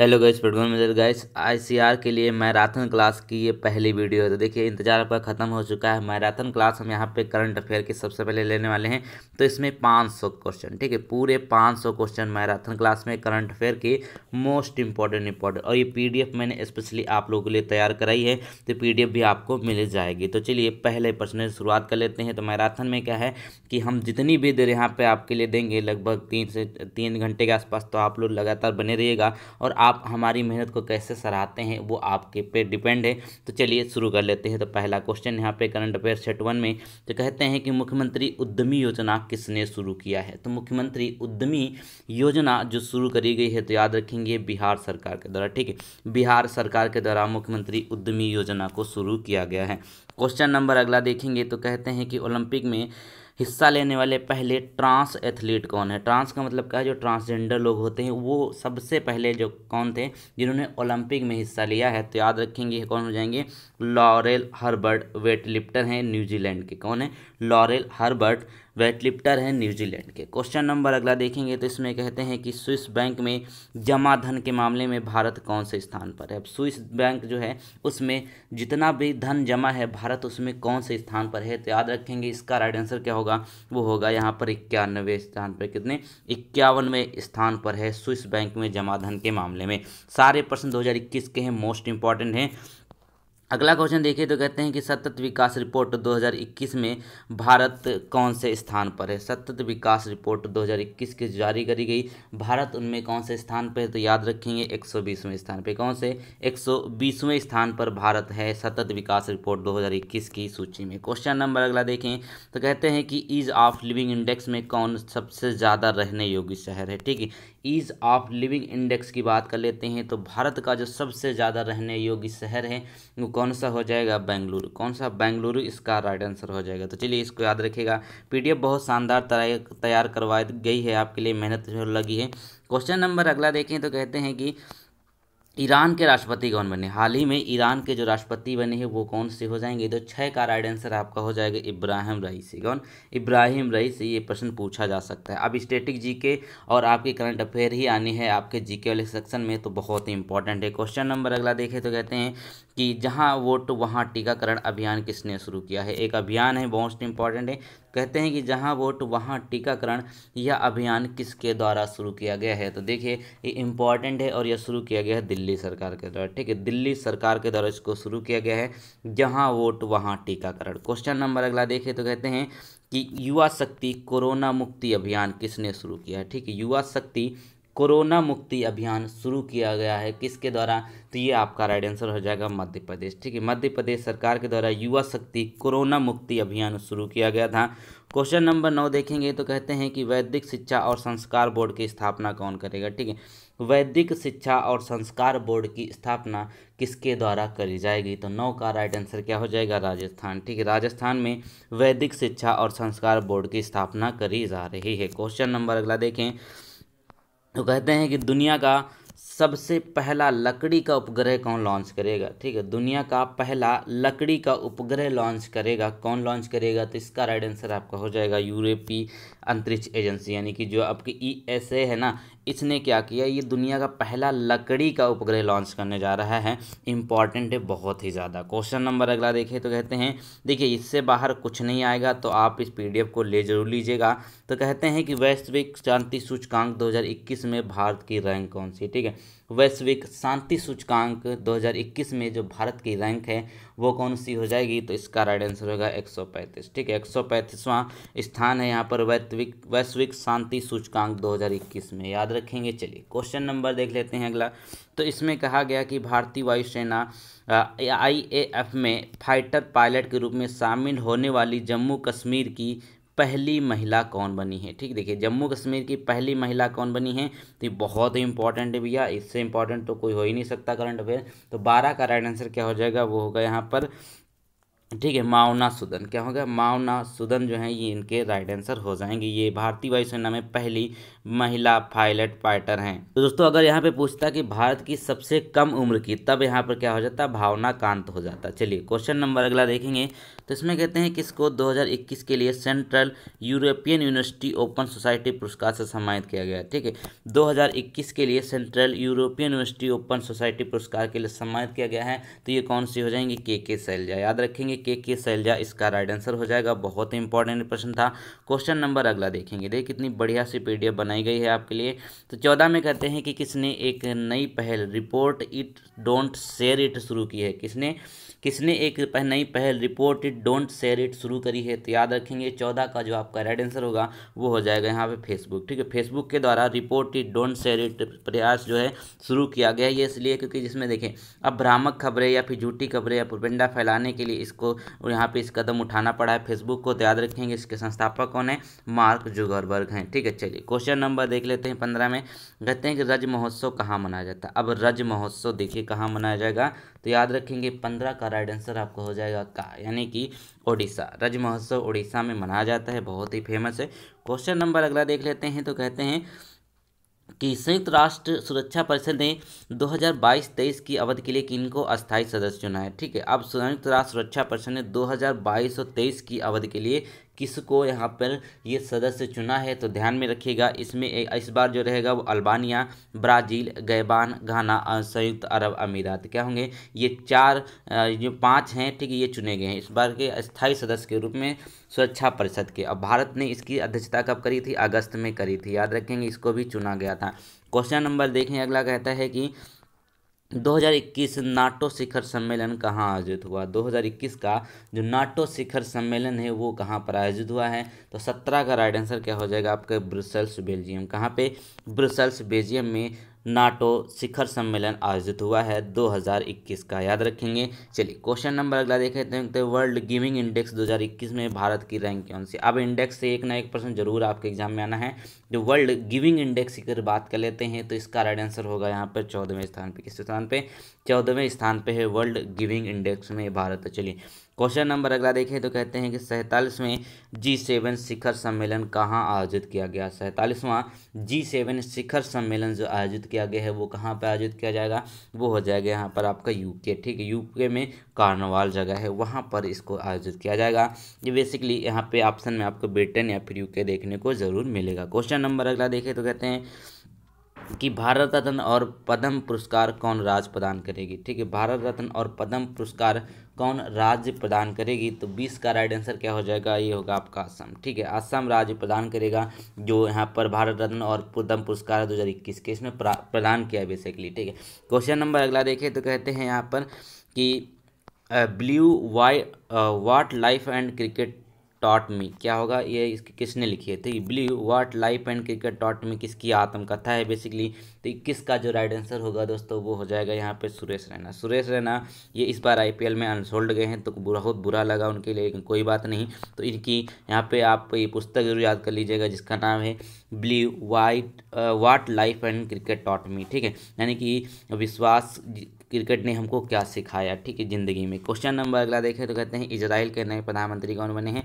hello guys प्रगुन मेजर guys ICR के लिए मैराथन क्लास की ये पहली वीडियो है तो देखिए इंतजार आपका ख़त्म हो चुका है मैराथन क्लास हम यहाँ पे करंट अफेयर की सबसे पहले लेने वाले हैं तो इसमें 500 क्वेश्चन ठीक है पूरे 500 क्वेश्चन मैराथन क्लास में करंट अफेयर की मोस्ट इंपॉर्टेंट इंपॉर्टेंट और ये पी मैंने स्पेशली आप लोगों के लिए तैयार कराई है तो पी भी आपको मिल जाएगी तो चलिए पहले प्रश्न से शुरुआत कर लेते हैं तो मैराथन में क्या है कि हम जितनी भी देर यहाँ पर आपके लिए देंगे लगभग तीन से तीन घंटे के आसपास तो आप लोग लगातार बने रहिएगा और आप हमारी मेहनत को कैसे सराहते हैं वो आपके पे डिपेंड है तो चलिए शुरू कर लेते हैं तो पहला क्वेश्चन यहाँ पे करंट अफेयर सेट वन में तो कहते हैं कि मुख्यमंत्री उद्यमी योजना किसने शुरू किया है तो मुख्यमंत्री उद्यमी योजना जो शुरू करी गई है तो याद रखेंगे बिहार सरकार के द्वारा ठीक है बिहार सरकार के द्वारा मुख्यमंत्री उद्यमी योजना को शुरू किया गया है क्वेश्चन नंबर अगला देखेंगे तो कहते हैं कि ओलंपिक में हिस्सा लेने वाले पहले ट्रांस एथलीट कौन है ट्रांस का मतलब क्या है जो ट्रांसजेंडर लोग होते हैं वो सबसे पहले जो कौन थे जिन्होंने ओलंपिक में हिस्सा लिया है तो याद रखेंगे कौन हो जाएंगे लॉरेल हर्बर्ट वेट लिफ्टर हैं न्यूजीलैंड के कौन है लॉरेल हर्बर्ट वेटलिप्टर है हैं न्यूजीलैंड के क्वेश्चन नंबर अगला देखेंगे तो इसमें कहते हैं कि स्विस बैंक में जमा धन के मामले में भारत कौन से स्थान पर है अब स्विस बैंक जो है उसमें जितना भी धन जमा है भारत उसमें कौन से स्थान पर है तो याद रखेंगे इसका राइट आंसर क्या होगा वो होगा यहाँ पर इक्यानवे स्थान पर कितने इक्यावनवे स्थान पर है स्विस बैंक में जमा धन के मामले में सारे प्रश्न दो के हैं मोस्ट इंपॉर्टेंट हैं अगला क्वेश्चन देखिए तो कहते हैं कि सतत विकास रिपोर्ट 2021 में भारत कौन से स्थान पर है सतत विकास रिपोर्ट 2021 की जारी करी गई भारत उनमें कौन से स्थान पर है तो याद रखेंगे 120वें स्थान पर कौन से 120वें स्थान पर भारत है सतत विकास रिपोर्ट 2021 की सूची में क्वेश्चन नंबर अगला देखें तो कहते हैं कि ईज़ ऑफ लिविंग इंडेक्स में कौन सबसे ज़्यादा रहने योग्य शहर है ठीक है ईज़ ऑफ लिविंग इंडेक्स की बात कर लेते हैं तो भारत का जो सबसे ज़्यादा रहने योग्य शहर है वो कौन सा हो जाएगा बेंगलुरु कौन सा बेंगलुरु इसका राइट आंसर हो जाएगा तो चलिए इसको याद रखेगा पीडीएफ बहुत शानदार तैयार करवाई गई है आपके लिए मेहनत लगी है क्वेश्चन नंबर अगला देखें तो कहते हैं कि ईरान के राष्ट्रपति कौन बने हाल ही में ईरान के जो राष्ट्रपति बने हैं वो कौन से हो जाएंगे तो छः का राइट आंसर आपका हो जाएगा इब्राहिम रईसी कौन इब्राहिम रईसी ये प्रश्न पूछा जा सकता है अब स्टेटिक जीके और आपके करंट अफेयर ही आने हैं आपके जीके वाले सेक्शन में तो बहुत ही इंपॉर्टेंट है क्वेश्चन नंबर अगला देखें तो कहते हैं कि जहां वोट वहां टीकाकरण अभियान किसने शुरू किया है एक अभियान है मोस्ट इंपॉर्टेंट है कहते हैं कि जहां वोट वहां टीकाकरण यह अभियान किसके द्वारा शुरू किया गया है तो देखिए ये इम्पॉर्टेंट है और यह शुरू किया गया है दिल्ली सरकार के द्वारा ठीक है दिल्ली सरकार के द्वारा इसको शुरू किया गया है जहाँ वोट वहाँ टीकाकरण क्वेश्चन नंबर अगला देखें तो कहते हैं कि युवा शक्ति कोरोना मुक्ति अभियान किसने शुरू किया है ठीक है युवा शक्ति कोरोना मुक्ति अभियान शुरू किया गया है किसके द्वारा तो ये आपका राइट आंसर हो जाएगा मध्य प्रदेश ठीक है मध्य प्रदेश सरकार के द्वारा युवा शक्ति कोरोना मुक्ति अभियान शुरू किया गया था क्वेश्चन नंबर नौ देखेंगे तो कहते हैं कि वैदिक शिक्षा और संस्कार बोर्ड की स्थापना कौन करेगा ठीक है वैदिक शिक्षा और संस्कार बोर्ड की स्थापना किसके द्वारा करी जाएगी तो नौ का राइट आंसर क्या हो जाएगा राजस्थान ठीक है राजस्थान में वैदिक शिक्षा और संस्कार बोर्ड की स्थापना करी जा रही है क्वेश्चन नंबर अगला देखें तो कहते हैं कि दुनिया का सबसे पहला लकड़ी का उपग्रह कौन लॉन्च करेगा ठीक है दुनिया का पहला लकड़ी का उपग्रह लॉन्च करेगा कौन लॉन्च करेगा तो इसका राइट आंसर आपका हो जाएगा यूरोपीय अंतरिक्ष एजेंसी यानी कि जो आपकी ई e है ना इसने क्या किया ये दुनिया का पहला लकड़ी का उपग्रह लॉन्च करने जा रहा है इंपॉर्टेंट है बहुत ही ज़्यादा क्वेश्चन नंबर अगला देखिए तो कहते हैं देखिए इससे बाहर कुछ नहीं आएगा तो आप इस पीडीएफ को ले जरूर लीजिएगा तो कहते हैं कि वैश्विक शांति सूचकांक 2021 में भारत की रैंक कौन सी ठीक है वैश्विक शांति सूचकांक 2021 में जो भारत की रैंक है वो कौन सी हो जाएगी तो इसका राइट आंसर होगा 135 ठीक है 135वां स्थान है यहाँ पर वैश्विक वैश्विक शांति सूचकांक 2021 में याद रखेंगे चलिए क्वेश्चन नंबर देख लेते हैं अगला तो इसमें कहा गया कि भारतीय वायुसेना आईएएफ में फाइटर पायलट के रूप में शामिल होने वाली जम्मू कश्मीर की पहली महिला कौन बनी है ठीक देखिए जम्मू कश्मीर की पहली महिला कौन बनी है तो ये बहुत ही इंपॉर्टेंट है भैया इससे इंपॉर्टेंट तो कोई हो ही नहीं सकता करंट अफेयर तो बारह का राइट आंसर क्या हो जाएगा वो होगा यहाँ पर ठीक है माओना सुदन क्या होगा माओना सुदन जो है ये इनके राइट आंसर हो जाएंगे ये भारतीय वायुसेना में पहली महिला पायलट पाइटर हैं तो दोस्तों अगर यहाँ पे पूछता कि भारत की सबसे कम उम्र की तब यहाँ पर क्या हो जाता भावना कांत हो जाता चलिए क्वेश्चन नंबर अगला देखेंगे तो इसमें कहते हैं किसको दो के लिए Central European University Open Society पुरस्कार से सम्मानित किया गया ठीक है दो के लिए Central European University Open Society पुरस्कार के लिए सम्मानित किया गया है तो ये कौन सी हो जाएंगी के के शैलजा याद रखेंगे के के सैलजा इसका राइट आंसर हो जाएगा बहुत ही इंपॉर्टेंट प्रश्न था क्वेश्चन नंबर अगला देखेंगे देखिए कितनी बढ़िया सी पी बनाई गई है आपके लिए तो चौदह में कहते हैं कि किसने एक नई पहल report it don't share it शुरू की है किसने किसने एक नई पहल report it don't share it शुरू करी है तो याद रखेंगे चौदह का जो आपका राइट आंसर होगा वो हो जाएगा यहाँ पे फेसबुक ठीक है फेसबुक के द्वारा report it don't share it प्रयास जो है शुरू किया गया ये इसलिए क्योंकि जिसमें देखें अब भ्रामक खबरें या फिर झूठी खबरें या पुरपिंडा फैलाने के लिए इसको यहाँ पर इस कदम उठाना पड़ा है फेसबुक को तो याद रखेंगे इसके संस्थापक कौन है मार्क जुगरबर्ग हैं ठीक है चलिए क्वेश्चन नंबर देख लेते हैं पंद्रह में कहते हैं कि रज महोत्सव कहाँ मनाया जाता है अब रज महोत्सव देखिए कहाँ मनाया जाएगा तो याद रखेंगे पंद्रह का इसका राइट आंसर आपका हो जाएगा का यानी कि ओडिशा रज महोत्सव ओडिशा में मनाया जाता है बहुत ही फेमस है क्वेश्चन नंबर अगला देख लेते हैं तो कहते हैं कि संयुक्त राष्ट्र सुरक्षा परिषद ने 2022-23 की अवधि के लिए किन को अस्थायी सदस्य चुना है ठीक है अब संयुक्त राष्ट्र सुरक्षा परिषद ने 2022 और 23 की अवधि के लिए किसको यहाँ पर ये सदस्य चुना है तो ध्यान में रखिएगा इसमें इस बार जो रहेगा वो अल्बानिया ब्राज़ील गैबान घाना संयुक्त अरब अमीरात क्या होंगे ये चार जो पाँच हैं ठीक है ये चुने गए हैं इस बार के स्थायी सदस्य के रूप में सुरक्षा परिषद के अब भारत ने इसकी अध्यक्षता कब करी थी अगस्त में करी थी याद रखेंगे इसको भी चुना गया था क्वेश्चन नंबर देखें अगला कहता है कि 2021 नाटो शिखर सम्मेलन कहाँ आयोजित हुआ 2021 का जो नाटो शिखर सम्मेलन है वो कहाँ पर आयोजित हुआ है तो 17 का राइट आंसर क्या हो जाएगा आपके ब्रुसेल्स बेल्जियम कहाँ पे ब्रुसेल्स बेल्जियम में नाटो शिखर सम्मेलन आयोजित हुआ है 2021 का याद रखेंगे चलिए क्वेश्चन नंबर अगला देखें वर्ल्ड गिविंग इंडेक्स 2021 में भारत की रैंक कौन सी अब इंडेक्स से एक ना एक प्रश्न जरूर आपके एग्जाम में आना है जो वर्ल्ड गिविंग इंडेक्स की अगर बात कर लेते हैं तो इसका राइट आंसर होगा यहाँ पर चौदहवें स्थान पर किस स्थान पर चौदहवें स्थान पर है वर्ल्ड गिविंग इंडेक्स में भारत चलिए क्वेश्चन नंबर अगला देखें तो कहते हैं कि सैंतालीसवें जी सेवन शिखर सम्मेलन कहाँ आयोजित किया गया सैंतालीसवां जी सेवन शिखर सम्मेलन जो आयोजित किया गया है वो कहाँ पर आयोजित किया जाएगा वो हो जाएगा यहाँ पर आपका यूके ठीक है यूके में कार्नवाल जगह है वहाँ पर इसको आयोजित किया जाएगा ये बेसिकली यहाँ पे ऑप्शन में आपको ब्रिटेन या फिर यूके देखने को ज़रूर मिलेगा क्वेश्चन नंबर अगला देखें तो कहते हैं कि भारत रत्न और पद्म पुरस्कार कौन राज प्रदान करेगी ठीक है भारत रत्न और पद्म पुरस्कार कौन राज्य प्रदान करेगी तो बीस का राइट आंसर क्या हो जाएगा ये होगा आपका असम ठीक है असम राज्य प्रदान करेगा जो यहाँ पर भारत रत्न और पद्म पुरस्कार दो हज़ार इक्कीस के इसमें प्रदान किया बेसिकली ठीक है क्वेश्चन नंबर अगला देखिए तो कहते हैं यहाँ पर कि believe what life and cricket taught me क्या होगा ये इसके किसने लिखी है तो है believe what life and cricket taught me किसकी आत्मकथा है बेसिकली तो किसका जो राइट आंसर होगा दोस्तों वो हो जाएगा यहाँ पे सुरेश रैना सुरेश रैना ये इस बार आईपीएल में अनसोल्ड गए हैं तो बहुत बुरा लगा उनके लिए लेकिन कोई बात नहीं तो इनकी यहाँ पर आप ये पुस्तक जरूर याद कर लीजिएगा जिसका नाम है believe what what life and cricket taught me ठीक है यानी कि विश्वास क्रिकेट ने हमको क्या सिखाया ठीक है ज़िंदगी में क्वेश्चन नंबर अगला देखें तो कहते हैं इसराइल के नए प्रधानमंत्री कौन बने हैं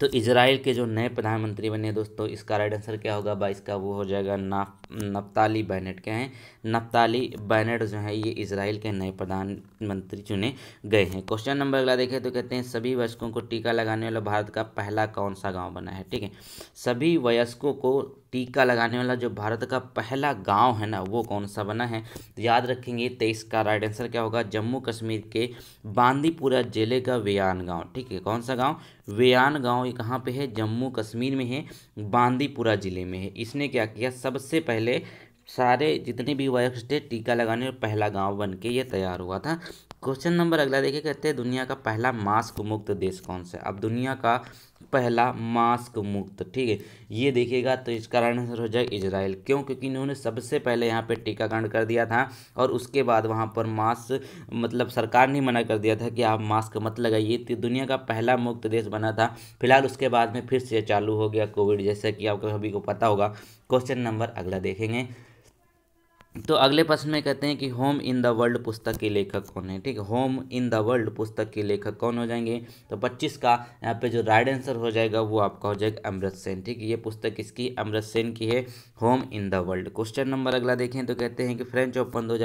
तो इसराइल के जो नए प्रधानमंत्री बने दोस्तों इसका राइट आंसर क्या होगा बाईस का वो हो जाएगा ना नफ्ताली बैनेट क्या है नफ्ताली बैनेट जो है ये इसराइल के नए प्रधानमंत्री चुने गए हैं क्वेश्चन नंबर अगला देखें तो कहते हैं सभी वयस्कों को टीका लगाने वाला भारत का पहला कौन सा गाँव बना है ठीक है सभी वयस्कों को टीका लगाने वाला जो भारत का पहला गांव है ना वो कौन सा बना है तो याद रखेंगे तेईस का राइट आंसर क्या होगा जम्मू कश्मीर के बांदीपुरा जिले का वियान गांव ठीक है कौन सा गांव वेयान गांव ये कहाँ पे है जम्मू कश्मीर में है बांदीपुरा ज़िले में है इसने क्या किया सबसे पहले सारे जितने भी वयस्क थे टीका लगाने और पहला गांव बन के ये तैयार हुआ था क्वेश्चन नंबर अगला देखिए कहते हैं दुनिया का पहला मास्क मुक्त देश कौन सा अब दुनिया का पहला मास्क मुक्त ठीक है ये देखिएगा तो इसका कारण आंसर हो जाएगा इसराइल क्यों क्योंकि इन्होंने सबसे पहले यहाँ पे टीकाकरण कर दिया था और उसके बाद वहाँ पर मास्क मतलब सरकार ने मना कर दिया था कि आप मास्क मत लगाइए तो दुनिया का पहला मुक्त देश बना था फिलहाल उसके बाद में फिर से चालू हो गया कोविड जैसा कि आपको सभी को पता होगा क्वेश्चन नंबर अगला देखेंगे तो अगले प्रश्न में कहते हैं कि होम इन द वर्ल्ड पुस्तक के लेखक कौन है ठीक है होम इन द वर्ल्ड पुस्तक के लेखक कौन हो जाएंगे तो 25 का यहाँ पे जो राइट आंसर हो जाएगा वो आपका हो जाएगा अमृत सेन ठीक है ये पुस्तक इसकी अमृत सेन की है home in the world question number अगला देखें तो कहते हैं कि फ्रेंच ओपन दो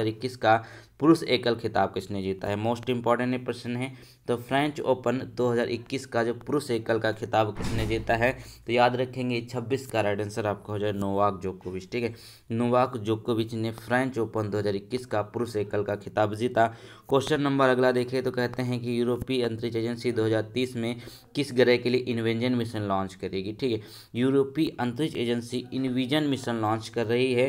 का पुरुष एकल खिताब किसने जीता है मोस्ट इंपॉर्टेंट प्रश्न है तो फ्रेंच ओपन 2021 का जो पुरुष एकल का खिताब किसने जीता है तो याद रखेंगे 26 का राइट आंसर आपका हो जाए नोवाक जोकोविच ठीक है नोवाक जोकोविच ने फ्रेंच ओपन 2021 का पुरुष एकल का खिताब जीता क्वेश्चन नंबर अगला देखें तो कहते हैं कि यूरोपीय अंतरिक्ष एजेंसी 2030 में किस ग्रह के लिए इन्वेंजन मिशन लॉन्च करेगी ठीक है यूरोपीय अंतरिक्ष एजेंसी इन्विजन मिशन लॉन्च कर रही है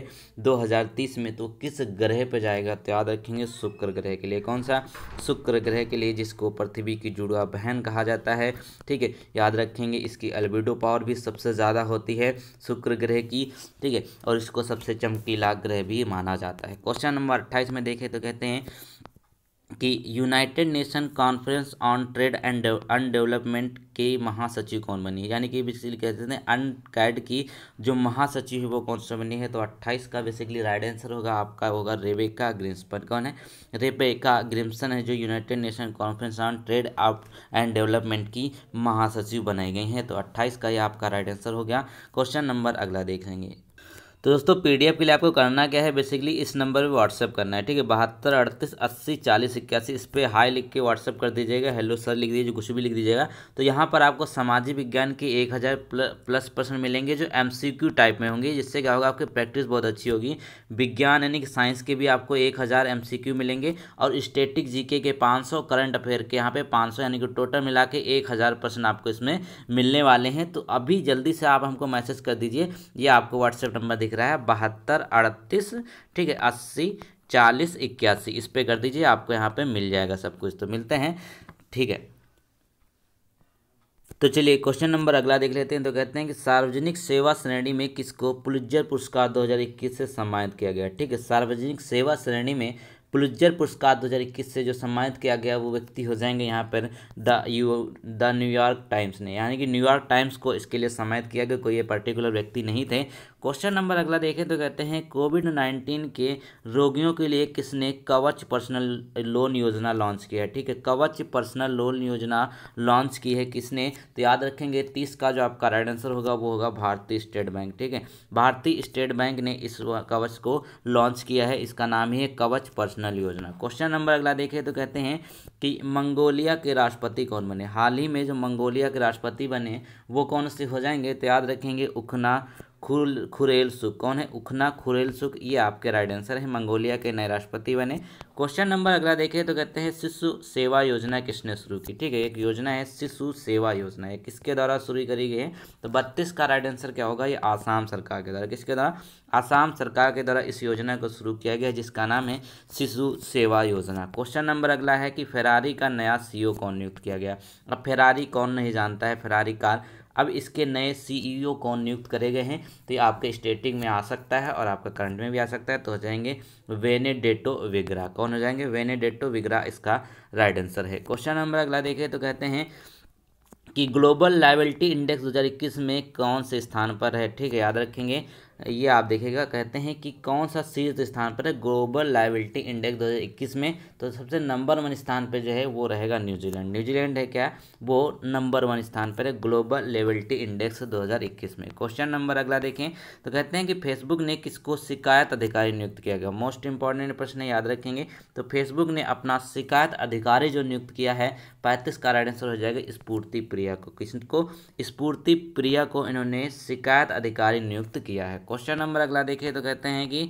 2030 में तो किस ग्रह पर जाएगा तो याद रखेंगे शुक्र ग्रह के लिए कौन सा शुक्र ग्रह के लिए जिसको पृथ्वी की जुड़वा बहन कहा जाता है ठीक है याद रखेंगे इसकी अल्बिडो पावर भी सबसे ज़्यादा होती है शुक्र ग्रह की ठीक है और इसको सबसे चमकीला ग्रह भी माना जाता है क्वेश्चन नंबर अट्ठाईस में देखें तो कहते हैं कि united nation conference on trade and and development के महासचिव कौन बनी है यानी कि बेसिकली कहते हैं अनकैड की जो महासचिव है वो कौन सा बनी है तो 28 का बेसिकली राइट आंसर होगा आपका होगा रेबेका ग्रिम्सपन कौन है रेबेका ग्रिम्सन है जो united nation conference on trade आप एंड डेवलपमेंट की महासचिव बनाई गई हैं तो अट्ठाईस का यह आपका राइट आंसर हो गया क्वेश्चन नंबर अगला देखेंगे तो दोस्तों पी के लिए आपको करना क्या है बेसिकली इस नंबर पर व्हाट्सअप करना है ठीक है बहत्तर अड़तीस अस्सी चालीस इक्यासी इस पर हाई लिख के व्हाट्सअप कर दीजिएगा हेलो सर लिख दीजिए कुछ भी लिख दीजिएगा तो यहाँ पर आपको सामाजिक विज्ञान के एक हज़ार प्लस परसेंट मिलेंगे जो एम टाइप में होंगे जिससे क्या होगा आपकी प्रैक्टिस बहुत अच्छी होगी विज्ञान यानी कि साइंस के भी आपको एक हज़ार एम मिलेंगे और स्टेटिक जी के पाँच सौ करंट अफेयर के यहाँ पर पाँच सौ यानी कि टोटल मिला के एक हज़ार आपको इसमें मिलने वाले हैं तो अभी जल्दी से आप हमको मैसेज कर दीजिए ये आपको व्हाट्सएप नंबर दिख दिख रहा है बहत्तर अड़तीस ठीक है अस्सी चालीस इक्यासी इस पर कर दीजिए आपको यहाँ पे मिल जाएगा सब कुछ तो मिलते हैं ठीक है तो चलिए क्वेश्चन नंबर अगला देख लेते हैं तो कहते हैं कि सार्वजनिक सेवा श्रेणी में किसको पुलिज्जर पुरस्कार 2021 से सम्मानित किया गया ठीक है सार्वजनिक सेवा श्रेणी में पुलिज्जर पुरस्कार 2021 से जो सम्मानित किया गया वो व्यक्ति हो जाएंगे यहाँ पर the you the New York Times ने यानी कि न्यूयॉर्क टाइम्स को इसके लिए सम्मानित किया गया कोई ये पर्टिकुलर व्यक्ति नहीं थे क्वेश्चन नंबर अगला देखें तो कहते हैं कोविड नाइन्टीन के रोगियों के लिए किसने कवच पर्सनल लोन योजना लॉन्च किया है ठीक है कवच पर्सनल लोन योजना लॉन्च की है किसने तो याद रखेंगे तीस का जो आपका राइट आंसर होगा वो होगा भारतीय स्टेट बैंक ठीक है भारतीय स्टेट बैंक ने इस कवच को लॉन्च किया है इसका नाम ही है कवच पर्सनल योजना क्वेश्चन नंबर अगला देखें तो कहते हैं कि मंगोलिया के राष्ट्रपति कौन बने हाल ही में जो मंगोलिया के राष्ट्रपति बने वो कौन से हो जाएंगे तो याद रखेंगे उखना खुल खुरेल सुख कौन है उखना खुरेल सुख ये आपके राइट आंसर है मंगोलिया के नए राष्ट्रपति बने क्वेश्चन नंबर अगला देखें तो कहते हैं शिशु सेवा योजना किसने शुरू की ठीक है एक योजना है शिशु सेवा योजना है किसके द्वारा शुरू करी गई है तो बत्तीस का राइट आंसर क्या होगा ये आसाम सरकार के द्वारा किसके द्वारा आसाम सरकार के द्वारा इस योजना को शुरू किया गया जिसका नाम है शिशु सेवा योजना क्वेश्चन नंबर अगला है कि फेरारी का नया सी कौन नियुक्त किया गया अब फेरारी कौन नहीं जानता है फेरारी कार अब इसके नए सीईओ e कौन नियुक्त करे गए हैं तो ये आपके स्टेटिंग में आ सकता है और आपका करंट में भी आ सकता है तो हो जाएंगे वेनेडेटो विग्रा कौन हो जाएंगे वेनेडेटो विग्रा इसका राइट आंसर है क्वेश्चन नंबर अगला देखें तो कहते हैं कि ग्लोबल लाइबिलिटी इंडेक्स 2021 में कौन से स्थान पर है ठीक है याद रखेंगे ये आप देखिएगा कहते हैं कि कौन सा शीर्ष स्थान पर है ग्लोबल लाइबिलिटी इंडेक्स 2021 में तो सबसे नंबर वन स्थान पर जो है वो रहेगा न्यूजीलैंड न्यूजीलैंड है क्या वो नंबर वन स्थान पर है ग्लोबल लाइबिलिटी इंडेक्स 2021 में क्वेश्चन नंबर अगला देखें तो कहते हैं कि फेसबुक ने किसको शिकायत अधिकारी नियुक्त किया गया मोस्ट इंपॉर्टेंट प्रश्न याद रखेंगे तो फेसबुक ने अपना शिकायत अधिकारी जो नियुक्त किया है पैंतीस का राइट आंसर हो जाएगा स्फूर्ति प्रिया को किसको स्फूर्ति प्रिया को इन्होंने शिकायत अधिकारी नियुक्त किया है क्वेश्चन नंबर अगला देखिए तो कहते हैं कि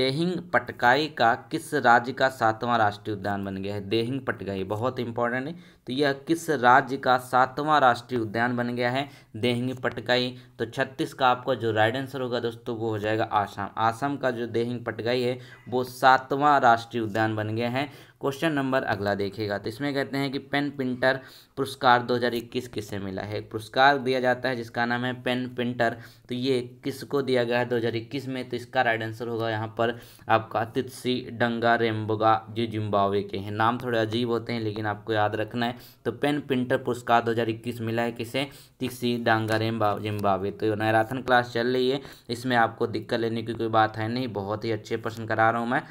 देहिंग पटकाई का किस राज्य का सातवां राष्ट्रीय उद्यान बन गया है देहिंग पटकाई बहुत इंपॉर्टेंट है तो यह किस राज्य का सातवां राष्ट्रीय उद्यान बन गया है देहिंग पटकाई तो छत्तीस का आपका जो राइट आंसर होगा दोस्तों वो हो जाएगा आसाम आसाम का जो देहिंग पटकाई है वो सातवां राष्ट्रीय उद्यान बन गया है क्वेश्चन नंबर अगला देखेगा तो इसमें कहते हैं कि पेन प्रिंटर पुरस्कार 2021 किसे मिला है पुरस्कार दिया जाता है जिसका नाम है पेन प्रिंटर तो ये किसको दिया गया है दो में तो इसका राइट आंसर होगा यहाँ पर आपका तितसी डंगा रेम्बोगा जो जिम्बावे के हैं नाम थोड़े अजीब होते हैं लेकिन आपको याद रखना है तो पेन प्रिंटर पुरस्कार दो मिला है किसे तित्सी डांगा रेम्बा जिम्बावे तो मैराथन क्लास चल रही है इसमें आपको दिक्कत लेने की कोई बात है नहीं बहुत ही अच्छे प्रश्न करा रहा हूँ मैं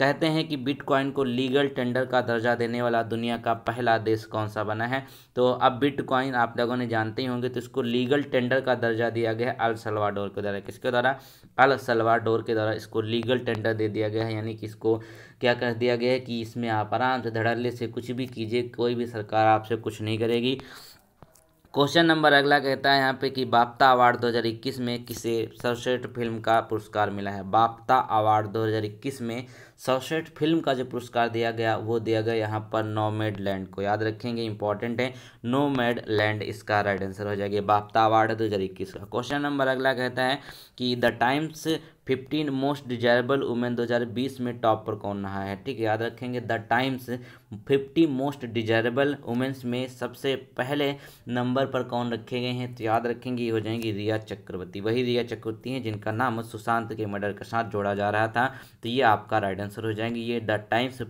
कहते हैं कि बिटकॉइन को लीगल टेंडर का दर्जा देने वाला दुनिया का पहला देश कौन सा बना है तो अब बिटकॉइन आप लोगों ने जानते ही होंगे तो इसको लीगल टेंडर का दर्जा दिया गया है अल सलवाडोर के द्वारा किसके द्वारा अल सलवाडोर के द्वारा इसको लीगल टेंडर दे दिया गया है यानी कि इसको क्या कह दिया गया है कि इसमें आप आराम से धड़ल्ले से कुछ भी कीजिए कोई भी सरकार आपसे कुछ नहीं करेगी क्वेश्चन नंबर अगला कहता है यहाँ पे कि बापता अवार्ड 2021 में किसे सर्वश्रेष्ठ फिल्म का पुरस्कार मिला है बापता अवार्ड 2021 में सर्वश्रेष्ठ फिल्म का जो पुरस्कार दिया गया वो दिया गया यहाँ पर नोमेड लैंड को याद रखेंगे इंपॉर्टेंट है नोमेड लैंड इसका राइट आंसर हो जाएगा बापता अवार्ड दो हज़ार इक्कीस का क्वेश्चन नंबर अगला कहता है कि the Times fifteen most desirable women 2020 में टॉप पर कौन रहा है ठीक है याद रखेंगे the Times fifty most desirable womens में सबसे पहले नंबर पर कौन रखे गए हैं तो याद रखेंगे ये हो जाएंगी रिया चक्रवर्ती वही रिया चक्रवर्ती हैं जिनका नाम सुशांत के मर्डर के साथ जोड़ा जा रहा था तो ये आपका राइट आंसर हो जाएंगे ये the Times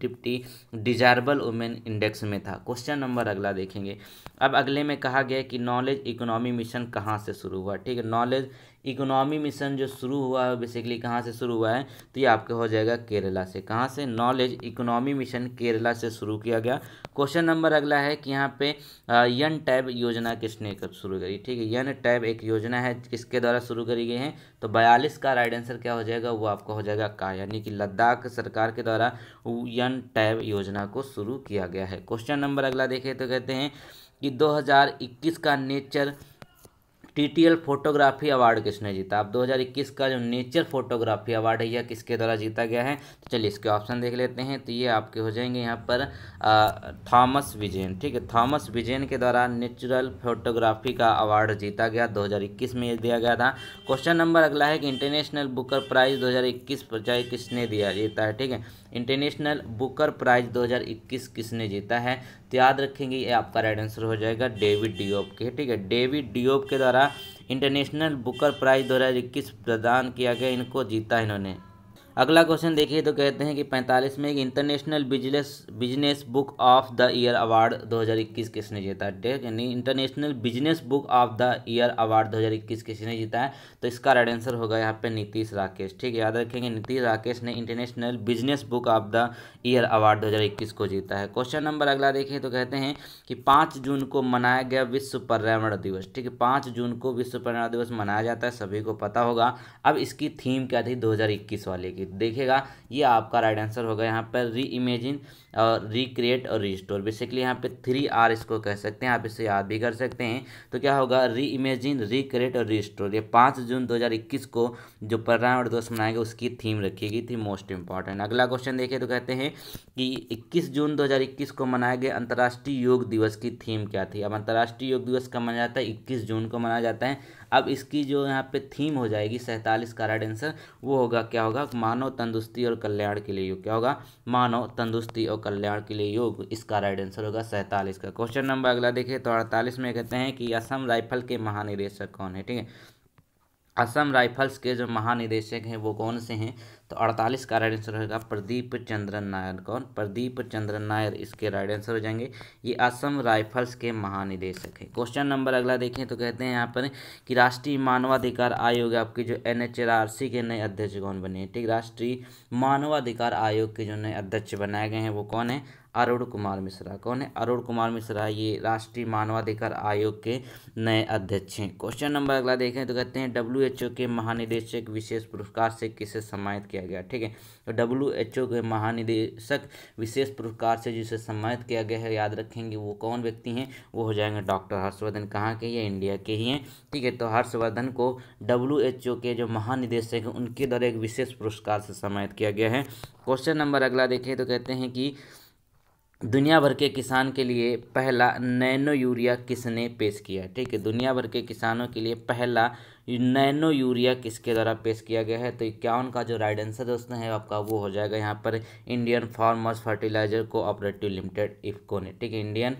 fifty desirable women index में था क्वेश्चन नंबर अगला देखेंगे अब अगले में कहा गया कि नॉलेज इकोनॉमी मिशन कहाँ से शुरू हुआ ठीक है नॉलेज इकोनॉमी मिशन जो शुरू हुआ है बेसिकली कहाँ से शुरू हुआ है तो ये आपका हो जाएगा केरला से कहाँ से नॉलेज इकोनॉमी मिशन केरला से शुरू किया गया क्वेश्चन नंबर अगला है कि यहाँ पे यन टैब योजना किसने कब शुरू करी ठीक है यन टैब एक योजना है किसके द्वारा शुरू करी गई है तो बयालीस का राइट आंसर क्या हो जाएगा वो आपका हो जाएगा का यानी कि लद्दाख सरकार के द्वारा यन टैब योजना को शुरू किया गया है क्वेश्चन नंबर अगला देखें तो कहते हैं कि दो का नेचर टीटीएल फोटोग्राफी अवार्ड किसने जीता अब 2021 का जो नेचर फोटोग्राफी अवार्ड है यह किसके द्वारा जीता गया है तो चलिए इसके ऑप्शन देख लेते हैं तो ये आपके हो जाएंगे यहाँ पर थॉमस विजेन ठीक है थॉमस विजेन के द्वारा नेचुरल फोटोग्राफी का अवार्ड जीता गया 2021 में दिया गया था क्वेश्चन नंबर अगला है कि इंटरनेशनल बुकर प्राइज दो हज़ार इक्कीस किसने दिया जीता है ठीक है इंटरनेशनल बुकर प्राइज 2021 किसने जीता है तो याद रखेंगे ये आपका राइट आंसर हो जाएगा डेविड डीओप के ठीक है डेविड डीओप के द्वारा इंटरनेशनल बुकर प्राइज 2021 प्रदान किया गया इनको जीता इन्होंने अगला क्वेश्चन देखिए तो कहते हैं कि पैंतालीस में एक international business business book of the year award 2021 किसने जीता है ठीक यानी international business book of the year award 2021 किसने जीता है तो इसका राइट आंसर होगा यहाँ पे नीतीश राकेश ठीक है याद रखेंगे नीतीश राकेश ने international business book of the year award दो को जीता है क्वेश्चन नंबर अगला देखिए तो कहते हैं कि पाँच जून को मनाया गया विश्व पर्यावरण दिवस ठीक है पाँच जून को विश्व पर्यावरण दिवस मनाया जाता है सभी को पता होगा अब इसकी थीम क्या थी दो वाले की देखेगा ये आपका राइट आंसर होगा यहाँ पर री इमेजिन और रिक्रिएट और रिस्टोर बेसिकली यहाँ पे थ्री आर इसको कह सकते हैं आप इसे याद भी कर सकते हैं तो क्या होगा री इमेजिन रिक्रिएट और रिस्टोर ये पाँच जून 2021 को जो पर्यावरण दिवस मनाएगा उसकी थीम रखी गई थी मोस्ट इंपॉर्टेंट अगला क्वेश्चन देखिए तो कहते हैं कि इक्कीस जून 2021 को मनाए गए अंतर्राष्ट्रीय योग दिवस की थीम क्या थी अब अंतर्राष्ट्रीय योग दिवस कब मनाया जाता है इक्कीस जून को मनाया जाता है अब इसकी जो यहाँ पे थीम हो जाएगी सैंतालीस का राइट आंसर वो होगा क्या होगा मानव तंदुरुस्ती और कल्याण के लिए योग क्या होगा मानव तंदुरुस्ती और कल्याण के लिए योग इसका राइट आंसर होगा सैंतालीस का क्वेश्चन नंबर अगला देखिए तो अड़तालीस में कहते हैं कि असम राइफल के महानिदेशक कौन है ठीक है असम राइफल्स के जो महानिदेशक हैं वो कौन से हैं तो अड़तालीस का राइट आंसर होगा प्रदीप चंद्रन नायर कौन प्रदीप चंद्रन नायर इसके राइट आंसर हो जाएंगे ये असम राइफल्स के महानिदेशक है क्वेश्चन नंबर अगला देखें तो कहते हैं यहाँ पर कि राष्ट्रीय मानवाधिकार आयोग आपके जो एन के नए अध्यक्ष कौन बने ठीक राष्ट्रीय मानवाधिकार आयोग के जो नए अध्यक्ष बनाए गए हैं वो कौन है अरुण कुमार मिश्रा कौन है अरुण कुमार मिश्रा ये राष्ट्रीय मानवाधिकार आयोग के नए अध्यक्ष हैं क्वेश्चन नंबर अगला देखें तो कहते हैं डब्ल्यू के महानिदेशक विशेष पुरस्कार से किसे सम्मानित किया गया ठीक है तो डब्ल्यू के महानिदेशक विशेष पुरस्कार से जिसे सम्मानित किया गया है याद रखेंगे वो कौन व्यक्ति हैं वो हो जाएंगे डॉक्टर हर्षवर्धन कहाँ के ये इंडिया के ही हैं ठीक है तो हर्षवर्धन को डब्ल्यू के जो महानिदेशक हैं उनके द्वारा एक विशेष पुरस्कार से सम्मानित किया गया है क्वेश्चन नंबर अगला देखें तो कहते हैं कि दुनिया भर के किसान के लिए पहला नैनो यूरिया किसने पेश किया है ठीक है दुनिया भर के किसानों के लिए पहला नैनो यूरिया किसके द्वारा पेश किया गया है तो इक्यावन का जो राइट आंसर दोस्तों है आपका वो हो जाएगा यहाँ पर Indian farmers fertiliser cooperative limited IFFCO ने ठीक है Indian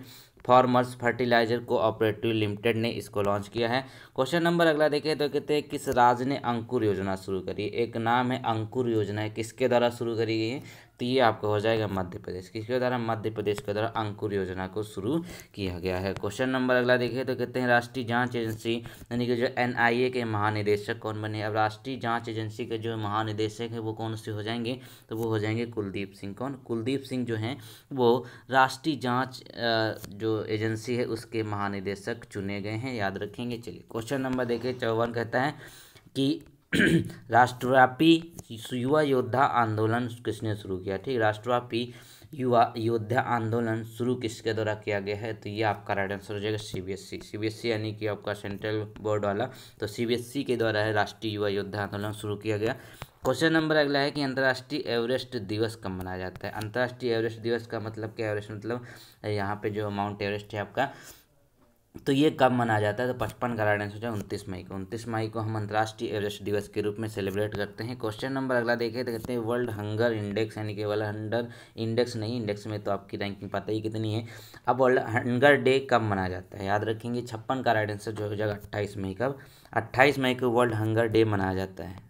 farmers fertiliser cooperative limited ने इसको लॉन्च किया है क्वेश्चन नंबर अगला देखें तो कहते हैं किस राज्य ने अंकुर योजना शुरू करी एक नाम है अंकुर योजना है किसके द्वारा शुरू करी गई है तो ये आपका हो जाएगा मध्य प्रदेश किसके द्वारा मध्य प्रदेश के द्वारा अंकुर योजना को शुरू किया गया है क्वेश्चन नंबर अगला देखिए तो कहते हैं राष्ट्रीय जांच एजेंसी यानी कि जो एनआईए के महानिदेशक कौन बने अब राष्ट्रीय जांच एजेंसी के जो महानिदेशक है वो कौन से हो जाएंगे तो वो हो जाएंगे कुलदीप सिंह कौन कुलदीप सिंह जो हैं वो राष्ट्रीय जाँच जो एजेंसी है उसके महानिदेशक चुने गए हैं याद रखेंगे चलिए क्वेश्चन नंबर देखिए चौवन कहता है कि राष्ट्रव्यापी युवा योद्धा आंदोलन किसने शुरू किया ठीक राष्ट्रव्यापी युवा योद्धा आंदोलन शुरू किसके द्वारा किया गया है तो ये आपका राइट आंसर हो जाएगा सीबीएसई सीबीएसई यानी कि आपका सेंट्रल बोर्ड वाला तो सीबीएसई के द्वारा है राष्ट्रीय युवा योद्धा आंदोलन शुरू किया गया क्वेश्चन नंबर अगला है कि अंतर्राष्ट्रीय एवरेस्ट दिवस कब मनाया जाता है अंतर्राष्ट्रीय एवरेस्ट दिवस का मतलब क्या एवरेस्ट मतलब यहाँ पे जो माउंट एवरेस्ट है आपका तो ये कब मनाया जाता है तो पचपन का राइट आंसर जाए उनतीस मई को उनतीस मई को हम अंतर्राष्ट्रीय एवरेस्ट दिवस के रूप में सेलिब्रेट करते हैं क्वेश्चन नंबर अगला देखिए तो कहते हैं वर्ल्ड हंगर इंडेक्स यानी केवल हंडर इंडेक्स नहीं इंडेक्स में तो आपकी रैंकिंग पता ही कितनी है अब वर्ल्ड हंगर डे कब मनाया जाता है याद रखेंगे छप्पन का राइट आंसर जो हो जाएगा अट्ठाईस मई का अट्ठाईस मई को वर्ल्ड हंगर डे मनाया जाता है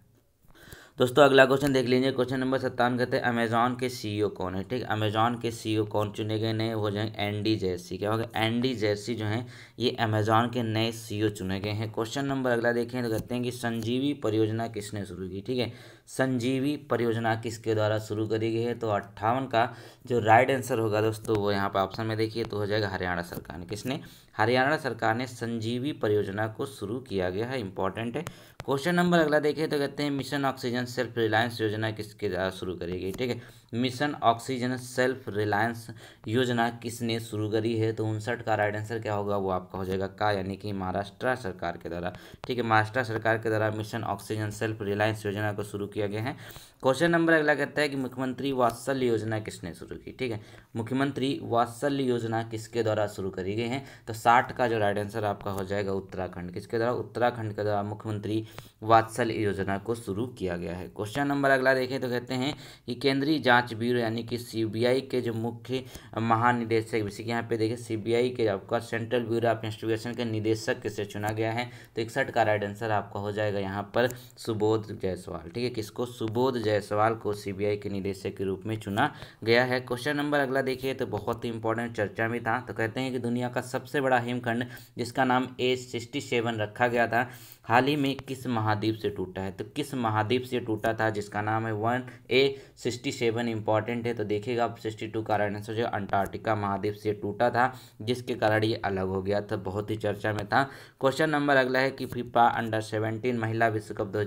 दोस्तों अगला क्वेश्चन देख लीजिए क्वेश्चन नंबर सत्तावन कहते हैं अमेजॉन के सीईओ e कौन है ठीक अमेजॉन के सीईओ e कौन चुने गए नए वो जो है एन डी जैसी क्या होगा एन डी जैसी जो है ये अमेजॉन के नए सीईओ e चुने गए हैं क्वेश्चन नंबर अगला देखें तो कहते हैं कि संजीवी परियोजना किसने शुरू की ठीक है संजीवी परियोजना किसके द्वारा शुरू करी गई है तो अट्ठावन का जो राइट आंसर होगा दोस्तों वो यहाँ पर ऑप्शन में देखिए तो हो जाएगा हरियाणा सरकार ने किसने हरियाणा सरकार ने संजीवी परियोजना को शुरू किया गया है इंपॉर्टेंट है क्वेश्चन नंबर अगला देखिए तो कहते हैं मिशन ऑक्सीजन सेल्फ रिलायंस योजना किसके द्वारा शुरू करी गई ठीक है मिशन ऑक्सीजन सेल्फ रिलायंस योजना किसने शुरू करी है तो उनसठ का राइट आंसर क्या होगा वो आपका हो जाएगा का यानी कि महाराष्ट्र सरकार के द्वारा ठीक है महाराष्ट्र सरकार के द्वारा मिशन ऑक्सीजन सेल्फ रिलायंस योजना को शुरू किया गया है क्वेश्चन नंबर अगला कहता है कि मुख्यमंत्री वात्सल्य योजना किसने शुरू की ठीक है मुख्यमंत्री वात्सल्य योजना किसके द्वारा शुरू करी गई है तो साठ का जो राइट आंसर आपका हो जाएगा उत्तराखंड किसके द्वारा उत्तराखंड के द्वारा मुख्यमंत्री वात्सल्य योजना को शुरू किया गया है क्वेश्चन नंबर अगला देखें तो कहते हैं कि केंद्रीय जाँच ब्यूरो यानी कि सी के जो मुख्य महानिदेशक जैसे कि यहाँ पे देखें सी के आपका सेंट्रल ब्यूरो ऑफ इन्वेस्टिगेशन के निदेशक किसे चुना गया है तो इकसठ का राइट आंसर आपका हो जाएगा यहाँ पर सुबोध जायसवाल ठीक है किसको सुबोध जायसवाल को सीबीआई के निदेशक के रूप में चुना गया है क्वेश्चन नंबर अगला देखिए तो बहुत ही इंपॉर्टेंट चर्चा में था तो कहते हैं कि दुनिया का सबसे बड़ा हिमखंड जिसका नाम ए सिक्सटी रखा गया था हाल ही में किस महाद्वीप से टूटा है तो किस महाद्वीप से टूटा था जिसका नाम है one A sixty seven important है तो देखिएगा आप सिक्सटी टू का राइट आंसर जो अंटार्कटिका महाद्वीप से टूटा था जिसके कारण ये अलग हो गया था बहुत ही चर्चा में था क्वेश्चन नंबर अगला है कि फिफा अंडर सेवेंटीन महिला विश्व कप दो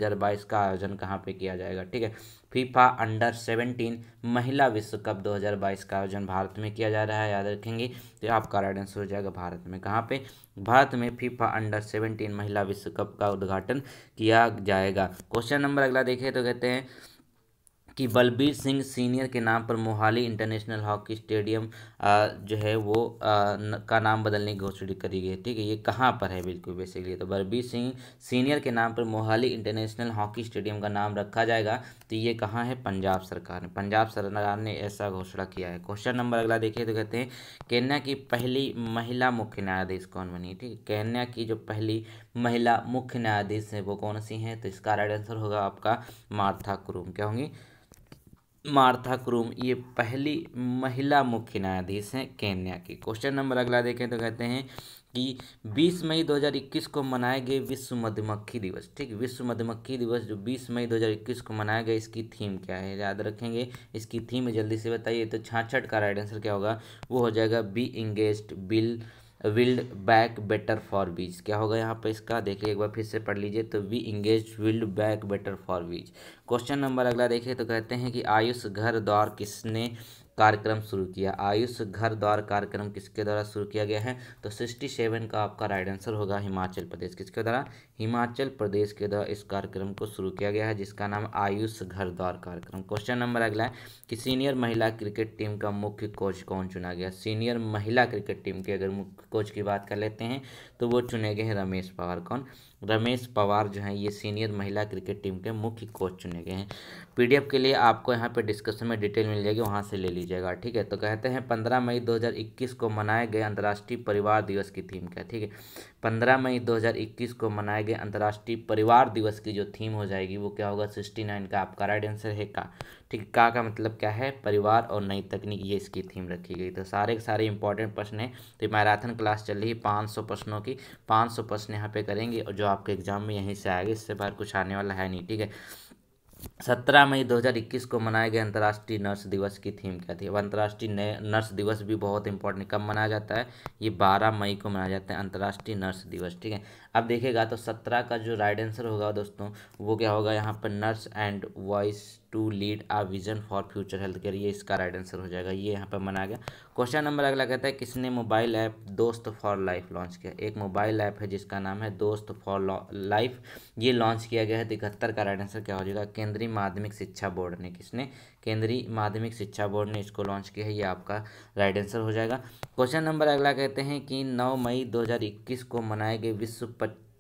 का आयोजन कहाँ पर किया जाएगा ठीक है फीफा अंडर 17 महिला विश्व कप 2022 का आयोजन भारत में किया जा रहा है याद रखेंगे तो आपका राइट आंसर हो जाएगा भारत में कहाँ पे भारत में फीफा अंडर 17 महिला विश्व कप का उद्घाटन किया जाएगा क्वेश्चन नंबर अगला देखें तो कहते हैं कि बलबीर सिंह सीनियर के नाम पर मोहाली इंटरनेशनल हॉकी स्टेडियम जो है वो आ, न, का नाम बदलने की घोषणा करी गई है ठीक है ये कहाँ पर है बिल्कुल बेसिकली तो बलबीर सिंह सीनियर के नाम पर मोहाली इंटरनेशनल हॉकी स्टेडियम का नाम रखा जाएगा तो ये कहाँ है पंजाब सरकार ने पंजाब सरकार ने ऐसा घोषणा किया है क्वेश्चन नंबर अगला देखिए तो कहते हैं केन्या की पहली महिला मुख्य न्यायाधीश कौन बनी ठीक है केन्या की जो पहली महिला मुख्य न्यायाधीश है वो कौन सी हैं तो इसका राइट आंसर होगा आपका मार्था क्रूम क्या होंगी मार्था क्रूम ये पहली महिला मुख्य न्यायाधीश हैं केन्या की क्वेश्चन नंबर अगला देखें तो कहते हैं कि 20 मई 2021 को मनाए गए विश्व मधुमक्खी दिवस ठीक विश्व मधुमक्खी दिवस जो 20 मई 2021 को मनाया गया इसकी थीम क्या है याद रखेंगे इसकी थीम जल्दी से बताइए तो छाछठ का राइट आंसर क्या होगा वो हो जाएगा bee engage bill build back better for bees क्या होगा यहाँ पर इसका देखिए एक बार फिर से पढ़ लीजिए तो bee engage build back better for bees question number अगला देखिए तो कहते हैं कि आयुष घर द्वार किसने कार्यक्रम शुरू किया आयुष घर द्वार कार्यक्रम किसके द्वारा शुरू किया गया है तो सिक्सटी सेवन का आपका राइट आंसर होगा हिमाचल प्रदेश किसके द्वारा हिमाचल प्रदेश के द्वारा इस कार्यक्रम को शुरू किया गया है जिसका नाम आयुष घर द्वार कार्यक्रम क्वेश्चन नंबर अगला है कि सीनियर महिला क्रिकेट टीम का मुख्य कोच कौन चुना गया सीनियर महिला क्रिकेट टीम के अगर मुख्य कोच की बात कर लेते हैं तो वो चुने गए हैं रमेश पवार कौन रमेश पवार जो हैं ये सीनियर महिला क्रिकेट टीम के मुख्य कोच चुने गए हैं पीडीएफ के लिए आपको यहाँ पे डिस्कशन में डिटेल मिल जाएगी वहाँ से ले लीजिएगा ठीक है तो कहते हैं पंद्रह मई 2021 को मनाए गए अंतर्राष्ट्रीय परिवार दिवस की थीम क्या ठीक है पंद्रह मई 2021 को मनाए गए अंतर्राष्ट्रीय परिवार दिवस की जो थीम हो जाएगी वो क्या होगा सिक्सटी नाइन का आपका राइट आंसर है का ठीक का का मतलब क्या है परिवार और नई तकनीक ये इसकी थीम रखी गई तो सारे के सारे इंपॉर्टेंट प्रश्न हैं तो मैराथन क्लास चल रही है पाँच सौ प्रश्नों की पाँच सौ प्रश्न यहाँ पे करेंगे और जो आपके एग्जाम में यहीं से आएगा इससे बाहर कुछ आने वाला है नहीं ठीक है सत्रह मई 2021 को मनाए गए अंतर्राष्ट्रीय नर्स दिवस की थीम क्या थी अब अंतर्राष्ट्रीय नर्स दिवस भी बहुत इंपॉर्टेंट कब मनाया जाता है ये बारह मई को मनाया जाता है अंतर्राष्ट्रीय नर्स दिवस ठीक है आप देखेगा तो सत्रह का जो राइट आंसर होगा दोस्तों वो क्या होगा यहाँ पर nurse and voice to lead a vision for future health care ये इसका राइट आंसर हो जाएगा ये यहाँ पर मना गया क्वेश्चन नंबर अगला कहता है किसने मोबाइल ऐप दोस्त फॉर लाइफ लॉन्च किया एक मोबाइल ऐप है जिसका नाम है दोस्त फॉर लाइफ ये लॉन्च किया गया है तो इकहत्तर का राइट आंसर क्या हो जाएगा केंद्रीय माध्यमिक शिक्षा बोर्ड ने किसने केंद्रीय माध्यमिक शिक्षा बोर्ड ने इसको लॉन्च किया है ये आपका राइट आंसर हो जाएगा क्वेश्चन नंबर अगला कहते हैं कि 9 मई 2021 को मनाए गए विश्व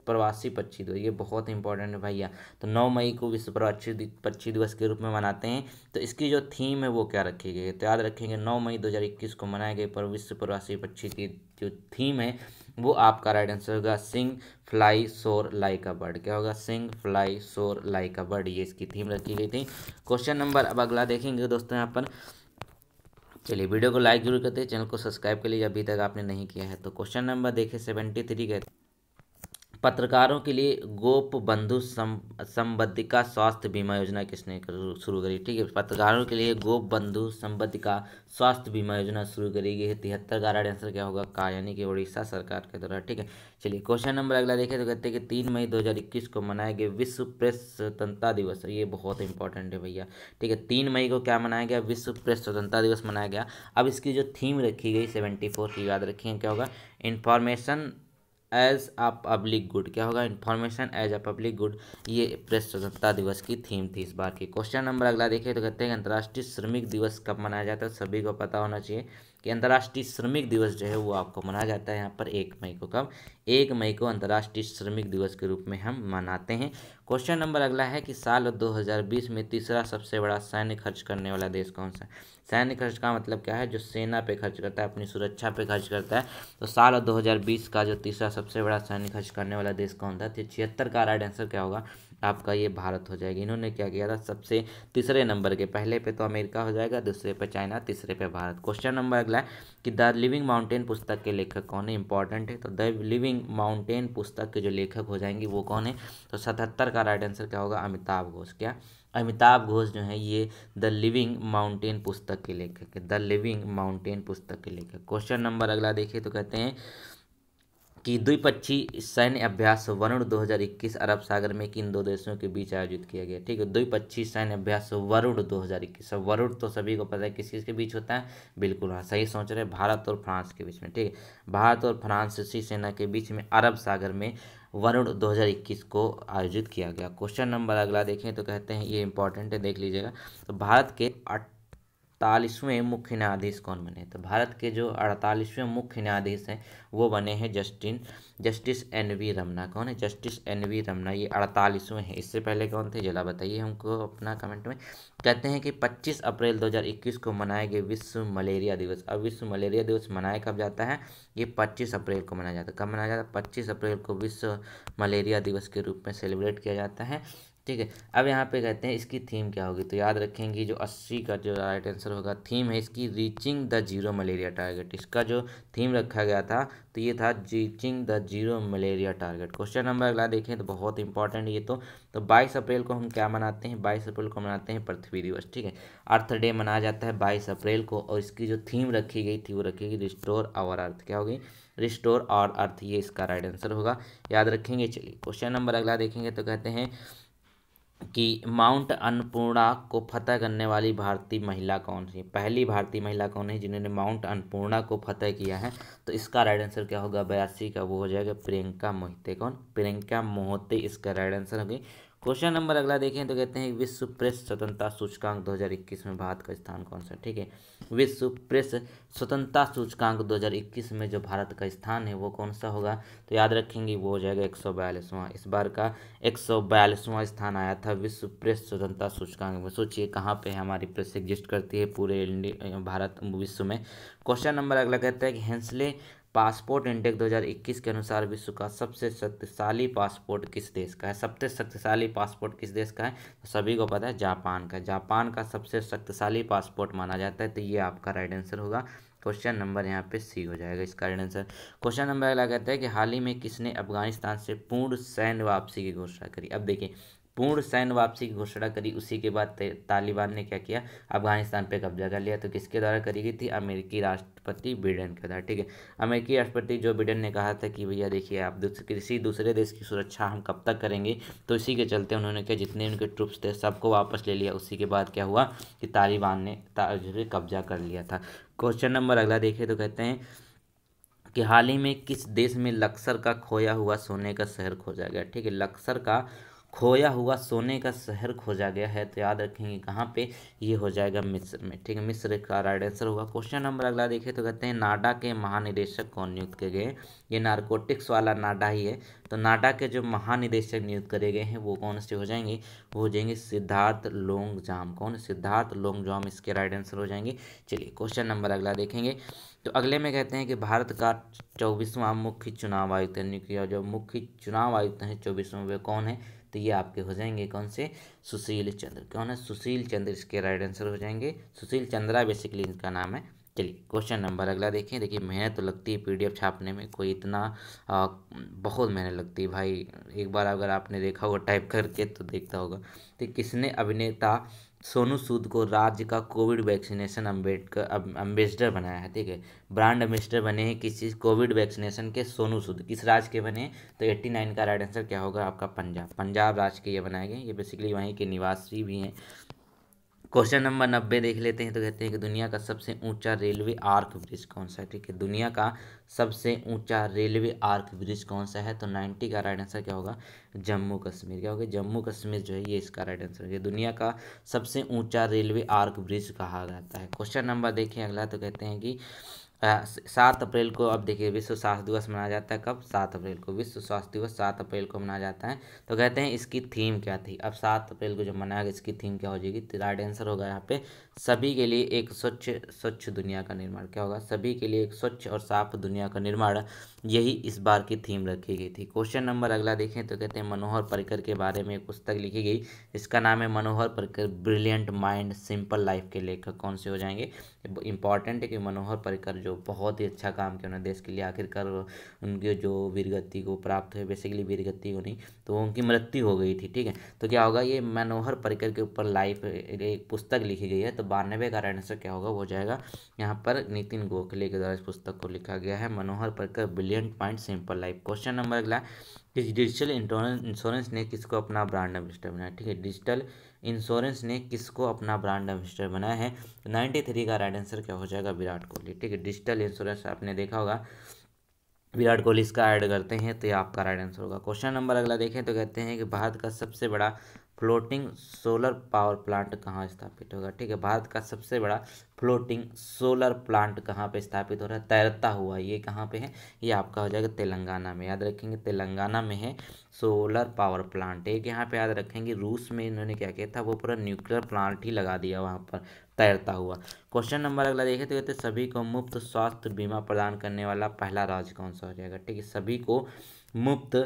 प्रवासी पक्षी दिवस ये बहुत इंपॉर्टेंट है भैया तो 9 मई को विश्व प्रवासी पक्षी दिवस के रूप में मनाते हैं तो इसकी जो थीम है वो क्या रखी गई है तो याद रखेंगे 9 मई 2021 को मनाए गए पर विश्व प्रवासी पक्षी की जो थीम है वो आपका राइट आंसर होगा sing fly soar like a bird क्या होगा sing fly soar like a bird ये इसकी थीम रखी गई थी क्वेश्चन नंबर अब अगला देखेंगे दोस्तों यहाँ पर चलिए वीडियो को लाइक जरूर करते हैं चैनल को सब्सक्राइब कर लीजिए अभी तक आपने नहीं किया है तो क्वेश्चन नंबर देखे सेवेंटी थ्री कहते पत्रकारों के लिए गोप बंधु संबद्धिका स्वास्थ्य बीमा योजना किसने शुरू करी ठीक है पत्रकारों के लिए गोप बंधु संबद्धिका स्वास्थ्य बीमा योजना शुरू करी गई है तिहत्तर का राइट आंसर क्या होगा का यानी कि ओडिशा सरकार के द्वारा ठीक है चलिए क्वेश्चन नंबर अगला देखें तो कहते हैं कि तीन मई दो को मनाए गए विश्व प्रेस स्वतंत्रता दिवस ये बहुत इंपॉर्टेंट है भैया ठीक है तीन मई को क्या मनाया गया विश्व प्रेस स्वतंत्रता दिवस मनाया गया अब इसकी जो थीम रखी गई सेवेंटी की याद रखी क्या होगा information as a public good क्या होगा information as a public good ये प्रेस स्वतंत्रता दिवस की थीम थी इस बार की क्वेश्चन नंबर अगला देखिए तो कहते हैं अंतर्राष्ट्रीय श्रमिक दिवस कब मनाया जाता है सभी को पता होना चाहिए कि अंतर्राष्ट्रीय श्रमिक दिवस जो है वो आपको मनाया जाता है यहाँ पर एक मई को कब एक मई को अंतर्राष्ट्रीय श्रमिक दिवस के रूप में हम मनाते हैं क्वेश्चन नंबर अगला है कि साल 2020 में तीसरा सबसे बड़ा सैन्य खर्च करने वाला देश कौन सा सैन्य खर्च का मतलब क्या है जो सेना पे खर्च करता है अपनी सुरक्षा पे खर्च करता है तो साल 2020 का जो तीसरा सबसे बड़ा सैन्य खर्च करने वाला देश कौन था तो छिहत्तर का राइट आंसर क्या होगा आपका ये भारत हो जाएगा इन्होंने क्या किया था सबसे तीसरे नंबर के पहले पे तो अमेरिका हो जाएगा दूसरे पे चाइना तीसरे पे भारत क्वेश्चन नंबर अगला है कि द लिविंग माउंटेन पुस्तक के लेखक कौन है इंपॉर्टेंट है तो द लिविंग माउंटेन पुस्तक के जो लेखक हो जाएंगे वो कौन है तो सतहत्तर का राइट आंसर क्या होगा अमिताभ घोष क्या अमिताभ घोष जो है ये द लिविंग माउंटेन पुस्तक के लेखक है द लिविंग माउंटेन पुस्तक के लेखक क्वेश्चन नंबर अगला देखिए तो कहते हैं कि द्विपक्षीय सैन्य अभ्यास वरुण 2021 अरब सागर में किन दो देशों के बीच आयोजित किया गया ठीक है द्विपक्षीय सैन्य अभ्यास वरुण 2021 वरुण तो सभी को पता है किस किसके बीच होता है बिल्कुल हाँ सही सोच रहे भारत और फ्रांस के बीच में ठीक है भारत और सी सेना के बीच में अरब सागर में वरुण 2021 को आयोजित किया गया क्वेश्चन नंबर अगला देखें तो कहते हैं ये इंपॉर्टेंट है देख लीजिएगा तो भारत के अड़तालीसवें मुख्य न्यायाधीश कौन बने तो भारत के जो अड़तालीसवें मुख्य न्यायाधीश हैं वो बने हैं Justin justice N V Ramana कौन है जस्टिस एन वी रमना ये अड़तालीसवें हैं इससे पहले कौन थे जला बताइए हमको अपना कमेंट में कहते हैं कि 25 अप्रैल 2021 को मनाए गए विश्व मलेरिया दिवस अब विश्व मलेरिया दिवस मनाया कब जाता है ये पच्चीस अप्रैल को मनाया जाता है कब मनाया जाता है पच्चीस अप्रैल को विश्व मलेरिया दिवस के रूप में सेलिब्रेट किया जाता है ठीक है अब यहाँ पे कहते हैं इसकी थीम क्या होगी तो याद रखेंगे जो अस्सी का जो राइट आंसर होगा थीम है इसकी reaching the zero malaria target इसका जो थीम रखा गया था तो ये था reaching the zero malaria target question number अगला देखें तो बहुत इंपॉर्टेंट ये तो तो बाईस अप्रैल को हम क्या मनाते हैं बाईस अप्रैल को मनाते हैं पृथ्वी दिवस ठीक है अर्थ डे मनाया जाता है बाईस अप्रैल को और इसकी जो थीम रखी गई थी वो रखी गई रिस्टोर आवर अर्थ क्या होगी रिस्टोर आवर अर्थ ये इसका राइट आंसर होगा याद रखेंगे चलिए क्वेश्चन नंबर अगला देखेंगे तो कहते हैं कि माउंट अन्नपूर्णा को फतह करने वाली भारतीय महिला कौन है पहली भारतीय महिला कौन है जिन्होंने माउंट अन्नपूर्णा को फतह किया है तो इसका राइट आंसर क्या होगा बयासी का वो हो जाएगा प्रियंका मोहिते कौन प्रियंका मोहते इसका राइट आंसर होगी क्वेश्चन नंबर अगला देखें तो कहते हैं विश्व प्रेस स्वतंत्रता सूचकांक 2021 में भारत का स्थान कौन सा ठीक है विश्व प्रेस स्वतंत्रता सूचकांक 2021 में जो भारत का स्थान है वो कौन सा होगा तो याद रखेंगे वो हो जाएगा एक सौ इस बार का एक सौ स्थान आया था विश्व प्रेस स्वतंत्रता सूचकांक में सोचिए कहाँ पर हमारी प्रेस एग्जिस्ट करती है पूरे भारत विश्व में क्वेश्चन नंबर अगला कहता है कि हेंसले पासपोर्ट इंडेक्स 2021 के अनुसार विश्व का सबसे शक्तिशाली पासपोर्ट किस देश का है सबसे शक्तिशाली पासपोर्ट किस देश का है तो सभी को पता है जापान का जापान का सबसे शक्तिशाली पासपोर्ट माना जाता है तो ये आपका राइट आंसर होगा क्वेश्चन नंबर यहाँ पे सी हो जाएगा इसका राइट आंसर क्वेश्चन नंबर अगला कहता है कि हाल ही में किसने अफगानिस्तान से पूर्ण सैन्य वापसी की घोषणा करी अब देखिए पूर्ण सैन्य वापसी की घोषणा करी उसी के बाद तालिबान ने क्या किया अफगानिस्तान पर कब्जा कर लिया तो किसके द्वारा करी गई थी अमेरिकी राष्ट्रपति बिडेन के द्वारा ठीक है अमेरिकी राष्ट्रपति जो बिडेन ने कहा था कि भैया देखिए आप किसी दूसरे देश की सुरक्षा हम कब तक करेंगे तो इसी के चलते उन्होंने क्या जितने उनके ट्रुप्स थे सबको वापस ले लिया उसी के बाद क्या हुआ कि तालिबान ने कब्जा कर लिया था क्वेश्चन नंबर अगला देखिए तो कहते हैं कि हाल ही में किस देश में लक्सर का खोया हुआ सोने का शहर खोजा गया ठीक है लक्सर का खोया हुआ सोने का शहर खोजा गया है तो याद रखेंगे कहाँ पे ये हो जाएगा मिस्र में ठीक है मिस्र का राइट आंसर होगा क्वेश्चन नंबर अगला देखिए तो कहते हैं नाडा के महानिदेशक कौन नियुक्त किए गए ये नारकोटिक्स वाला नाडा ही है तो नाडा के जो महानिदेशक नियुक्त करे गए हैं वो कौन से हो जाएंगे वो हो जाएंगे सिद्धार्थ लोंग जाम कौन सिद्धार्थ लोंग जाम इसके राइट आंसर हो जाएंगे चलिए क्वेश्चन नंबर अगला देखेंगे तो अगले में कहते हैं कि भारत का चौबीसवां मुख्य चुनाव आयुक्त है जो मुख्य चुनाव आयुक्त हैं चौबीसवें वे कौन है तो ये आपके हो जाएंगे कौन से सुशील चंद्र कौन है सुशील चंद्र इसके राइट आंसर हो जाएंगे सुशील चंद्रा बेसिकली इनका नाम है चलिए क्वेश्चन नंबर अगला देखें देखिए मेहनत तो लगती है पीडीएफ छापने में कोई इतना आ, बहुत मेहनत लगती है भाई एक बार अगर आपने देखा होगा टाइप करके तो देखता होगा तो किसने अभिनेता सोनू सूद को राज्य का Covid vaccination Ambedkar ambassador um, बनाया है ठीक है ब्रांड अम्बेसडर बने हैं किस चीज़ कोविड वैक्सीनेशन के सोनू सूद किस राज्य के बने तो एट्टी नाइन का राइट आंसर क्या होगा आपका पंजाब पंजाब राज्य के ये बनाए गए ये बेसिकली वहीं के निवासी भी हैं क्वेश्चन नंबर नब्बे देख लेते हैं तो कहते हैं कि दुनिया का सबसे ऊंचा रेलवे आर्क ब्रिज कौन सा है ठीक है दुनिया का सबसे ऊंचा रेलवे आर्क ब्रिज कौन सा है तो नाइन्टी का राइट आंसर क्या होगा जम्मू कश्मीर क्या होगा जम्मू कश्मीर जो है ये इसका राइट आंसर है दुनिया का सबसे ऊंचा रेलवे आर्क ब्रिज कहा जाता है क्वेश्चन नंबर देखिए अगला तो कहते हैं कि सात अप्रैल को अब देखिए विश्व स्वास्थ्य दिवस मनाया जाता है कब सात अप्रैल को विश्व स्वास्थ्य दिवस सात अप्रैल को मनाया जाता है तो कहते हैं इसकी थीम क्या थी अब सात अप्रैल को जब मनाया गया इसकी थीम क्या हो जाएगी तो राइट आंसर होगा यहाँ पे सभी के लिए एक स्वच्छ स्वच्छ दुनिया का निर्माण क्या होगा सभी के लिए एक स्वच्छ और साफ दुनिया का निर्माण यही इस बार की थीम रखी गई थी क्वेश्चन नंबर अगला देखें तो कहते हैं मनोहर पर्रिकर के बारे में एक पुस्तक लिखी गई इसका नाम है Manohar Parrikar brilliant mind simple life के लेखक कौन से हो जाएंगे इंपॉर्टेंट है कि मनोहर पर्रिकर जो बहुत ही अच्छा काम किया उन्होंने देश के लिए आखिरकार उनके जो वीरगति को प्राप्त हुए बेसिकली वीरगति को नहीं तो उनकी मृत्यु हो गई थी ठीक है तो क्या होगा ये मनोहर पर्रिकर के ऊपर लाइफ एक पुस्तक लिखी गई है तो बानवे का राइट आंसर क्या होगा वो जाएगा यहाँ पर नितिन गोखले के द्वारा इस पुस्तक को लिखा गया है Manohar Parrikar brilliant point simple life question number अगला किस डिजिटल इंश्योरेंस ने किसको अपना ब्रांड एम्बेसडर बनाया ठीक है डिजिटल इंश्योरेंस ने किसको अपना ब्रांड एम्बेसडर बनाया है नाइन्टी थ्री का राइट आंसर क्या हो जाएगा विराट कोहली ठीक है डिजिटल इंश्योरेंस आपने देखा होगा विराट कोहली इसका ऐड करते हैं तो ये आपका राइट आंसर होगा क्वेश्चन नंबर अगला देखें तो कहते हैं कि भारत का सबसे बड़ा फ्लोटिंग सोलर पावर प्लांट कहाँ स्थापित होगा ठीक है भारत का सबसे बड़ा फ्लोटिंग सोलर प्लांट कहाँ पे स्थापित हो रहा है तैरता हुआ ये कहाँ पे है ये आपका हो जाएगा तेलंगाना में याद रखेंगे तेलंगाना में है सोलर पावर प्लांट एक यहाँ पे याद रखेंगे रूस में इन्होंने क्या किया था वो पूरा न्यूक्लियर प्लांट ही लगा दिया वहाँ पर तैरता हुआ क्वेश्चन नंबर अगला देखे तो कहते सभी को मुफ्त स्वास्थ्य बीमा प्रदान करने वाला पहला राज्य कौन सा हो जाएगा ठीक है सभी को मुफ्त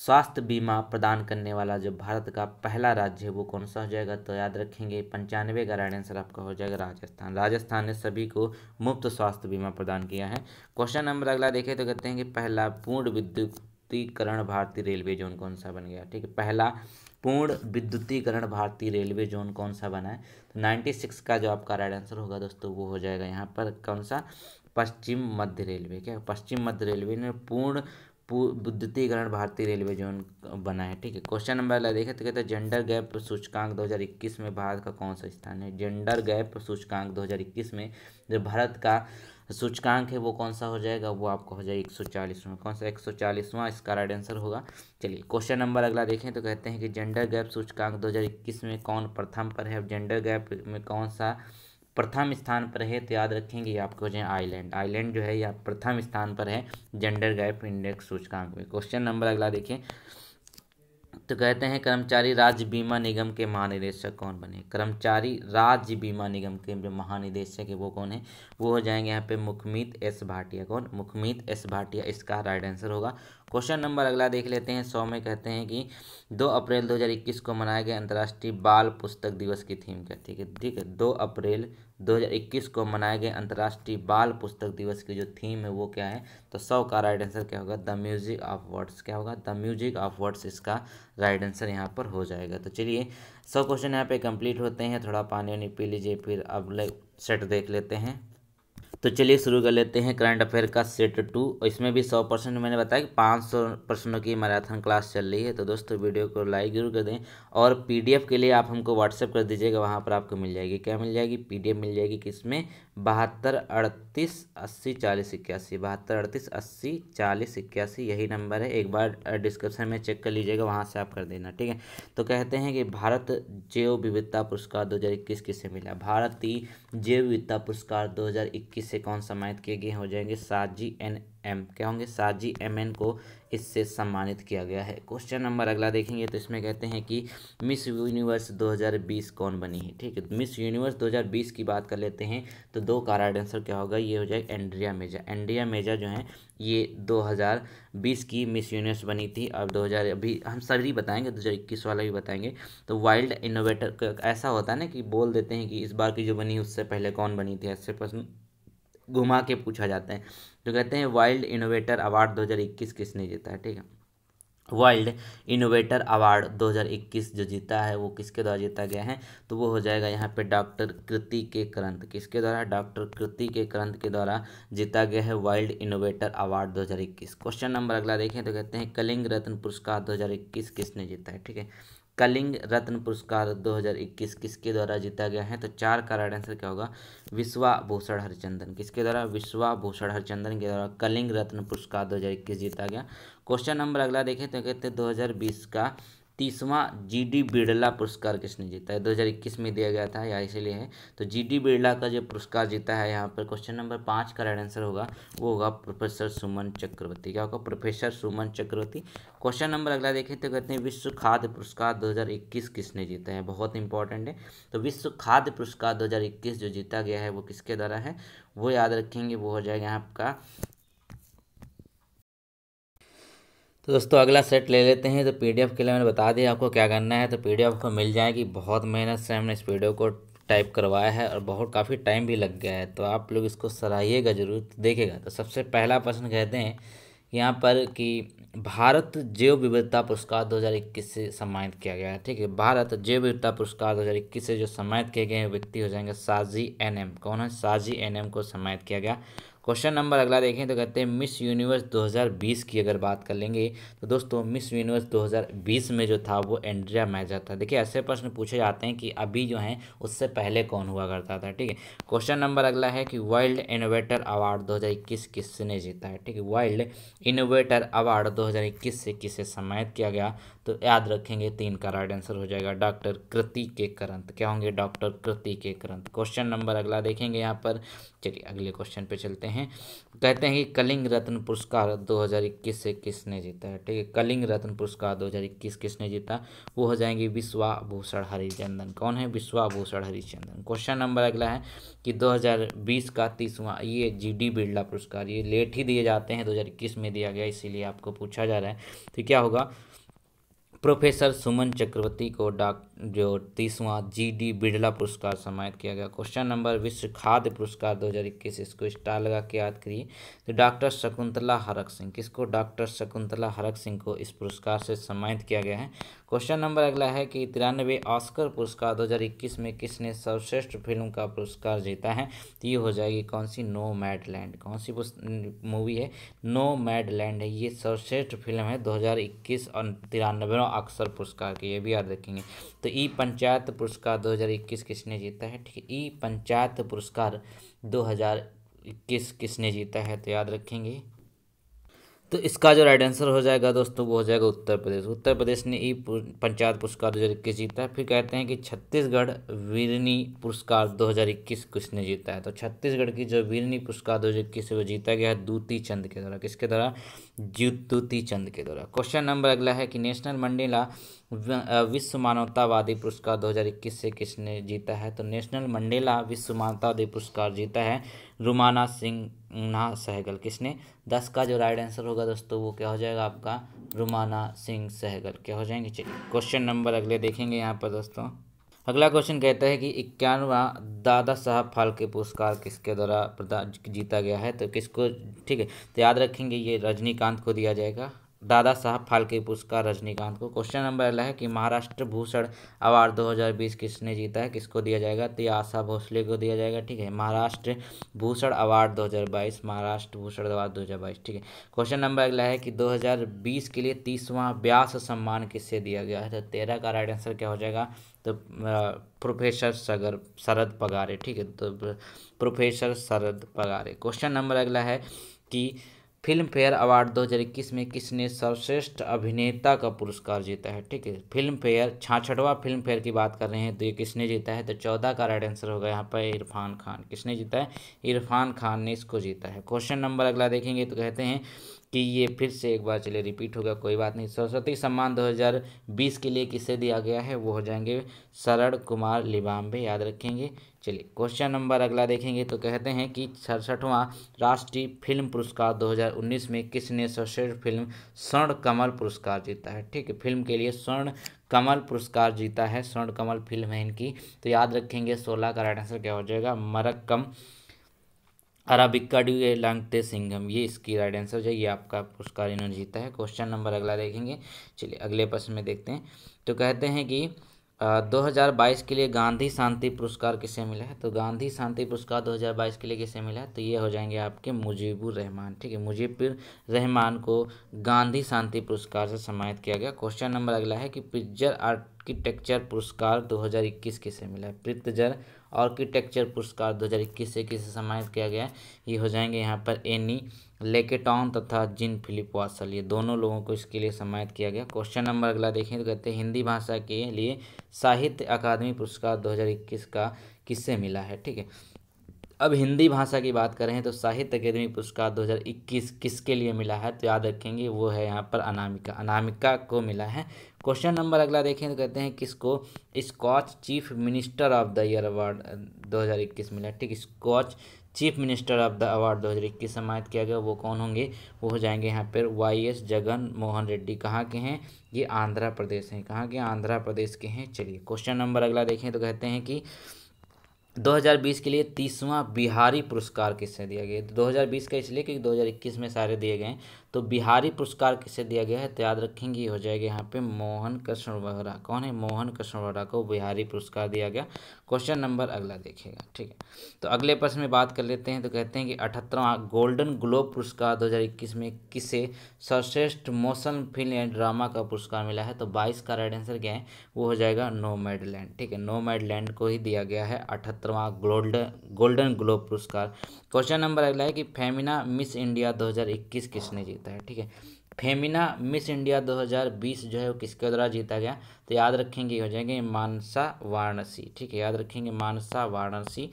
स्वास्थ्य बीमा प्रदान करने वाला जो भारत का पहला राज्य है वो कौन सा हो जाएगा तो याद रखेंगे पंचानवे का राइट आंसर आपका हो जाएगा राजस्थान राजस्थान ने सभी को मुफ्त स्वास्थ्य बीमा प्रदान किया है क्वेश्चन नंबर अगला देखें तो कहते हैं कि पहला पूर्ण विद्युतीकरण भारतीय रेलवे जोन कौन सा बन गया ठीक है पहला पूर्ण विद्युतीकरण भारतीय रेलवे जोन कौन सा बना है तो सिक्स का जो आपका राइट आंसर होगा दोस्तों वो हो जाएगा यहाँ पर कौन सा पश्चिम मध्य रेलवे क्या पश्चिम मध्य रेलवे ने पूर्ण विद्युतीकरण भारतीय रेलवे जोन बना है ठीक है क्वेश्चन नंबर अगला देखें तो कहते हैं जेंडर गैप सूचकांक 2021 में भारत का कौन सा स्थान है जेंडर गैप सूचकांक 2021 में जो भारत का सूचकांक है वो कौन सा हो जाएगा वो आपको हो जाएगा एक सौ चालीसवां कौन सा एक सौ चालीसवां इसका राइट आंसर होगा चलिए क्वेश्चन नंबर अगला देखें तो कहते हैं कि जेंडर गैप सूचकांक दो में कौन प्रथम पर है जेंडर गैप में कौन सा प्रथम स्थान पर है तो याद रखेंगे आपको जो है आईलैंड आईलैंड जो है यह प्रथम स्थान पर है जेंडर गैप इंडेक्स सूचकांक में क्वेश्चन नंबर अगला देखें तो कहते हैं कर्मचारी राज्य बीमा निगम के महानिदेशक कौन बने कर्मचारी राज्य बीमा निगम के जो महानिदेशक है वो कौन है वो हो जाएंगे यहाँ पे मुखमीत एस भाटिया कौन मुखमीत एस भाटिया इसका राइट आंसर होगा क्वेश्चन नंबर अगला देख लेते हैं सौ में कहते हैं कि दो अप्रैल 2021 को मनाए गए अंतर्राष्ट्रीय बाल पुस्तक दिवस की थीम क्या ठीक है ठीक है दो अप्रैल 2021 को मनाए गए अंतर्राष्ट्रीय बाल पुस्तक दिवस की जो थीम है वो क्या है तो सौ का राइट आंसर क्या होगा द म्यूजिक ऑफ वर्ड्स क्या होगा द म्यूजिक ऑफ वर्ड्स इसका राइट आंसर यहाँ पर हो जाएगा तो चलिए सौ क्वेश्चन यहाँ पे कंप्लीट होते हैं थोड़ा पानी वानी पी लीजिए फिर अब सेट देख लेते हैं तो चलिए शुरू कर लेते हैं करंट अफेयर का सेट टू इसमें भी सौ परसेंट मैंने बताया कि पाँच सौ प्रश्नों की मैराथन क्लास चल रही है तो दोस्तों वीडियो को लाइक जरूर कर दें और पीडीएफ के लिए आप हमको व्हाट्सएप कर दीजिएगा वहाँ पर आपको मिल जाएगी क्या मिल जाएगी पीडीएफ मिल जाएगी किस में बहत्तर अड़तीस अस्सी चालीस इक्यासी बहत्तर अड़तीस अस्सी चालीस इक्यासी यही नंबर है एक बार डिस्क्रिप्शन में चेक कर लीजिएगा वहाँ से आप कर देना ठीक है तो कहते हैं कि भारत जैव विविधता पुरस्कार 2021 किसे मिला भारतीय जैव विविधता पुरस्कार 2021 से कौन सम्मानित किए गए हो जाएंगे साजी एन एम क्या होंगे जी एम एन को इससे सम्मानित किया गया है क्वेश्चन नंबर अगला देखेंगे तो इसमें कहते हैं कि मिस यूनिवर्स 2020 कौन बनी है ठीक है मिस यूनिवर्स 2020 की बात कर लेते हैं तो दो का आंसर क्या होगा ये हो जाएगा एंड्रिया मेजा एंड्रिया मेजा जो है ये 2020 की मिस यूनिवर्स बनी थी अब 2000 अभी हम सभी बताएंगे दो वाला भी बताएंगे तो वाइल्ड इनोवेटर ऐसा होता है ना कि बोल देते हैं कि इस बार की जो बनी उससे पहले कौन बनी थी ऐसे प्रश्न घुमा के पूछा जाता है जो तो कहते हैं वाइल्ड इनोवेटर अवार्ड 2021 किसने जीता है ठीक है वर्ल्ड इनोवेटर अवार्ड 2021 जो जीता है वो किसके द्वारा जीता गया है तो वो हो जाएगा यहाँ पे डॉक्टर कृति के करंत किसके द्वारा डॉक्टर कृति के करंत के द्वारा जीता गया है world innovator award 2021 question number अगला देखें तो कहते हैं कलिंग रत्न पुरस्कार 2021 किसने जीता है ठीक है कलिंग रत्न पुरस्कार 2021 किसके द्वारा जीता गया है तो चार का राइट आंसर क्या होगा विश्वा भूषण हरिचंदन किसके द्वारा विश्वा भूषण हरिचंदन के द्वारा कलिंग रत्न पुरस्कार 2021 जीता गया क्वेश्चन नंबर अगला देखें तो कहते हैं 2020 का तीसवां जी डी बिरला पुरस्कार किसने जीता है दो हज़ार इक्कीस में दिया गया था या इसीलिए है तो जी डी बिरला का जो पुरस्कार जीता है यहाँ पर क्वेश्चन नंबर पाँच का राइट आंसर होगा वो होगा प्रोफेसर सुमन चक्रवर्ती क्या होगा professor Suman Chakraborty question number अगला देखें तो कहते हैं विश्व खाद्य पुरस्कार 2021 किसने जीता है बहुत इंपॉर्टेंट है तो विश्व खाद्य पुरस्कार 2021 जो जीता गया है वो किसके द्वारा है वो याद रखेंगे वो हो जाएगा आपका तो दोस्तों अगला सेट ले लेते हैं तो पीडीएफ के लिए मैंने बता दिया आपको क्या करना है तो पीडीएफ को मिल जाएगी बहुत मेहनत से हमने इस पीडीएफ को टाइप करवाया है और बहुत काफ़ी टाइम भी लग गया है तो आप लोग इसको सराहिएगा जरूर देखेगा तो सबसे पहला प्रश्न कहते हैं यहाँ पर कि भारत जैव विविधता पुरस्कार दो से सम्मानित किया गया है ठीक है भारत जैव विविधता पुरस्कार दो से जो सम्मानित किए गए व्यक्ति हो जाएंगे साजी एन कौन है साजी एन को सम्मानित किया गया क्वेश्चन नंबर अगला देखें तो कहते हैं मिस यूनिवर्स 2020 की अगर बात कर लेंगे तो दोस्तों मिस यूनिवर्स 2020 में जो था वो एंड्रिया मैजा था देखिए ऐसे प्रश्न पूछे जाते हैं कि अभी जो है उससे पहले कौन हुआ करता था ठीक है क्वेश्चन नंबर अगला है कि वर्ल्ड इनोवेटर अवार्ड दो किसने जीता है ठीक है वर्ल्ड इनोवेटर अवार्ड दो से किसे सम्मानित किया गया तो याद रखेंगे तीन का राइट आंसर हो जाएगा डॉक्टर कृति के करंत क्या होंगे डॉक्टर कृति के करंत क्वेश्चन नंबर अगला देखेंगे यहाँ पर चलिए अगले क्वेश्चन पे चलते हैं कहते हैं कि कलिंग रत्न पुरस्कार 2021 से किसने जीता है ठीक है कलिंग रत्न पुरस्कार 2021 किसने जीता वो हो जाएंगे विश्वा भूषण हरिचंदन कौन है विश्वा भूषण हरिचंदन क्वेश्चन नंबर अगला है कि 2020 का तीसवां ये जी डी बिरला पुरस्कार ये लेट ही दिए जाते हैं दो में दिया गया इसीलिए आपको पूछा जा रहा है तो क्या होगा प्रोफेसर सुमन चक्रवर्ती को डॉक जो तीसवां जी डी बिड़ला पुरस्कार सम्मानित किया गया क्वेश्चन नंबर विश्व खाद्य पुरस्कार 2021 इसको स्टार लगा के याद करिए तो डॉक्टर शकुंतला हरक सिंह किसको डॉक्टर शकुंतला हरक सिंह को इस पुरस्कार से सम्मानित किया गया है क्वेश्चन नंबर अगला है कि तिरानवे ऑस्कर पुरस्कार 2021 में किसने सर्वश्रेष्ठ फिल्म का पुरस्कार जीता है तो ये हो जाएगी कौन सी नो मैड लैंड कौन सी मूवी है नो मैड लैंड है ये सर्वश्रेष्ठ फिल्म है 2021 और तिरानवे ऑस्कर पुरस्कार की ये भी याद रखेंगे तो ई पंचायत पुरस्कार 2021 किसने जीता है ठीक है ई पंचायत पुरस्कार 2021 किसने जीता है तो याद रखेंगे तो इसका जो राइट आंसर हो जाएगा दोस्तों वो हो जाएगा उत्तर प्रदेश उत्तर प्रदेश ने ई पंचायत पुरस्कार दो हज़ार इक्कीस जीता फिर कहते हैं कि छत्तीसगढ़ वीरनी पुरस्कार दो हज़ार इक्कीस किसने जीता है तो छत्तीसगढ़ की जो वीरनी पुरस्कार दो हज़ार इक्कीस वो जीता गया है दूती चंद के द्वारा किसके द्वारा ज्योति चंद के द्वारा क्वेश्चन नंबर अगला है कि नेशनल मंडेला विश्व मानवतावादी पुरस्कार 2021 से किसने जीता है तो नेशनल मंडेला विश्व मानवतावादी पुरस्कार जीता है रुमाना सिंह ना सहगल किसने दस का जो राइट आंसर होगा दोस्तों वो क्या हो जाएगा आपका रुमाना सिंह सहगल क्या हो जाएंगे चलिए क्वेश्चन नंबर अगले देखेंगे यहाँ पर दोस्तों अगला क्वेश्चन कहता है कि इक्यानवा दादा साहब फालके पुरस्कार किसके द्वारा प्रदान जीता गया है तो किसको ठीक है तो याद रखेंगे ये रजनीकांत को दिया जाएगा दादा साहब फाल्के पुरस्कार रजनीकांत को क्वेश्चन नंबर अगला है कि महाराष्ट्र भूषण अवार्ड 2020 किसने जीता है किसको दिया जाएगा तो आशा भोसले को दिया जाएगा ठीक है महाराष्ट्र भूषण अवार्ड 2022 महाराष्ट्र भूषण अवार्ड 2022 ठीक है क्वेश्चन नंबर अगला है कि 2020 के लिए तीसवां व्यास सम्मान किससे दिया गया है तो तेरह का राइट आंसर क्या हो जाएगा तो प्रोफेसर सगर शरद पगारे ठीक है तो professor Sharad Pagare question number अगला है कि फिल्म फेयर अवार्ड 2021 में किसने सर्वश्रेष्ठ अभिनेता का पुरस्कार जीता है ठीक है फिल्म फेयर छाछठवा फिल्म फेयर की बात कर रहे हैं तो ये किसने जीता है तो चौदह का राइट आंसर होगा यहाँ पर इरफान खान किसने जीता है इरफान खान ने इसको जीता है क्वेश्चन नंबर अगला देखेंगे तो कहते हैं कि ये फिर से एक बार चलिए रिपीट होगा कोई बात नहीं सरस्वती सम्मान 2020 के लिए किसे दिया गया है वो हो जाएंगे शरण कुमार लिबाम्बे याद रखेंगे चलिए क्वेश्चन नंबर अगला देखेंगे तो कहते हैं कि सड़सठवां राष्ट्रीय फिल्म पुरस्कार 2019 में किसने सर्वश्रेष्ठ फिल्म स्वर्ण कमल पुरस्कार जीता है ठीक है फिल्म के लिए स्वर्ण कमल पुरस्कार जीता है स्वर्ण कमल फिल्म है इनकी तो याद रखेंगे सोलह का राइट आंसर क्या हो जाएगा मरक्कम अराबिक्काडू ये लांगते सिंघम ये इसकी राइट आंसर हो जाएगी आपका पुरस्कार इन्होंने जीता है क्वेश्चन नंबर अगला देखेंगे चलिए अगले प्रश्न में देखते हैं तो कहते हैं कि आ, 2022 के लिए गांधी शांति पुरस्कार किसे मिला है तो गांधी शांति पुरस्कार 2022 के लिए किसे मिला है तो ये हो जाएंगे आपके मुजीबुर रहमान ठीक है मुजीबुर रहमान को गांधी शांति पुरस्कार से सम्मानित किया गया क्वेश्चन नंबर अगला है कि पिज्जर आर्किटेक्चर पुरस्कार दो इक्कीस किसे मिला है पित्जर आर्किटेक्चर पुरस्कार 2021 से किसे सम्मानित किया गया है ये हो जाएंगे यहाँ पर एनी लेकेटॉन तथा जिन फिलिप वासल ये दोनों लोगों को इसके लिए सम्मानित किया गया क्वेश्चन नंबर अगला देखें तो कहते हैं हिंदी भाषा के लिए साहित्य अकादमी पुरस्कार 2021 का किससे मिला है ठीक है अब हिंदी भाषा की बात करें तो साहित्य अकादमी पुरस्कार 2021 किसके लिए मिला है तो याद रखेंगे वो है यहाँ पर अनामिका अनामिका को मिला है क्वेश्चन नंबर अगला देखें तो कहते हैं किसको Skoch chief minister of the year award 2021 मिला ठीक Skoch chief minister of the award दो हज़ार इक्कीस सम्मानित किया गया वो कौन होंगे वो हो जाएंगे यहाँ पर वाई एस जगन मोहन रेड्डी कहाँ के हैं ये आंध्र प्रदेश हैं कहाँ के आंध्र प्रदेश के हैं चलिए क्वेश्चन नंबर अगला देखें तो कहते हैं कि 2020 के लिए तीसवां बिहारी पुरस्कार किससे दिया गया 2020 का इसलिए क्योंकि 2021 में सारे दिए गए तो बिहारी पुरस्कार किसे दिया गया है तो याद रखेंगे हो जाएगा यहाँ पे मोहन कृष्ण बहरा कौन है मोहन कृष्ण बहरा को बिहारी पुरस्कार दिया गया क्वेश्चन नंबर अगला देखिएगा ठीक है तो अगले प्रश्न में बात कर लेते हैं तो कहते हैं कि अठहत्तरवा गोल्डन ग्लोब पुरस्कार दो में किसे सर्वश्रेष्ठ मोशन फिल्म एंड ड्रामा का पुरस्कार मिला है तो बाईस का राइट आंसर क्या है वो हो जाएगा नो ठीक है नो को ही दिया गया है अठहत्तरवा गोल्डन गोल्डन ग्लोब पुरस्कार क्वेश्चन नंबर अगला है कि फेमिना मिस इंडिया 2021 किसने जीता है ठीक है फेमिना मिस इंडिया 2020 जो है वो किसके द्वारा जीता गया तो याद रखेंगे हो जाएंगे मानसा वाराणसी ठीक है याद रखेंगे मानसा वाराणसी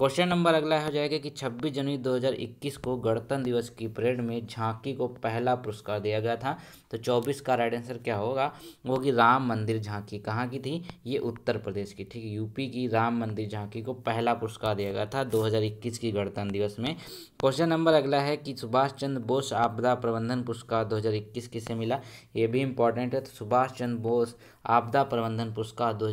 क्वेश्चन नंबर अगला हो जाएगा कि 26 जनवरी 2021 को गणतंत्र दिवस की परेड में झांकी को पहला पुरस्कार दिया गया था तो 24 का राइट आंसर क्या होगा वो कि राम मंदिर झांकी कहाँ की थी ये उत्तर प्रदेश की ठीक है यूपी की राम मंदिर झांकी को पहला पुरस्कार दिया गया था 2021 की गणतंत्र दिवस में क्वेश्चन नंबर अगला है कि सुभाष चंद्र बोस आपदा प्रबंधन पुरस्कार दो किसे मिला ये भी इंपॉर्टेंट है तो सुभाष चंद्र बोस आपदा प्रबंधन पुरस्कार दो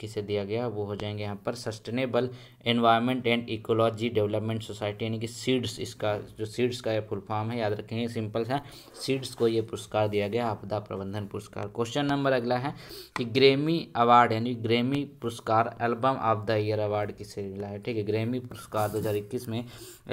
किसे दिया गया वो हो जाएंगे यहाँ पर sustainable environment dent ecology development society यानी कि सीड्स इसका जो सीड्स का फुल फॉर्म है याद रखेंगे सिंपल सा सीड्स को ये पुरस्कार दिया गया आपदा प्रबंधन पुरस्कार क्वेश्चन नंबर अगला है कि ग्रेमी अवार्ड यानी ग्रेमी पुरस्कार album of the year award किसे मिला है ठीक है ग्रेमी पुरस्कार दो में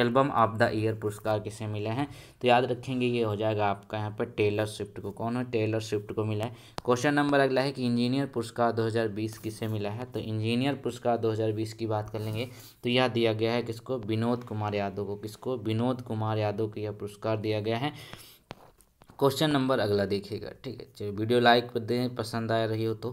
एल्बम ऑफ द ईयर पुरस्कार किसे मिला है तो याद रखेंगे ये हो जाएगा आपका यहाँ पर टेलर स्विफ्ट को कौन है टेलर स्विफ्ट को मिला है क्वेश्चन नंबर अगला है कि इंजीनियर पुरस्कार 2020 किसे मिला है तो इंजीनियर पुरस्कार 2020 की बात कर लेंगे तो यह दिया गया है किसको विनोद कुमार यादव को किसको विनोद कुमार यादव को यह पुरस्कार दिया गया है क्वेश्चन नंबर अगला देखिएगा ठीक है चलिए वीडियो लाइक कर दें पसंद आ रही हो तो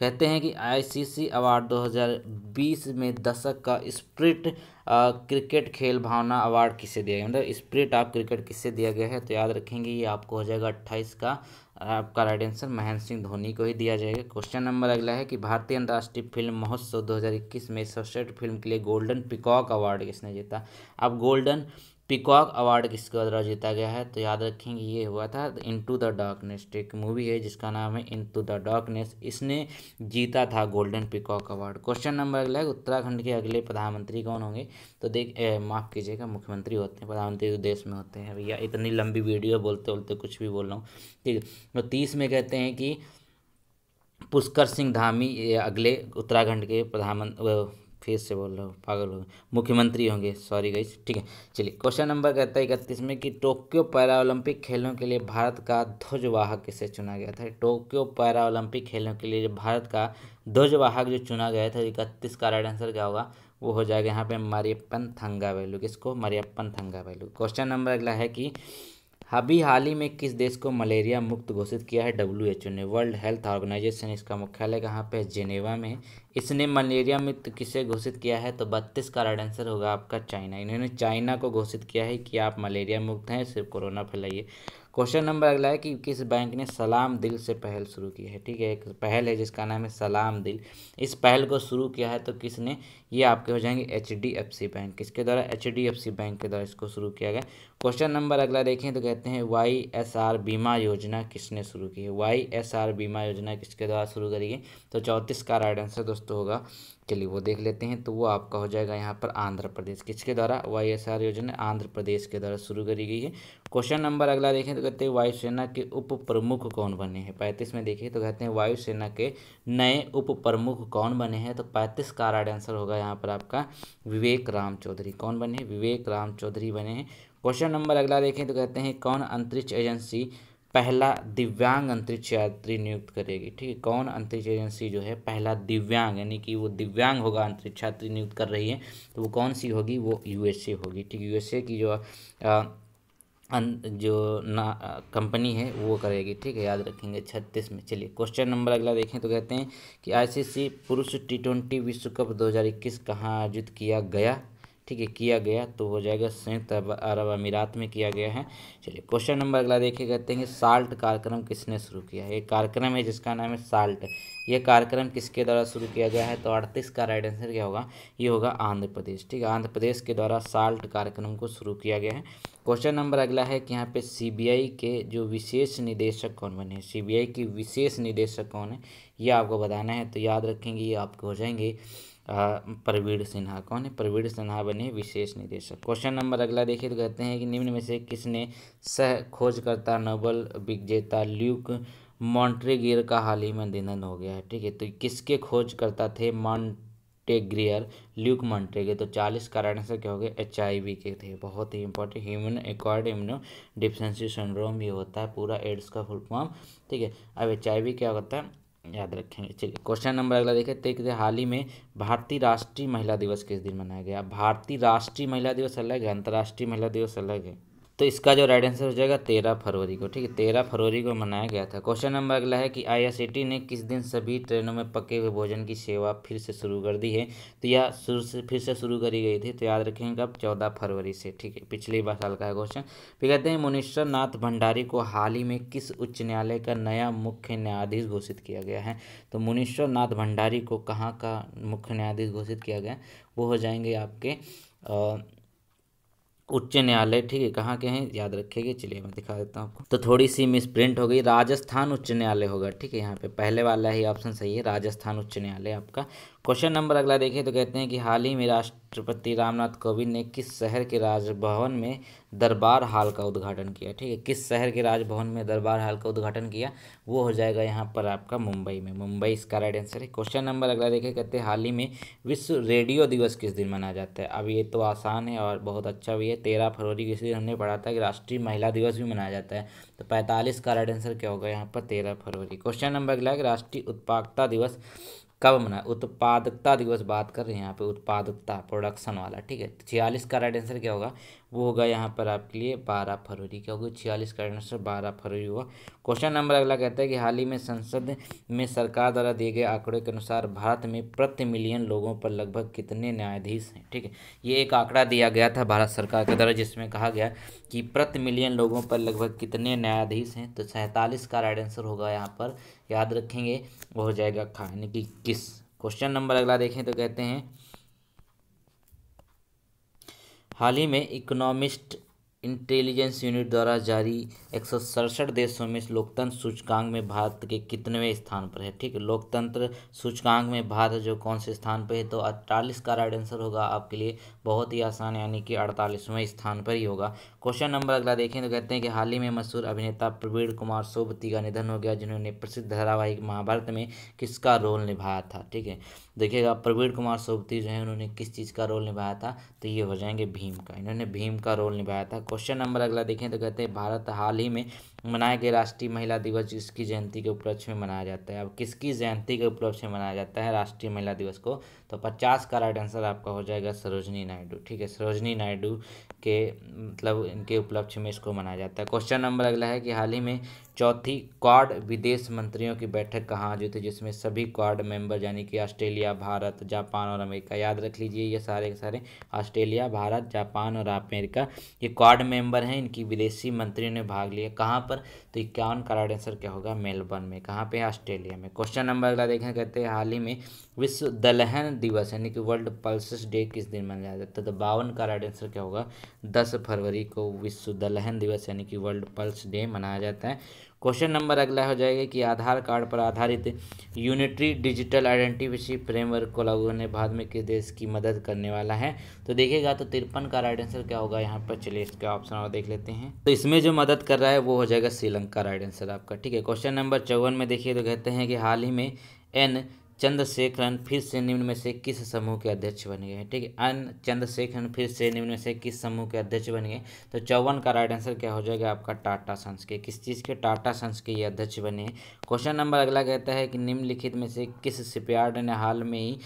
कहते हैं कि आईसीसी अवार्ड 2020 में दशक का स्प्रिट क्रिकेट खेल भावना अवार्ड किसे दिया गया मतलब स्प्रिट ऑफ क्रिकेट किससे दिया गया है तो याद रखेंगे ये आपको हो जाएगा अट्ठाईस का आपका राइट आंसर महेंद्र सिंह धोनी को ही दिया जाएगा क्वेश्चन नंबर अगला है कि भारतीय अंतर्राष्ट्रीय फिल्म महोत्सव 2021 में सर्वश्रेष्ठ फिल्म के लिए गोल्डन पिकॉक अवार्ड किसने जीता अब गोल्डन पिकॉक अवार्ड किसके द्वारा जीता गया है तो याद रखेंगे ये हुआ था इन टू द डार्कनेस एक मूवी है जिसका नाम है इन टू द डार्कनेस इसने जीता था golden peacock award question number अगला है उत्तराखंड के अगले प्रधानमंत्री कौन होंगे तो देख माफ़ कीजिएगा मुख्यमंत्री होते हैं प्रधानमंत्री तो देश में होते हैं भैया इतनी लंबी वीडियो बोलते बोलते कुछ भी बोल रहा हूँ ठीक तो तीस में कहते हैं कि पुष्कर सिंह धामी अगले उत्तराखंड के प्रधानमंत्री फिर से बोल रहा हूँ पागल हो मुख्यमंत्री होंगे सॉरी गई ठीक है चलिए क्वेश्चन नंबर कहता है इकतीस में कि टोक्यो पैरा ओलंपिक खेलों के लिए भारत का ध्वजवाहक किसे चुना गया था टोक्यो पैरा ओलंपिक खेलों के लिए भारत का ध्वजवाहक जो चुना गया था इकतीस का राइट आंसर क्या होगा वो हो जाएगा यहाँ पे मरियप्पन थंगा वैल्यू किसको Mariyappan Thangavelu question number अगला है कि अभी हाल ही में किस देश को मलेरिया मुक्त घोषित किया है डब्ल्यू एच ओ ने वर्ल्ड हेल्थ ऑर्गेनाइजेशन इसका मुख्यालय कहाँ पे है जेनेवा में इसने मलेरिया मुक्त किसे घोषित किया है तो बत्तीस का राइट आंसर होगा आपका चाइना इन्होंने चाइना को घोषित किया है कि आप मलेरिया मुक्त हैं सिर्फ कोरोना फैलाइए क्वेश्चन नंबर अगला है कि किस बैंक ने सलाम दिल से पहल शुरू की है ठीक है एक पहल है जिसका नाम है सलाम दिल इस पहल को शुरू किया है तो किसने ये आपके हो जाएंगे H D F C bank किसके द्वारा H D F C bank के द्वारा इसको शुरू किया गया क्वेश्चन नंबर अगला देखें तो कहते हैं वाई एस आर बीमा योजना किसने शुरू की है वाई एस आर बीमा योजना किसके द्वारा शुरू करी गई तो चौंतीस का राइट आंसर दोस्तों होगा चलिए वो देख लेते हैं तो वो आपका हो जाएगा यहाँ पर आंध्र प्रदेश किसके द्वारा वाई एस आर योजना आंध्र प्रदेश के द्वारा शुरू करी गई है क्वेश्चन नंबर अगला देखें तो कहते हैं वायुसेना के उप प्रमुख कौन बने हैं पैंतीस में देखिए तो कहते हैं वायुसेना के नए उप प्रमुख कौन बने हैं तो पैंतीस का राइट आंसर होगा यहाँ पर आपका विवेक राम चौधरी कौन बने विवेक राम चौधरी बने हैं क्वेश्चन नंबर अगला देखें तो कहते हैं कौन अंतरिक्ष एजेंसी पहला दिव्यांग अंतरिक्ष यात्री नियुक्त करेगी ठीक है कौन अंतरिक्ष एजेंसी जो है पहला दिव्यांग यानी कि वो दिव्यांग होगा अंतरिक्ष यात्री नियुक्त कर रही है तो वो कौन सी होगी वो यूएसए होगी ठीक यूएसए की जो आ, जो ना कंपनी है वो करेगी ठीक है याद रखेंगे छत्तीस में चलिए क्वेश्चन नंबर अगला देखें तो कहते हैं कि आईसीसी पुरुष टी ट्वेंटी विश्व कप 2021 कहाँ आयोजित किया गया ठीक है किया गया तो हो जाएगा संयुक्त अरब अमीरात में किया गया है चलिए क्वेश्चन नंबर अगला देखिए कहते हैं कि साल्ट कार्यक्रम किसने शुरू किया है एक कार्यक्रम है जिसका नाम है साल्ट यह कार्यक्रम किसके द्वारा शुरू किया गया है तो अड़तीस का राइट आंसर क्या होगा ये होगा आंध्र प्रदेश ठीक है आंध्र प्रदेश के द्वारा साल्ट कार्यक्रम को शुरू किया गया है क्वेश्चन नंबर अगला है कि यहाँ पे सीबीआई के जो विशेष निदेशक कौन बने हैं सीबीआई की विशेष निदेशक कौन है ये आपको बताना है तो याद रखेंगे ये आपके हो जाएंगे प्रवीण सिन्हा कौन है प्रवीण सिन्हा बने विशेष निदेशक क्वेश्चन नंबर अगला देखिए तो कहते हैं कि निम्न में से किसने सह खोजकर्ता नोबल विजेता ल्यूक मॉन्ट्रीगियर का हाल ही में निधन हो गया है ठीक है तो किसके खोजकर्ता थे मॉन्ट टेग्रियर ल्यूक मॉन्टेगे तो चालीस कारण से क्या हो गए एच के थे बहुत ही important human acquired immunodeficiency syndrome भी होता है पूरा एड्स का फुल फॉर्म ठीक है अब एच क्या होता है याद रखेंगे चलिए क्वेश्चन नंबर अगला देखें देखते हाल ही में भारतीय राष्ट्रीय महिला दिवस किस दिन मनाया गया भारतीय राष्ट्रीय महिला दिवस अलग है अंतर्राष्ट्रीय महिला दिवस अलग है तो इसका जो राइट आंसर हो जाएगा तेरह फरवरी को ठीक है तेरह फरवरी को मनाया गया था क्वेश्चन नंबर अगला है कि आईआरसीटी ने किस दिन सभी ट्रेनों में पके हुए भोजन की सेवा फिर से शुरू कर दी है तो यह शुरू से फिर से शुरू करी गई थी तो याद रखेंगे अब चौदह फरवरी से ठीक है पिछले बार साल का है क्वेश्चन फिर कहते हैं मुनीश्वर नाथ भंडारी को हाल ही में किस उच्च न्यायालय का नया मुख्य न्यायाधीश घोषित किया गया है तो मुनीश्वर नाथ भंडारी को कहाँ का मुख्य न्यायाधीश घोषित किया गया वो हो जाएंगे आपके उच्च न्यायालय ठीक है कहाँ के हैं याद रखेंगे चलिए मैं दिखा देता हूँ आपको तो थोड़ी सी मिस प्रिंट हो गई राजस्थान उच्च न्यायालय होगा ठीक है यहाँ पे पहले वाला ही ऑप्शन सही है राजस्थान उच्च न्यायालय आपका क्वेश्चन नंबर अगला देखें तो कहते हैं कि हाल ही में राष्ट्रपति रामनाथ कोविंद ने किस शहर के राजभवन में दरबार हाल का उद्घाटन किया ठीक है किस शहर के राजभवन में दरबार हाल का उद्घाटन किया वो हो जाएगा यहाँ पर आपका मुंबई में मुंबई इसका राइट आंसर है क्वेश्चन नंबर अगला देखें कहते हैं हाल ही में विश्व रेडियो दिवस किस दिन मनाया जाता है अब ये तो आसान है और बहुत अच्छा भी है तेरह फरवरी के दिन हमने पढ़ा था कि राष्ट्रीय महिला दिवस भी मनाया जाता है तो पैंतालीस का राइट आंसर क्या होगा यहाँ पर तेरह फरवरी क्वेश्चन नंबर अगला है कि राष्ट्रीय उत्पादकता दिवस कब मनाया उत्पादकता दिवस बात कर रहे हैं यहाँ पे उत्पादकता प्रोडक्शन वाला ठीक है छियालीस का राइट आंसर क्या होगा वो होगा यहाँ पर आपके लिए बारह फरवरी क्या होगा छियालीस का आंसर बारह फरवरी होगा क्वेश्चन नंबर अगला कहता है कि हाल ही में संसद में सरकार द्वारा दिए गए आंकड़ों के अनुसार भारत में प्रति मिलियन लोगों पर लगभग कितने न्यायाधीश हैं ठीक है ये एक आंकड़ा दिया गया था भारत सरकार के द्वारा जिसमें कहा गया कि प्रति मिलियन लोगों पर लगभग कितने न्यायाधीश हैं तो सैंतालीस का राइट आंसर होगा यहाँ पर याद रखेंगे वो हो जाएगा खा यानी कि किस क्वेश्चन नंबर अगला देखें तो कहते हैं हाल ही में इकोनॉमिस्ट इंटेलिजेंस यूनिट द्वारा जारी एक सौ सड़सठ देशों में लोकतंत्र सूचकांक में भारत के कितनेवें स्थान पर है ठीक है लोकतंत्र सूचकांक में भारत जो कौन से स्थान पर है तो अड़तालीस का राइट आंसर होगा आपके लिए बहुत ही आसान यानी कि अड़तालीसवें स्थान पर ही होगा क्वेश्चन नंबर अगला देखें तो कहते हैं कि हाल ही में मशहूर अभिनेता प्रवीण कुमार सोबती का निधन हो गया जिन्होंने प्रसिद्ध धारावाहिक महाभारत में किसका रोल निभाया था ठीक है देखिएगा प्रवीण कुमार सोबती जो है उन्होंने किस चीज़ का रोल निभाया था तो ये हो जाएंगे भीम का इन्होंने भीम का रोल निभाया था क्वेश्चन नंबर अगला देखें तो कहते हैं भारत हाल ही में मनाए गए राष्ट्रीय महिला दिवस जिसकी जयंती के उपलक्ष्य में मनाया जाता है अब किसकी जयंती के उपलक्ष्य में मनाया जाता है राष्ट्रीय महिला दिवस को तो पचास का राइट आंसर आपका हो जाएगा सरोजनी नायडू ठीक है सरोजनी नायडू के मतलब इनके उपलक्ष्य में इसको मनाया जाता है क्वेश्चन नंबर अगला है कि हाल ही में चौथी क्वाड विदेश मंत्रियों की बैठक कहाँ आयोजित थी जिसमें सभी क्वाड मेंबर यानी कि ऑस्ट्रेलिया भारत जापान और अमेरिका याद रख लीजिए ये सारे के सारे ऑस्ट्रेलिया भारत जापान और अमेरिका ये क्वाड मेंबर हैं इनकी विदेशी मंत्रियों ने भाग लिया कहाँ पर तो इक्यावन का राइट आंसर क्या होगा मेलबर्न में कहाँ पर ऑस्ट्रेलिया में क्वेश्चन नंबर अगला देखें कहते हैं हाल ही में विश्व दलहन दिवस यानी कि वर्ल्ड पल्स डे किस दिन मनाया जाता है तो, तो बावन का राइट आंसर क्या होगा दस फरवरी को विश्व दलहन दिवस यानी कि वर्ल्ड पल्स डे मनाया जाता है क्वेश्चन नंबर अगला हो जाएगा कि आधार कार्ड पर आधारित यूनिटरी डिजिटल आइडेंटिफिकेशन फ्रेमवर्क को लागू करने बाद में किस देश की मदद करने वाला है तो देखिएगा तो तिरपन का राइट आंसर क्या होगा यहाँ पर चलिए इसका ऑप्शन और देख लेते हैं तो इसमें जो मदद कर रहा है वो हो जाएगा श्रीलंका राइट आंसर आपका ठीक है क्वेश्चन नंबर चौवन में देखिए तो कहते हैं कि हाल ही में एन चंद्रशेखरन फिर से निम्न में से किस समूह के अध्यक्ष बन गए ठीक है अन चंद्रशेखरन फिर से निम्न में से किस समूह के अध्यक्ष बन गए तो चौवन का राइट आंसर क्या हो जाएगा आपका टाटा संस के किस चीज़ के टाटा संस के ये अध्यक्ष बने क्वेश्चन नंबर अगला कहता है कि निम्नलिखित में से किस शिपयार्ड ने हाल में ही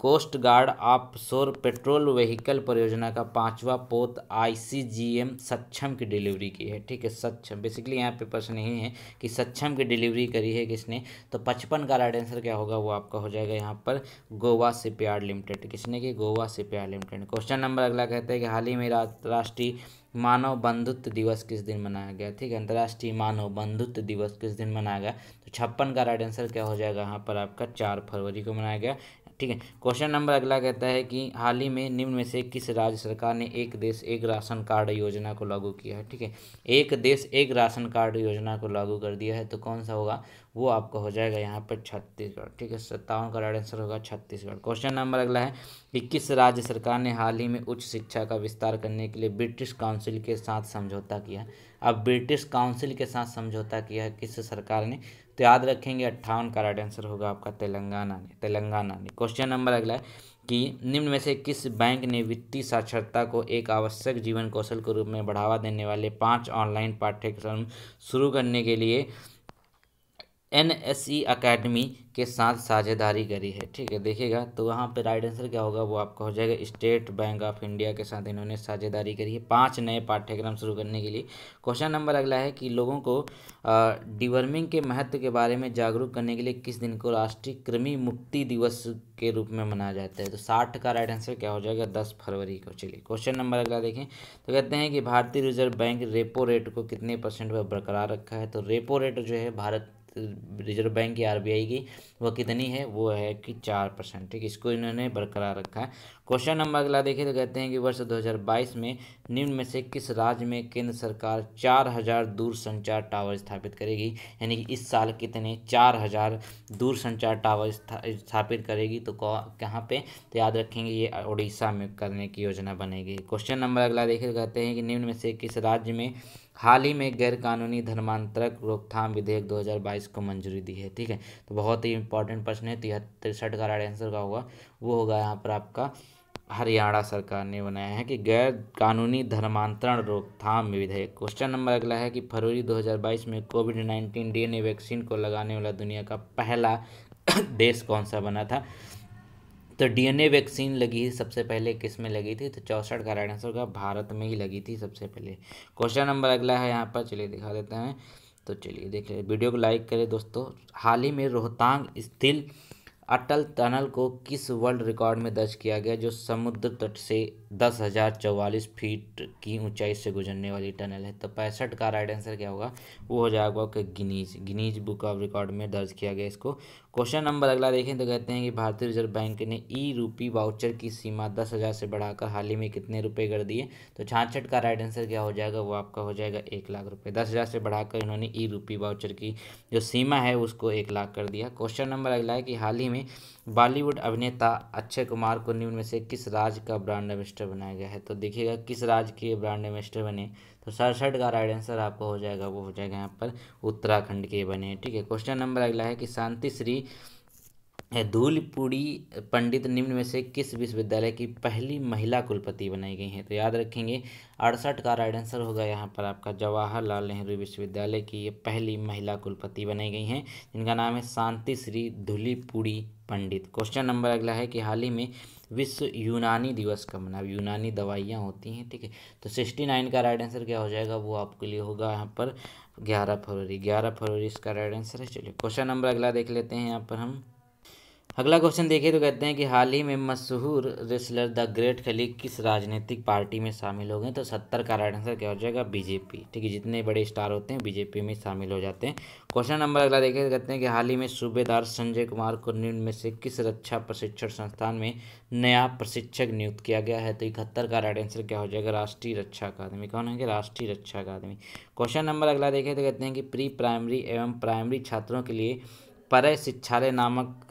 coast guard shore patrol vehicle परियोजना का पांचवा पोत आईसीजीएम सक्षम की डिलीवरी की है ठीक है सक्षम बेसिकली यहाँ पे प्रश्न यही है कि सक्षम की डिलीवरी करी है किसने तो पचपन का राइट आंसर क्या होगा वो आपका हो जाएगा यहाँ पर गोवा सिपयार्ड लिमिटेड किसने की Goa shipyard limited question number अगला कहते हैं कि हाल ही में राष्ट्रीय मानव बंधुत्व दिवस किस दिन मनाया गया ठीक है अंतर्राष्ट्रीय मानव बंधुत्व दिवस किस दिन मनाया गया तो छप्पन का राइट आंसर क्या हो जाएगा यहाँ पर आपका चार फरवरी को मनाया गया ठीक है क्वेश्चन नंबर अगला कहता है कि हाल ही में निम्न में से किस राज्य सरकार ने एक देश एक राशन कार्ड योजना को लागू किया है ठीक है एक देश एक राशन कार्ड योजना को लागू कर दिया है तो कौन सा होगा वो आपका हो जाएगा यहाँ पर छत्तीसगढ़ ठीक है सत्तावन का राइट आंसर होगा छत्तीसगढ़ क्वेश्चन नंबर अगला है कि किस राज्य सरकार ने हाल ही में उच्च शिक्षा का विस्तार करने के लिए ब्रिटिश काउंसिल के साथ समझौता किया अब ब्रिटिश काउंसिल के साथ समझौता किया किस सरकार ने तो याद रखेंगे अट्ठावन का राइट आंसर होगा आपका तेलंगाना ने तेलंगाना ने क्वेश्चन नंबर अगला है कि निम्न में से किस बैंक ने वित्तीय साक्षरता को एक आवश्यक जीवन कौशल के रूप में बढ़ावा देने वाले पांच ऑनलाइन पाठ्यक्रम शुरू करने के लिए एन एस ई अकेडमी के साथ साझेदारी करी है ठीक है देखिएगा तो वहाँ पे राइट आंसर क्या होगा वो आपका हो जाएगा स्टेट बैंक ऑफ इंडिया के साथ इन्होंने साझेदारी करी है पांच नए पाठ्यक्रम शुरू करने के लिए क्वेश्चन नंबर अगला है कि लोगों को डिवर्मिंग के महत्व के बारे में जागरूक करने के लिए किस दिन को राष्ट्रीय कृमि मुक्ति दिवस के रूप में मनाया जाता है तो साठ का राइट आंसर क्या हो जाएगा दस फरवरी को चलिए क्वेश्चन नंबर अगला देखें तो कहते हैं कि भारतीय रिजर्व बैंक रेपो रेट को कितने परसेंट पर बरकरार रखा है तो रेपो रेट जो है भारत रिजर्व बैंक की आरबीआई की वह कितनी है वो है कि चार परसेंट ठीक इसको इन्होंने बरकरार रखा है क्वेश्चन नंबर अगला देखिए तो कहते हैं कि वर्ष 2022 में निम्न में से किस राज्य में केंद्र सरकार चार हजार दूर संचार टावर स्थापित करेगी यानी कि इस साल कितने चार हजार दूर संचार टावर स्थापित करेगी तो कहाँ पे तो याद रखेंगे ये उड़ीसा में करने की योजना बनेगी क्वेश्चन नंबर अगला देखिए तो कहते हैं कि निम्न में से किस राज्य में हाल ही में गैरकानूनी धर्मांतरक रोकथाम विधेयक 2022 को मंजूरी दी है ठीक है तो बहुत ही इंपॉर्टेंट प्रश्न है तिहत्तर तिरसठ का राइट आंसर का होगा वो होगा यहाँ पर आपका हरियाणा सरकार ने बनाया है कि गैर कानूनी धर्मांतरण रोकथाम विधेयक क्वेश्चन नंबर अगला है कि फरवरी 2022 में कोविड 19 डीएनए वैक्सीन को लगाने वाला दुनिया का पहला देश कौन सा बना था तो डीएनए वैक्सीन लगी सबसे पहले किस में लगी थी तो चौसठ का राइट आंसर होगा भारत में ही लगी थी सबसे पहले क्वेश्चन नंबर अगला है यहाँ पर चलिए दिखा देते हैं तो चलिए देख लें वीडियो को लाइक करें दोस्तों हाल ही में रोहतांग स्थित अटल टनल को किस वर्ल्ड रिकॉर्ड में दर्ज किया गया जो समुद्र तट से दस हज़ार चौवालीस फीट की ऊंचाई से गुजरने वाली टनल है तो पैंसठ का राइट आंसर क्या होगा वो हो जाएगा कि Guinness Guinness book of record में दर्ज किया गया इसको क्वेश्चन नंबर अगला देखें तो कहते हैं कि भारतीय रिजर्व बैंक ने ई रूपी वाउचर की सीमा दस हज़ार से बढ़ाकर हाल ही में कितने रुपये कर दिए तो छाछठ का राइट आंसर क्या हो जाएगा वो आपका हो जाएगा एक लाख रुपये दस हज़ार से बढ़ाकर इन्होंने ई रूपी वाउचर की जो सीमा है उसको एक लाख कर दिया क्वेश्चन नंबर अगला है कि हाल ही में बॉलीवुड अभिनेता अक्षय कुमार को निम्न में से किस राज्य का ब्रांड एम्बेस्टर बनाया गया है तो देखिएगा किस राज्य के ब्रांड एम्बेस्टर बने तो सड़सठ का राइट आंसर आपको हो जाएगा वो हो जाएगा यहाँ पर उत्तराखंड के बने ठीक है क्वेश्चन नंबर अगला है कि शांति श्री धूलपुड़ी पंडित निम्न में से किस विश्वविद्यालय की पहली महिला कुलपति बनाई गई हैं तो याद रखेंगे अड़सठ का राइट आंसर होगा यहाँ पर आपका जवाहरलाल नेहरू विश्वविद्यालय की ये पहली महिला कुलपति बनाई गई हैं जिनका नाम है शांति श्री धूलीपुड़ी पंडित क्वेश्चन नंबर अगला है कि हाल ही में विश्व यूनानी दिवस कब मना यूनानी दवाइयाँ होती हैं ठीक है तो सिक्सटी नाइन का राइट आंसर क्या हो जाएगा वो आपके लिए होगा यहाँ पर ग्यारह फरवरी ग्यारह फरवरी इसका राइट आंसर है चलिए क्वेश्चन नंबर अगला देख लेते हैं यहाँ पर हम अगला क्वेश्चन देखिए तो कहते हैं कि हाल ही में मशहूर रेसलर द ग्रेट खली किस राजनीतिक पार्टी में शामिल हो गए तो सत्तर का राइट आंसर क्या हो जाएगा बीजेपी ठीक है जितने बड़े स्टार होते हैं बीजेपी में शामिल हो जाते हैं क्वेश्चन नंबर अगला देखिए तो कहते हैं कि हाल ही में सूबेदार संजय कुमार को निम्न में से किस रक्षा प्रशिक्षण संस्थान में नया प्रशिक्षक नियुक्त किया गया है तो इकहत्तर का राइट आंसर क्या हो जाएगा राष्ट्रीय रक्षा अकादमी कौन है राष्ट्रीय रक्षा अकादमी क्वेश्चन नंबर अगला देखें तो कहते हैं कि प्री प्राइमरी एवं प्राइमरी छात्रों के लिए परय शिक्षालय नामक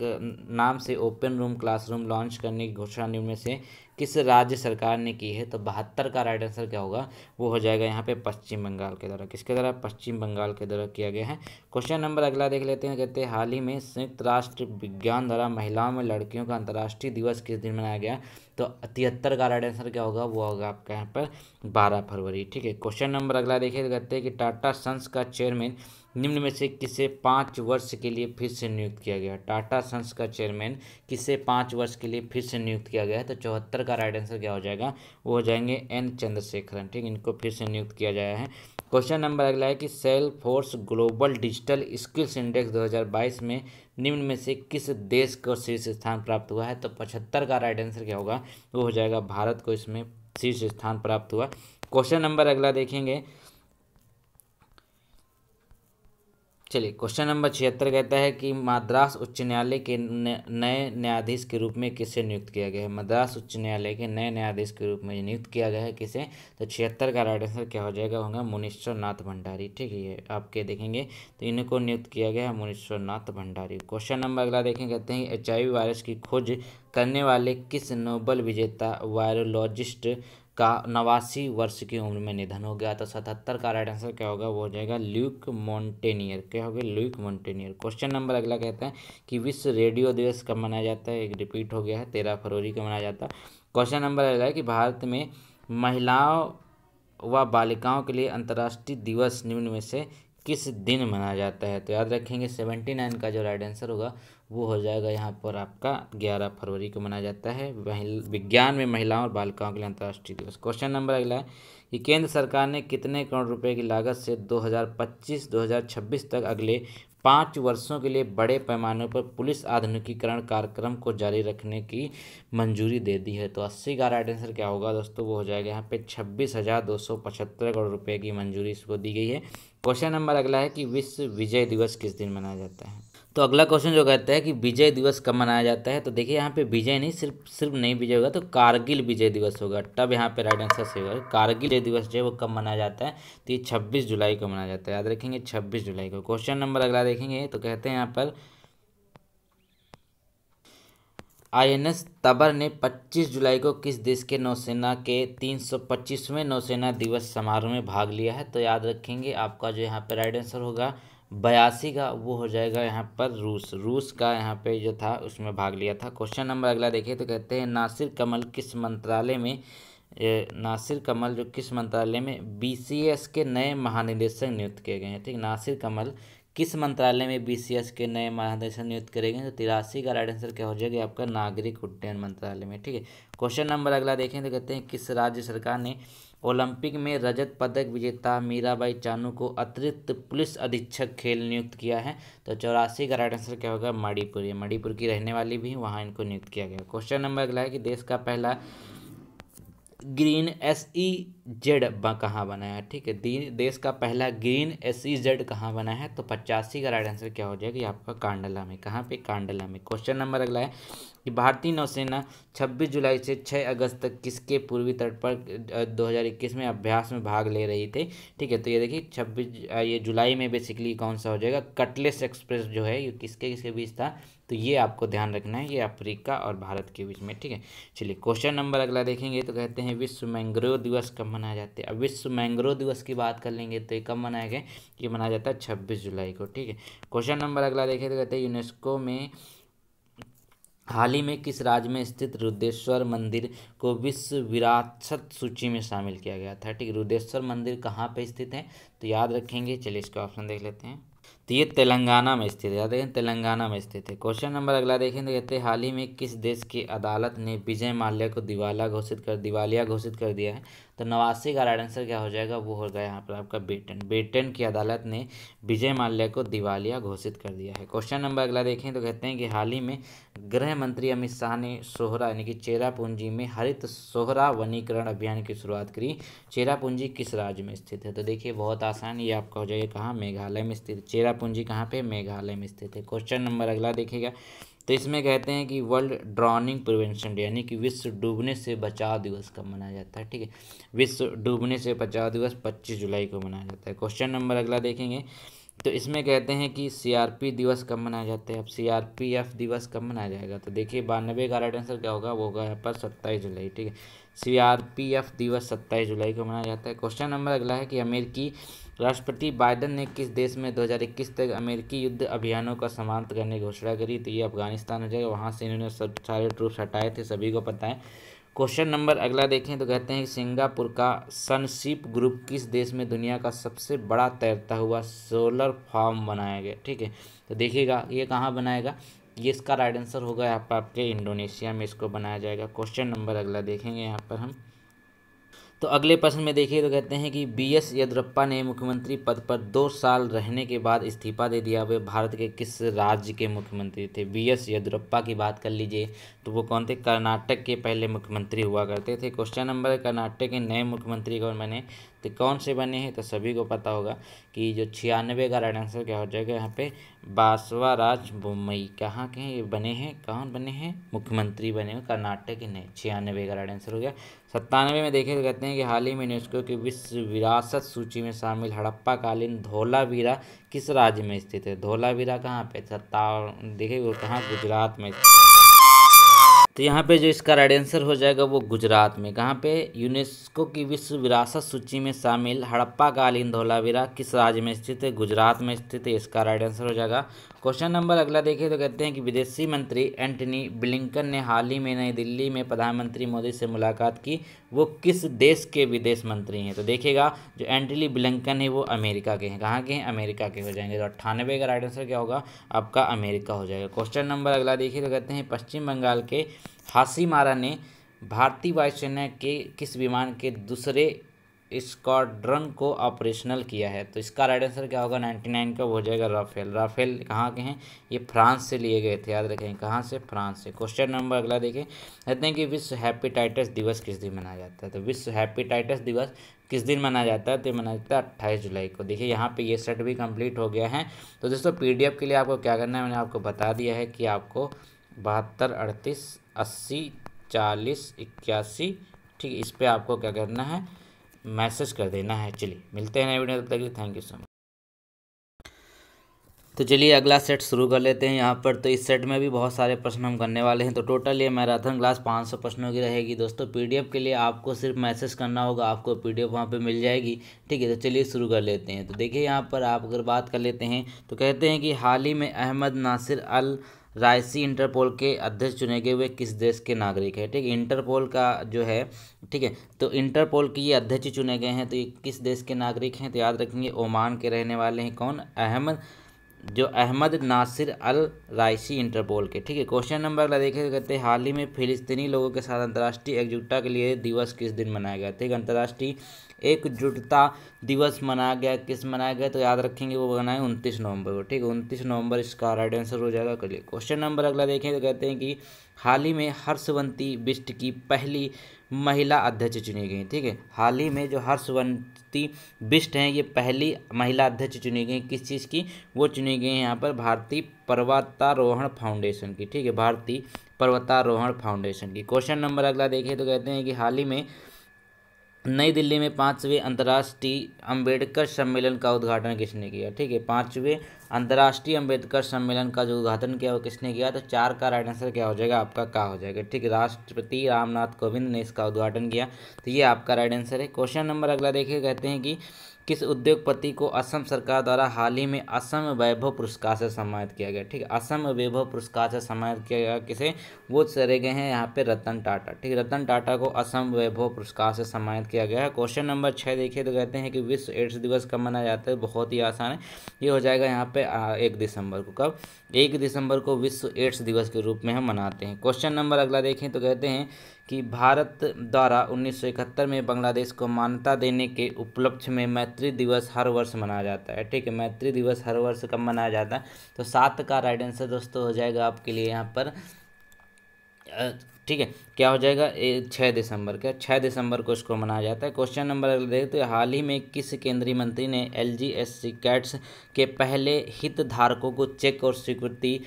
नाम से ओपन रूम क्लासरूम लॉन्च करने की घोषणा निम्न में से किस राज्य सरकार ने की है तो बहत्तर का राइट आंसर क्या होगा वो हो जाएगा यहाँ पे पश्चिम बंगाल के द्वारा किसके द्वारा पश्चिम बंगाल के द्वारा किया गया है क्वेश्चन नंबर अगला देख लेते हैं कहते हैं हाल ही में संयुक्त राष्ट्र विज्ञान द्वारा महिलाओं में लड़कियों का अंतर्राष्ट्रीय दिवस किस दिन मनाया गया तो तिहत्तर का राइट आंसर क्या होगा वो होगा आपका यहाँ पर बारह फरवरी ठीक है क्वेश्चन नंबर अगला देखिए कहते हैं कि टाटा सन्स का चेयरमैन निम्न में से किसे पाँच वर्ष के लिए फिर से नियुक्त किया गया टाटा सन्स का चेयरमैन किसे पाँच वर्ष के लिए फिर से नियुक्त किया गया है तो चौहत्तर का राइट आंसर क्या हो जाएगा वो हो जाएंगे एन चंद्रशेखरन ठीक इनको फिर से नियुक्त किया गया है क्वेश्चन नंबर अगला है कि Salesforce global digital skills index 2022 में निम्न में से किस देश को शीर्ष स्थान प्राप्त हुआ है तो पचहत्तर का राइट आंसर क्या होगा वो हो जाएगा भारत को इसमें शीर्ष स्थान प्राप्त हुआ क्वेश्चन नंबर अगला देखेंगे चलिए क्वेश्चन नंबर छिहत्तर कहता है कि मद्रास उच्च न्यायालय के नए न्यायाधीश के रूप में किसे नियुक्त किया गया है मद्रास उच्च न्यायालय के नए न्यायाधीश के रूप में नियुक्त किया गया है किसे तो छिहत्तर का राइट आंसर क्या हो जाएगा होगा मुनीश्वर नाथ भंडारी ठीक है आपके देखेंगे तो इनको नियुक्त किया गया है मुनीश्वर नाथ भंडारी क्वेश्चन नंबर अगला देखें कहते हैं एच वायरस की खोज करने वाले किस नोबल विजेता वायरोलॉजिस्ट का नवासी वर्ष की उम्र में निधन हो गया तो सतहत्तर का राइट आंसर क्या होगा वो हो जाएगा ल्यूक मॉन्टेनियर क्या गया ल्यूक मॉन्टेनियर क्वेश्चन नंबर अगला कहते हैं कि विश्व रेडियो दिवस कब मनाया जाता है एक रिपीट हो गया है तेरह फरवरी को मनाया जाता है क्वेश्चन नंबर अगला है कि भारत में महिलाओं व बालिकाओं के लिए अंतर्राष्ट्रीय दिवस निम्न में से किस दिन मनाया जाता है तो याद रखेंगे सेवेंटी नाइन का जो राइट आंसर होगा वो हो जाएगा यहाँ पर आपका ग्यारह फरवरी को मनाया जाता है विज्ञान में महिलाओं और बालिकाओं के लिए अंतर्राष्ट्रीय दिवस क्वेश्चन नंबर अगला है कि केंद्र सरकार ने कितने करोड़ रुपए की लागत से 2025-2026 तक अगले पाँच वर्षों के लिए बड़े पैमाने पर पुलिस आधुनिकीकरण कार्यक्रम को जारी रखने की मंजूरी दे दी है तो अस्सी का राइट आंसर क्या होगा दोस्तों वो हो जाएगा यहाँ पे छब्बीस हज़ार दो सौ पचहत्तर करोड़ रुपए की मंजूरी इसको दी गई है क्वेश्चन नंबर अगला है कि विश्व विजय दिवस किस दिन मनाया जाता है तो अगला क्वेश्चन जो कहता है कि विजय दिवस कब मनाया जाता है तो देखिए यहाँ पे विजय नहीं सिर्फ सिर्फ नहीं विजय होगा तो कारगिल विजय दिवस होगा तब यहाँ पे राइट आंसर सही होगा कारगिल विजय दिवस जो है वो कब मनाया जाता है तो ये छब्बीस जुलाई को मनाया जाता है याद रखेंगे छब्बीस जुलाई को क्वेश्चन नंबर अगला देखेंगे तो कहते हैं यहाँ पर एस तबर ने पच्चीस जुलाई को किस देश के नौसेना के पच्चीसवें नौसेना दिवस समारोह में भाग लिया है तो याद रखेंगे आपका जो यहाँ पर राइट आंसर होगा बयासी का वो हो जाएगा यहाँ पर रूस रूस का यहाँ पे जो था उसमें भाग लिया था क्वेश्चन नंबर अगला देखिए तो कहते हैं नासिर कमल किस मंत्रालय में नासिर कमल जो किस मंत्रालय में बीसीएस के नए महानिदेशक नियुक्त किए गए हैं ठीक नासिर कमल किस मंत्रालय में बीसीएस के नए महानिदेशक नियुक्त करे गए तो तिरासी का राइट आंसर क्या हो जाएगा आपका नागरिक उड्डयन मंत्रालय में ठीक है क्वेश्चन नंबर अगला देखें तो कहते हैं किस राज्य सरकार ने ओलंपिक में रजत पदक विजेता मीराबाई चानू को अतिरिक्त पुलिस अधीक्षक खेल नियुक्त किया है तो चौरासी का राइट आंसर क्या होगा मणिपुर ये मणिपुर की रहने वाली भी वहाँ इनको नियुक्त किया गया क्वेश्चन नंबर अगला है कि देश का पहला ग्रीन एस ई जेड कहाँ बना है ठीक है देश का पहला ग्रीन एस ई जेड कहाँ बना है तो पचासी का राइट आंसर क्या हो जाएगा आपका कांडला में कहाँ पे कांडला में क्वेश्चन नंबर अगला है कि भारतीय नौसेना 26 जुलाई से 6 अगस्त तक किसके पूर्वी तट पर 2021 में अभ्यास में भाग ले रही थी ठीक है तो ये देखिए 26 ये जुलाई में बेसिकली कौन सा हो जाएगा कटलेस एक्सप्रेस जो है ये किसके किसके बीच था तो ये आपको ध्यान रखना है ये अफ्रीका और भारत के बीच में ठीक है चलिए क्वेश्चन नंबर अगला देखेंगे तो कहते हैं विश्व मैंग्रोव दिवस कब मनाया जाता है अब विश्व मैंग्रोव दिवस की बात कर लेंगे तो ये कब मनाया गया ये मनाया जाता है छब्बीस जुलाई को ठीक है क्वेश्चन नंबर अगला देखें तो कहते हैं यूनेस्को में हाल ही में किस राज्य में स्थित रुद्रेश्वर मंदिर को विश्व विरासत सूची में शामिल किया गया था ठीक रुद्रेश्वर मंदिर कहाँ पर स्थित है तो याद रखेंगे चलिए इसका ऑप्शन देख लेते हैं तो ये तेलंगाना में स्थित है याद रखें तेलंगाना में स्थित है क्वेश्चन नंबर अगला देखें तो कहते हैं हाल ही में किस देश की अदालत ने विजय माल्या को दिवाला घोषित कर दिवालिया घोषित कर दिया है तो नवासी का राइट आंसर क्या हो जाएगा वो हो गया यहाँ पर आपका ब्रिटेन ब्रिटेन की अदालत ने विजय माल्या को दिवालिया घोषित कर दिया है क्वेश्चन नंबर अगला देखें तो कहते हैं कि हाल ही में गृह मंत्री अमित शाह ने सोहरा यानी कि चेरापूंजी में हरित सोहरा वनीकरण अभियान की शुरुआत करी चेरापूंजी किस राज्य में स्थित है तो देखिए बहुत आसान ये आपका हो जाएगा कहाँ मेघालय में स्थित चेरापूंजी कहाँ पर मेघालय में स्थित है क्वेश्चन नंबर अगला देखिएगा तो इसमें कहते हैं कि वर्ल्ड ड्रॉनिंग प्रिवेंशन डे यानी कि विश्व डूबने से बचाव दिवस कब मनाया जाता है ठीक है विश्व डूबने से बचाव दिवस 25 जुलाई को मनाया जाता है क्वेश्चन नंबर अगला देखेंगे तो इसमें कहते हैं कि सीआरपी दिवस कब मनाया जाता है अब सीआरपीएफ दिवस कब मनाया जाएगा तो देखिए बानबे का राइट आंसर क्या होगा वो होगा यहाँ पर सत्ताईस जुलाई ठीक है सीआरपीएफ दिवस सत्ताईस जुलाई को मनाया जाता है क्वेश्चन नंबर अगला है कि अमेरिकी राष्ट्रपति बाइडन ने किस देश में 2021 तक अमेरिकी युद्ध अभियानों का समाप्त करने की घोषणा करी तो ये अफगानिस्तान हो जाएगा वहाँ से इन्होंने सब सारे ट्रूप्स हटाए थे सभी को पता है क्वेश्चन नंबर अगला देखें तो कहते हैं सिंगापुर का सनशिप ग्रुप किस देश में दुनिया का सबसे बड़ा तैरता हुआ सोलर फार्म बनाया गया ठीक है तो देखिएगा ये कहाँ बनाएगा ये इसका राइट आंसर होगा यहाँ पर आपके इंडोनेशिया में इसको बनाया जाएगा क्वेश्चन नंबर अगला देखेंगे यहाँ पर हम तो अगले प्रश्न में देखिए तो कहते हैं कि बी एस येदुरप्पा ने मुख्यमंत्री पद पर दो साल रहने के बाद इस्तीफा दे दिया वे भारत के किस राज्य के मुख्यमंत्री थे बी एस येदुरप्पा की बात कर लीजिए तो वो कौन थे कर्नाटक के पहले मुख्यमंत्री हुआ करते थे क्वेश्चन नंबर कर्नाटक के नए मुख्यमंत्री को मैंने तो कौन से बने हैं तो सभी को पता होगा कि जो छियानवे का राइट आंसर क्या हो जाएगा यहाँ पे बासवा राज बुम्बई कहाँ के हैं ये बने हैं कौन बने हैं मुख्यमंत्री बने हैं कर्नाटक के नहीं छियानवे का राइट आंसर हो गया सत्तानवे में देखे तो कहते हैं कि हाल ही में यूनेस्को की विश्व विरासत सूची में शामिल हड़प्पा कालीन धोलावीरा किस राज्य में स्थित है धोलावीरा कहाँ पे सत्ता देखे कहाँ गुजरात में तो यहाँ पे जो इसका राइट आंसर हो जाएगा वो गुजरात में कहाँ पे यूनेस्को की विश्व विरासत सूची में शामिल हड़प्पा कालीन धोलावीरा किस राज्य में स्थित है गुजरात में स्थित है इसका राइट आंसर हो जाएगा क्वेश्चन नंबर अगला देखिए तो कहते हैं कि विदेशी मंत्री एंटनी ब्लिंकन ने हाल ही में नई दिल्ली में प्रधानमंत्री मोदी से मुलाकात की वो किस देश के विदेश मंत्री हैं तो देखिएगा जो एंटनी ब्लिंकन है वो अमेरिका के हैं कहाँ के हैं अमेरिका के हो जाएंगे तो अट्ठानवे का राइट आंसर क्या होगा आपका अमेरिका हो जाएगा क्वेश्चन नंबर अगला देखिए तो कहते हैं पश्चिम बंगाल के हासीमारा ने भारतीय वायुसेना के किस विमान के दूसरे स्क्वाड्रन को ऑपरेशनल किया है तो इसका राइट आंसर क्या होगा नाइन्टी नाइन का हो जाएगा राफेल राफेल कहाँ के हैं ये फ्रांस से लिए गए थे याद रखें कहाँ से फ्रांस से क्वेश्चन नंबर अगला देखें कहते हैं कि विश्व हैपीटाइटस दिवस किस दिन मनाया जाता है तो विश्व हैपीटाइटस दिवस किस दिन मनाया जाता है तो मनाया जाता है अट्ठाईस जुलाई को देखिए यहाँ पे ये सेट भी कंप्लीट हो गया है तो दोस्तों पीडीएफ के लिए आपको क्या करना है मैंने आपको बता दिया है कि आपको बहत्तर अड़तीस अस्सी चालीस इक्यासी ठीक इस पर आपको क्या करना है मैसेज कर देना है चलिए मिलते हैं नए वीडियो तब तक थैंक यू सो मच तो चलिए अगला सेट शुरू कर लेते हैं यहाँ पर तो इस सेट में भी बहुत सारे प्रश्न हम करने वाले हैं तो टोटल ये मैराथन क्लास 500 प्रश्नों की रहेगी दोस्तों पीडीएफ के लिए आपको सिर्फ मैसेज करना होगा आपको पीडीएफ वहाँ पर मिल जाएगी ठीक है तो चलिए शुरू कर लेते हैं तो देखिए यहाँ पर आप अगर बात कर लेते हैं तो कहते हैं कि हाल ही में Ahmed Naser Al Raisi Interpol के अध्यक्ष चुने गए हुए किस देश के नागरिक है ठीक है इंटरपोल का जो है ठीक है तो इंटरपोल के ये अध्यक्ष चुने गए हैं तो ये किस देश के नागरिक हैं तो याद रखेंगे ओमान के रहने वाले हैं कौन अहमद जो Ahmed Naser Al Raisi Interpol के ठीक है क्वेश्चन नंबर अगला देखे तो कहते हैं हाल ही में फिलिस्तीनी लोगों के साथ अंतर्राष्ट्रीय एकजुटता के लिए दिवस किस दिन मनाया गया ठीक अंतर्राष्ट्रीय एकजुटता दिवस मनाया गया किस मनाया गया तो याद रखेंगे वो बनाए उनतीस नवंबर को ठीक है उनतीस नवंबर इसका राइट आंसर हो जाएगा कल क्वेश्चन नंबर अगला देखें तो कहते हैं कि हाल ही में हर्षवंती बिस्ट की पहली महिला अध्यक्ष चुनी गई ठीक है हाल ही में जो हर्षवंती बिस्ट हैं ये पहली महिला अध्यक्ष चुनी गई किस चीज़ की वो चुनी गई हैं यहाँ पर भारतीय पर्वतारोहण फाउंडेशन की ठीक है भारतीय पर्वतारोहण फाउंडेशन की क्वेश्चन नंबर अगला देखें तो कहते हैं कि हाल ही में नई दिल्ली में पाँचवें अंतर्राष्ट्रीय अंबेडकर सम्मेलन का उद्घाटन किसने किया ठीक है पाँचवें अंतर्राष्ट्रीय अंबेडकर सम्मेलन का जो उद्घाटन किया वो किसने किया तो चार का राइट आंसर क्या हो जाएगा आपका का हो जाएगा ठीक है राष्ट्रपति रामनाथ कोविंद ने इसका उद्घाटन किया तो ये आपका राइट आंसर है क्वेश्चन नंबर अगला देखिए कहते हैं कि किस उद्योगपति को असम सरकार द्वारा हाल ही में असम वैभव पुरस्कार से सम्मानित किया गया ठीक है असम वैभव पुरस्कार से सम्मानित किया गया किसे वो चले गए हैं यहाँ पे रतन टाटा ठीक रतन टाटा को असम वैभव पुरस्कार से सम्मानित किया गया है क्वेश्चन नंबर छः देखिए तो कहते हैं कि विश्व एड्स दिवस कब मनाया जाता है बहुत ही आसान है ये हो जाएगा यहाँ पे एक दिसंबर को कब एक दिसंबर को विश्व एड्स दिवस के रूप में हम मनाते हैं क्वेश्चन नंबर अगला देखें तो कहते हैं कि भारत द्वारा 1971 में बांग्लादेश को मान्यता देने के उपलक्ष्य में मैत्री दिवस हर वर्ष मनाया जाता है ठीक है मैत्री दिवस हर वर्ष कब मनाया जाता है तो सात का राइट आंसर दोस्तों हो जाएगा आपके लिए यहाँ पर ठीक है क्या हो जाएगा छः दिसंबर का छः दिसंबर को इसको मनाया जाता है क्वेश्चन नंबर अगर देखते हैं तो हाल ही में किस केंद्रीय मंत्री ने L G S C CATS के पहले हितधारकों को चेक और स्वीकृति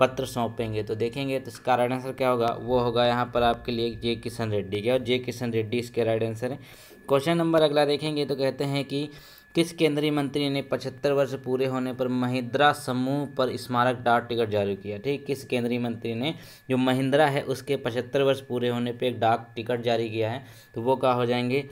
पत्र सौंपेंगे तो देखेंगे तो इसका राइट आंसर क्या होगा वो होगा यहाँ पर आपके लिए जे किशन रेड्डी का और जे किशन रेड्डी इसके राइट आंसर है क्वेश्चन नंबर अगला देखेंगे तो कहते हैं कि किस केंद्रीय मंत्री ने पचहत्तर वर्ष पूरे होने पर महिंद्रा समूह पर स्मारक डाक टिकट जारी किया ठीक किस केंद्रीय मंत्री ने जो महिंद्रा है उसके पचहत्तर वर्ष पूरे होने पर एक डाक टिकट जारी किया है तो वो क्या हो जाएंगे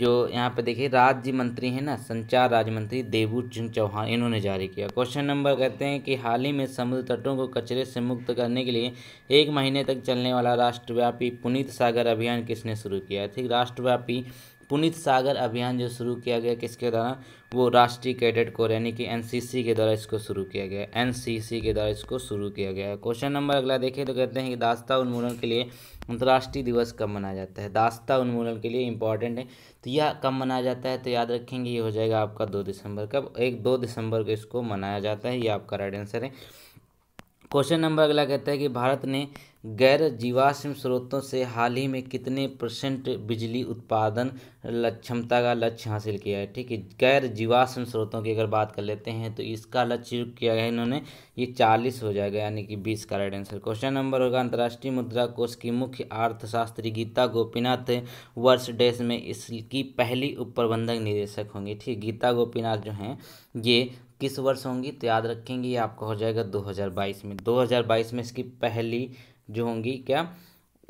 जो यहाँ पे देखिए राज्य मंत्री हैं ना संचार राज्य मंत्री देवू सिंह चौहान इन्होंने जारी किया क्वेश्चन नंबर कहते हैं कि हाल ही में समुद्र तटों को कचरे से मुक्त करने के लिए एक महीने तक चलने वाला राष्ट्रव्यापी पुनीत सागर अभियान किसने शुरू किया ठीक राष्ट्रव्यापी पुनीत सागर अभियान जो शुरू किया गया किसके द्वारा वो राष्ट्रीय कैडेट कोर यानी कि एनसीसी के द्वारा इसको शुरू किया गया एनसीसी के द्वारा इसको शुरू किया गया है क्वेश्चन नंबर अगला देखिए तो कहते हैं कि दास्ता उन्मूलन के लिए अंतर्राष्ट्रीय दिवस कब मनाया जाता है दास्ता उन्मूलन के लिए इंपॉर्टेंट है तो यह कब मनाया जाता है तो याद रखेंगे ये हो जाएगा आपका दो दिसंबर कब एक दो दिसंबर को इसको मनाया जाता है ये आपका राइट आंसर है क्वेश्चन नंबर अगला कहता है कि भारत ने गैर जीवाश्म स्रोतों से हाल ही में कितने परसेंट बिजली उत्पादन क्षमता का लक्ष्य हासिल किया है ठीक है गैर जीवाश्म स्रोतों की अगर बात कर लेते हैं तो इसका लक्ष्य किया है इन्होंने ये चालीस हो जाएगा यानी कि बीस का राइट आंसर क्वेश्चन नंबर होगा अंतर्राष्ट्रीय मुद्रा कोष की मुख्य अर्थशास्त्री गीता गोपीनाथ वर्ष डेस में इसकी पहली उप प्रबंधक निदेशक होंगी ठीक गीता गोपीनाथ जो हैं ये किस वर्ष होंगी तो याद रखेंगे ये आपका हो जाएगा 2022 में 2022 में इसकी पहली जो होंगी क्या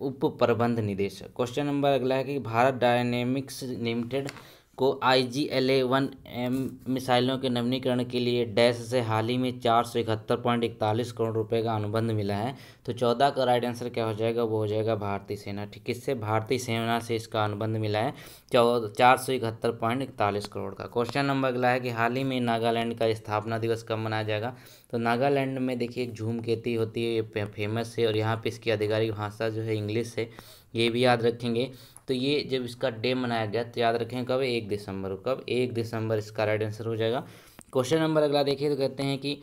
उप प्रबंध निदेशक क्वेश्चन नंबर अगला है कि भारत डायनेमिक्स लिमिटेड को I G L A one M मिसाइलों के नवीनीकरण के लिए डैश से हाल ही में चार सौ इकहत्तर पॉइंट इकतालीस करोड़ रुपए का अनुबंध मिला है तो चौदह का राइट आंसर क्या हो जाएगा वो हो जाएगा भारतीय सेना ठीक किससे भारतीय सेना से इसका अनुबंध मिला है चौ चार सौ इकहत्तर पॉइंट इकतालीस करोड़ का क्वेश्चन नंबर अगला है कि हाल ही में नागालैंड का स्थापना दिवस कब मनाया जाएगा तो नागालैंड में देखिए एक झूम खेती होती है ये फेमस है और यहाँ पर इसकी आधिकारिक भाषा जो है इंग्लिश है ये भी याद रखेंगे तो ये जब इसका डे मनाया गया तो याद रखें कब एक दिसंबर को कब एक दिसंबर इसका राइट आंसर हो जाएगा क्वेश्चन नंबर अगला देखिए तो कहते हैं कि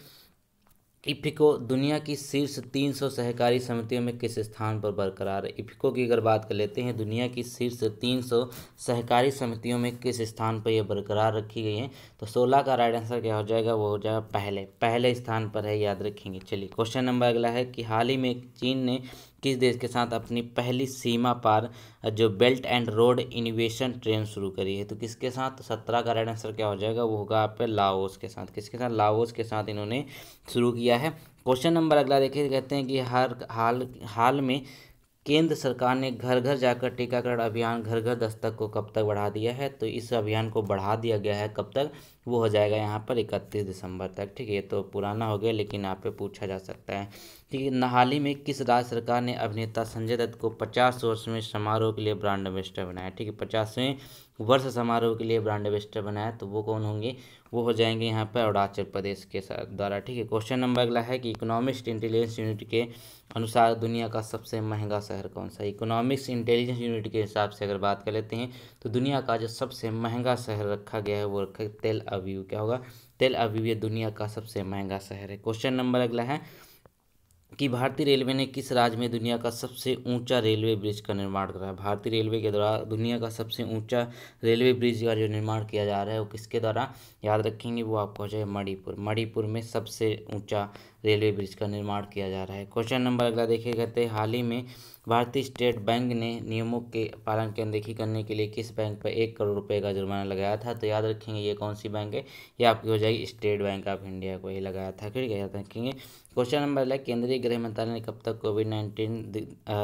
इफिको दुनिया की शीर्ष 300 सहकारी समितियों में किस स्थान पर बरकरार है इफिको की अगर बात कर लेते हैं दुनिया की शीर्ष 300 सहकारी समितियों में किस स्थान पर यह बरकरार रखी गई है तो 16 का राइट आंसर क्या हो जाएगा वो हो जाएगा पहले पहले स्थान पर है याद रखेंगे चलिए क्वेश्चन नंबर अगला है कि हाल ही में चीन ने किस देश के साथ अपनी पहली सीमा पार जो Belt and Road innovation train शुरू करी है तो किसके साथ सत्रह का राइट आंसर क्या हो जाएगा वो होगा आपके लाओस के साथ किसके साथ लाओस के साथ इन्होंने शुरू किया है क्वेश्चन नंबर अगला देखिए कहते हैं कि हर हाल हाल में केंद्र सरकार ने घर घर जाकर टीकाकरण अभियान घर घर दस्तक को कब तक बढ़ा दिया है तो इस अभियान को बढ़ा दिया गया है कब तक वो हो जाएगा यहाँ पर इकतीस दिसंबर तक ठीक है तो पुराना हो गया लेकिन आप पे पूछा जा सकता है ठीक है ही में किस राज्य सरकार ने अभिनेता संजय दत्त को पचास वर्षवें समारोह के लिए ब्रांड एम्बेस्टर बनाया ठीक है पचासवें वर्ष समारोह के लिए ब्रांड एम्बेस्टर बनाया तो वो कौन होंगे वो हो जाएंगे यहाँ पर अरुणाचल प्रदेश के द्वारा ठीक है क्वेश्चन नंबर अगला है कि इकोनॉमिक्स इंटेलिजेंस यूनिट के अनुसार दुनिया का सबसे महंगा शहर कौन सा इकोनॉमिक्स इंटेलिजेंस यूनिट के हिसाब से अगर बात कर लेते हैं तो दुनिया का जो सबसे महंगा शहर रखा गया है वो रखा तेल अवीव क्या होगा तेल अवीव ये दुनिया का सबसे महंगा शहर है क्वेश्चन नंबर अगला है कि भारतीय रेलवे ने किस राज्य में दुनिया का सबसे ऊंचा रेलवे ब्रिज का निर्माण करा है भारतीय रेलवे के द्वारा दुनिया का सबसे ऊंचा रेलवे ब्रिज का जो निर्माण किया जा रहा है वो किसके द्वारा याद रखेंगे वो आपको हो जाए मणिपुर मणिपुर में सबसे ऊंचा रेलवे ब्रिज का निर्माण किया जा रहा है क्वेश्चन नंबर अगला देखे कहते हैं हाल ही में भारतीय स्टेट बैंक ने नियमों के पालन की अनदेखी करने के लिए किस बैंक पर एक करोड़ रुपए का जुर्माना लगाया था तो याद रखेंगे ये कौन सी बैंक है ये आपकी हो जाएगी स्टेट बैंक ऑफ इंडिया को ही लगाया था ठीक है याद रखेंगे क्वेश्चन नंबर अगला केंद्रीय गृह मंत्रालय ने कब तक कोविड नाइन्टीन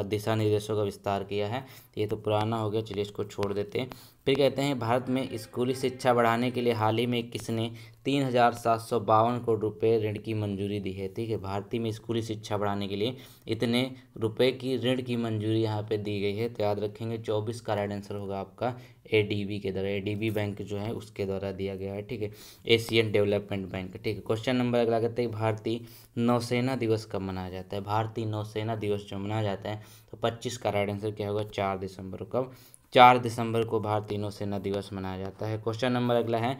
दिशा निर्देशों का विस्तार किया है ये तो पुराना हो गया चलिए इसको छोड़ देते हैं फिर कहते हैं भारत में स्कूली शिक्षा बढ़ाने के लिए हाल ही में किसने तीन हज़ार सात सौ बावन करोड़ रुपए ऋण की मंजूरी दी है ठीक है भारतीय में स्कूली शिक्षा बढ़ाने के लिए इतने रुपए की ऋण की मंजूरी यहाँ पे दी गई है तो याद रखेंगे चौबीस का राइट आंसर होगा आपका एडीबी के द्वारा एडीबी बैंक जो है उसके द्वारा दिया गया है ठीक है एशियन डेवलपमेंट बैंक ठीक है क्वेश्चन नंबर अगला कहते हैं भारतीय नौसेना दिवस कब मनाया जाता है भारतीय नौसेना दिवस जो मनाया जाता है तो पच्चीस का राइट आंसर क्या होगा चार दिसंबर कब चार दिसंबर को भारतीय नौसेना दिवस मनाया जाता है क्वेश्चन नंबर अगला है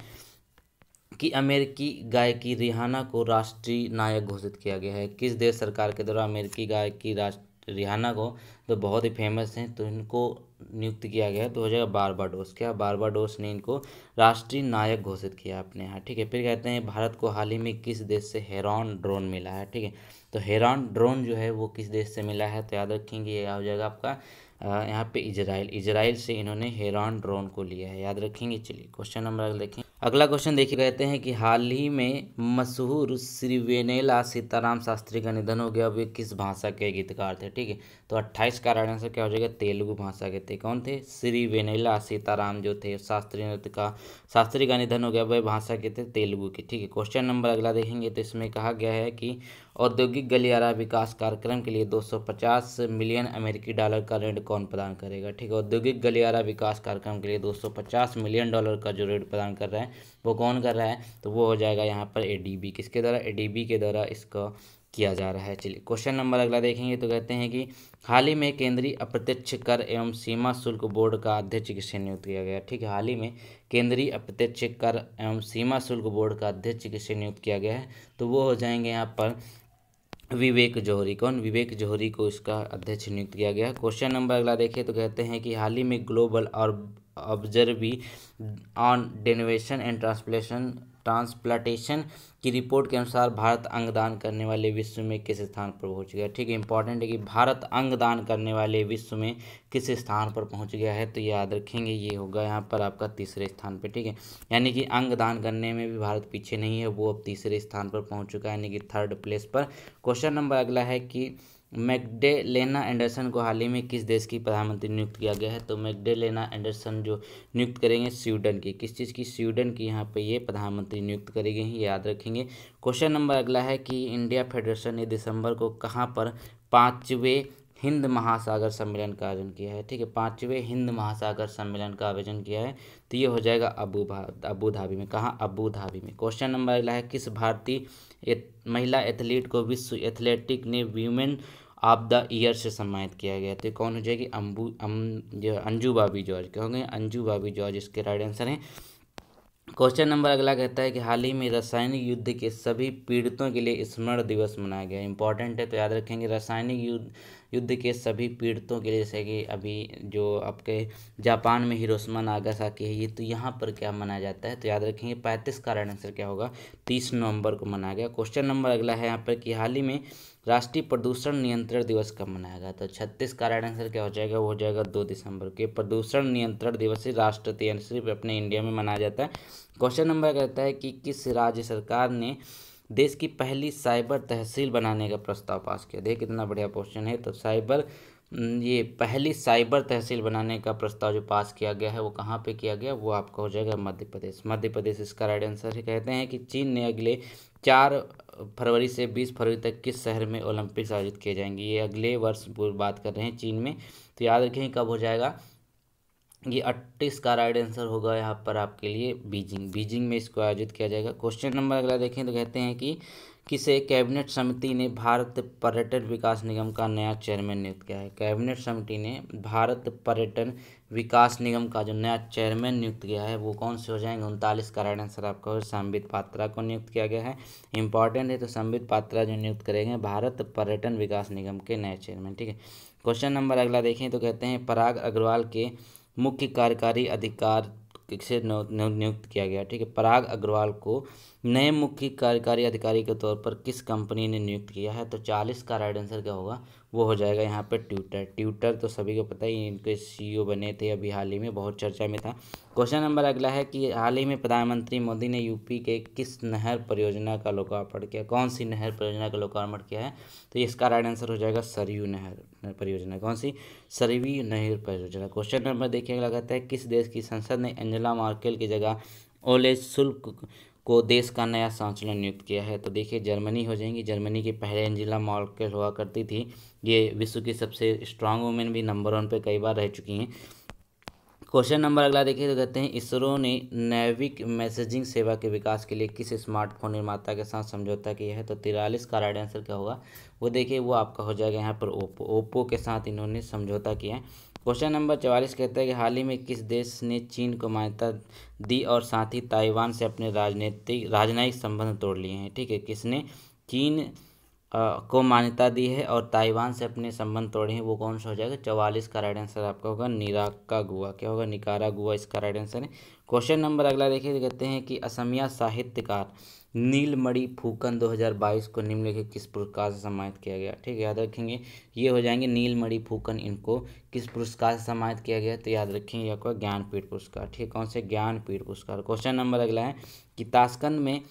कि अमेरिकी गायकी रिहाना को राष्ट्रीय नायक घोषित किया गया है किस देश सरकार के द्वारा अमेरिकी गायकी राष्ट्र रिहाना को तो बहुत ही फेमस हैं तो इनको नियुक्त किया गया है तो हो जाएगा बारबाडोस क्या बारबाडोस ने इनको राष्ट्रीय नायक घोषित किया अपने यहाँ ठीक है फिर कहते हैं भारत को हाल ही में किस देश से हेरॉन ड्रोन मिला है ठीक है तो हेरॉन ड्रोन जो है वो किस देश से मिला है तो याद रखेंगे ये हो जाएगा आपका यहाँ पे इजराइल इजराइल से इन्होंने हेरान ड्रोन को लिया है याद रखेंगे चलिए क्वेश्चन नंबर देखें अगला क्वेश्चन देखिए कहते हैं कि हाल ही में मशहूर श्री वेनेला सीताराम शास्त्री का निधन हो गया अब ये किस भाषा के गीतकार थे ठीक है तो अट्ठाईस का राइट आंसर क्या हो जाएगा तेलुगु भाषा के थे कौन थे श्री वेनेला सीताराम जो थे शास्त्रीय नृत्य का शास्त्रीय का निधन हो गया वह भाषा के थे तेलुगु की ठीक है क्वेश्चन नंबर अगला देखेंगे तो इसमें कहा गया है कि औद्योगिक गलियारा विकास कार्यक्रम के लिए 250 मिलियन अमेरिकी डॉलर का ऋण कौन प्रदान करेगा ठीक है औद्योगिक गलियारा विकास कार्यक्रम के लिए 250 मिलियन डॉलर का जो ऋण प्रदान कर रहा है वो कौन कर रहा है तो वो हो जाएगा यहाँ पर एडीबी किसके द्वारा एडीबी के द्वारा इसका किया जा रहा है चलिए क्वेश्चन नंबर अगला देखेंगे तो कहते हैं कि हाल ही में केंद्रीय अप्रत्यक्ष कर एवं सीमा शुल्क बोर्ड का अध्यक्ष किसे नियुक्त किया गया ठीक है हाल ही में केंद्रीय अप्रत्यक्ष कर एवं सीमा शुल्क बोर्ड का अध्यक्ष किसे नियुक्त किया गया है तो वो हो जाएंगे यहाँ पर विवेक जौहरी कौन विवेक जौहरी को इसका अध्यक्ष नियुक्त किया गया क्वेश्चन नंबर अगला देखें तो कहते हैं कि हाल ही में ग्लोबल और observatory on donation and transplantation transplantation की रिपोर्ट के अनुसार भारत अंगदान करने वाले विश्व में किस स्थान पर पहुंच गया ठीक है इंपॉर्टेंट है कि भारत अंगदान करने वाले विश्व में किस स्थान पर पहुंच गया है तो याद रखेंगे ये होगा यहाँ पर आपका तीसरे स्थान पर ठीक है यानी कि अंगदान करने में भी भारत पीछे नहीं है वो अब तीसरे स्थान पर पहुँच चुका है यानी कि थर्ड प्लेस पर क्वेश्चन नंबर अगला है कि मैगडेलेना एंडरसन को हाल ही में किस देश की प्रधानमंत्री नियुक्त किया गया है तो मैगडेलेना एंडरसन जो नियुक्त करेंगे स्वीडन की किस चीज़ की स्वीडन की यहाँ पे ये प्रधानमंत्री नियुक्त करेंगे याद रखेंगे क्वेश्चन नंबर अगला है कि इंडिया फेडरेशन ने दिसंबर को कहाँ पर पाँचवें हिंद महासागर सम्मेलन का आयोजन किया है ठीक है पाँचवें हिंद महासागर सम्मेलन का आयोजन किया है तो ये हो जाएगा अबू अबू धाबी में कहाँ अबू धाबी में क्वेश्चन नंबर अगला है किस भारतीय महिला एथलीट को विश्व एथलेटिक ने वीमेन ऑफ द ईयर से सम्मानित किया गया तो कौन हो जाएगी अम्बू अम अं, जो अंजू बाबी जॉर्ज क्या होंगे अंजू बाबी जॉर्ज इसके राइट आंसर हैं क्वेश्चन नंबर अगला कहता है कि हाल ही में रासायनिक युद्ध के सभी पीड़ितों के लिए स्मरण दिवस मनाया गया इंपॉर्टेंट है तो याद रखेंगे रासायनिक युद्ध युद्ध के सभी पीड़ितों के लिए जैसे कि अभी जो आपके जापान में हिरोशिमा नागासाकी है ये तो यहाँ पर क्या मनाया जाता है तो याद रखेंगे पैंतीस का राइट आंसर क्या होगा तीस नवंबर को मनाया गया क्वेश्चन नंबर अगला है यहाँ पर कि हाल ही में राष्ट्रीय प्रदूषण नियंत्रण दिवस कब मनाया गया तो छत्तीस का राइट आंसर क्या हो जाएगा वो हो जाएगा दो दिसंबर के प्रदूषण नियंत्रण दिवस राष्ट्रीय सिर्फ अपने इंडिया में मनाया जाता है क्वेश्चन नंबर कहता है कि किस राज्य सरकार ने देश की पहली साइबर तहसील बनाने का प्रस्ताव पास किया देखिए कितना बढ़िया क्वेश्चन है तो साइबर ये पहली साइबर तहसील बनाने का प्रस्ताव जो पास किया गया है वो कहाँ पे किया गया वो आपका हो जाएगा मध्य प्रदेश मध्य प्रदेश इसका राइट आंसर है कहते हैं कि चीन ने अगले चार फरवरी से बीस फरवरी तक किस शहर में ओलंपिक्स आयोजित किए जाएंगे ये अगले वर्ष बात कर रहे हैं चीन में तो याद रखें कब हो जाएगा ये अट्ठीस का राइट आंसर होगा यहाँ पर आपके लिए बीजिंग बीजिंग में इसको आयोजित किया जाएगा क्वेश्चन नंबर अगला देखें तो कहते हैं कि किसे कैबिनेट समिति ने भारत पर्यटन विकास निगम का नया चेयरमैन नियुक्त किया है कैबिनेट समिति ने भारत पर्यटन विकास निगम का जो नया चेयरमैन नियुक्त किया है वो कौन से हो जाएंगे उनतालीस का राइट आंसर आपका हो संबित पात्रा को नियुक्त किया गया है इंपॉर्टेंट है तो संबित पात्रा जो नियुक्त करेंगे भारत पर्यटन विकास निगम के नए चेयरमैन ठीक है क्वेश्चन नंबर अगला देखें तो कहते हैं पराग अग्रवाल के मुख्य कार्यकारी अधिकार से नियुक्त किया गया ठीक है पराग अग्रवाल को नए मुख्य कार्यकारी अधिकारी के तौर पर किस कंपनी ने नियुक्त किया है तो चालीस का राइट आंसर क्या होगा वो हो जाएगा यहाँ पर ट्यूटर ट्यूटर तो सभी को पता ही इनके सीईओ e बने थे अभी हाल ही में बहुत चर्चा में था क्वेश्चन नंबर अगला है कि हाल ही में प्रधानमंत्री मोदी ने यूपी के किस नहर परियोजना का लोकार्पण किया कौन सी नहर परियोजना का लोकार्पण किया है तो इसका राइट आंसर हो जाएगा सरयू नहर परियोजना कौन सी सरवी नहर परियोजना क्वेश्चन नंबर देखिए लगाता है किस देश की संसद ने एंजला मार्केल की जगह ओले शुल्क को देश का नया सांसलन नियुक्त किया है तो देखिए जर्मनी हो जाएंगी जर्मनी की पहले एंजिला मॉर्केल हुआ करती थी ये विश्व की सबसे स्ट्रांग वुमेन भी नंबर वन पे कई बार रह चुकी हैं क्वेश्चन नंबर अगला देखिए तो कहते हैं इसरो ने नैविक मैसेजिंग सेवा के विकास के लिए किस स्मार्टफोन निर्माता के साथ समझौता किया है तो तिरालीस का राइट आंसर क्या होगा वो देखिए वो आपका हो जाएगा यहाँ पर ओप्पो ओप्पो के साथ इन्होंने समझौता किया है क्वेश्चन नंबर चवालीस कहता है कि हाल ही में किस देश ने चीन को मान्यता दी और साथ ही ताइवान से अपने राजनीतिक राजनयिक संबंध तोड़ लिए हैं ठीक है किसने चीन आ, को मान्यता दी है और ताइवान से अपने संबंध तोड़े हैं वो कौन सा हो जाएगा चवालीस का राइट आंसर आपका होगा निराका गुआ क्या होगा निकारा गुआ इसका राइट आंसर है क्वेश्चन नंबर अगला देखिए कहते हैं कि असमिया साहित्यकार नीलमणि फूकन 2022 को निम्नलिखित किस पुरस्कार से सम्मानित किया गया ठीक है याद रखेंगे ये हो जाएंगे नीलमणि फूकन इनको किस पुरस्कार से सम्मानित किया गया तो याद रखेंगे आपका ज्ञानपीठ पुरस्कार ठीक है कौन से ज्ञानपीठ पुरस्कार क्वेश्चन नंबर अगला है कि ताशकंद में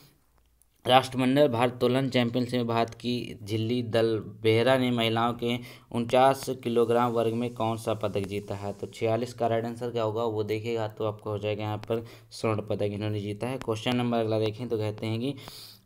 राष्ट्रमंडल भारतोलन चैंपियनशिप में भारत की झिल्ली दल बेहरा ने महिलाओं के उनचास किलोग्राम वर्ग में कौन सा पदक जीता है तो छियालीस का राइट आंसर क्या होगा वो देखेगा तो आपको हो जाएगा यहाँ पर स्वर्ण पदक इन्होंने जीता है क्वेश्चन नंबर अगला देखें तो कहते हैं कि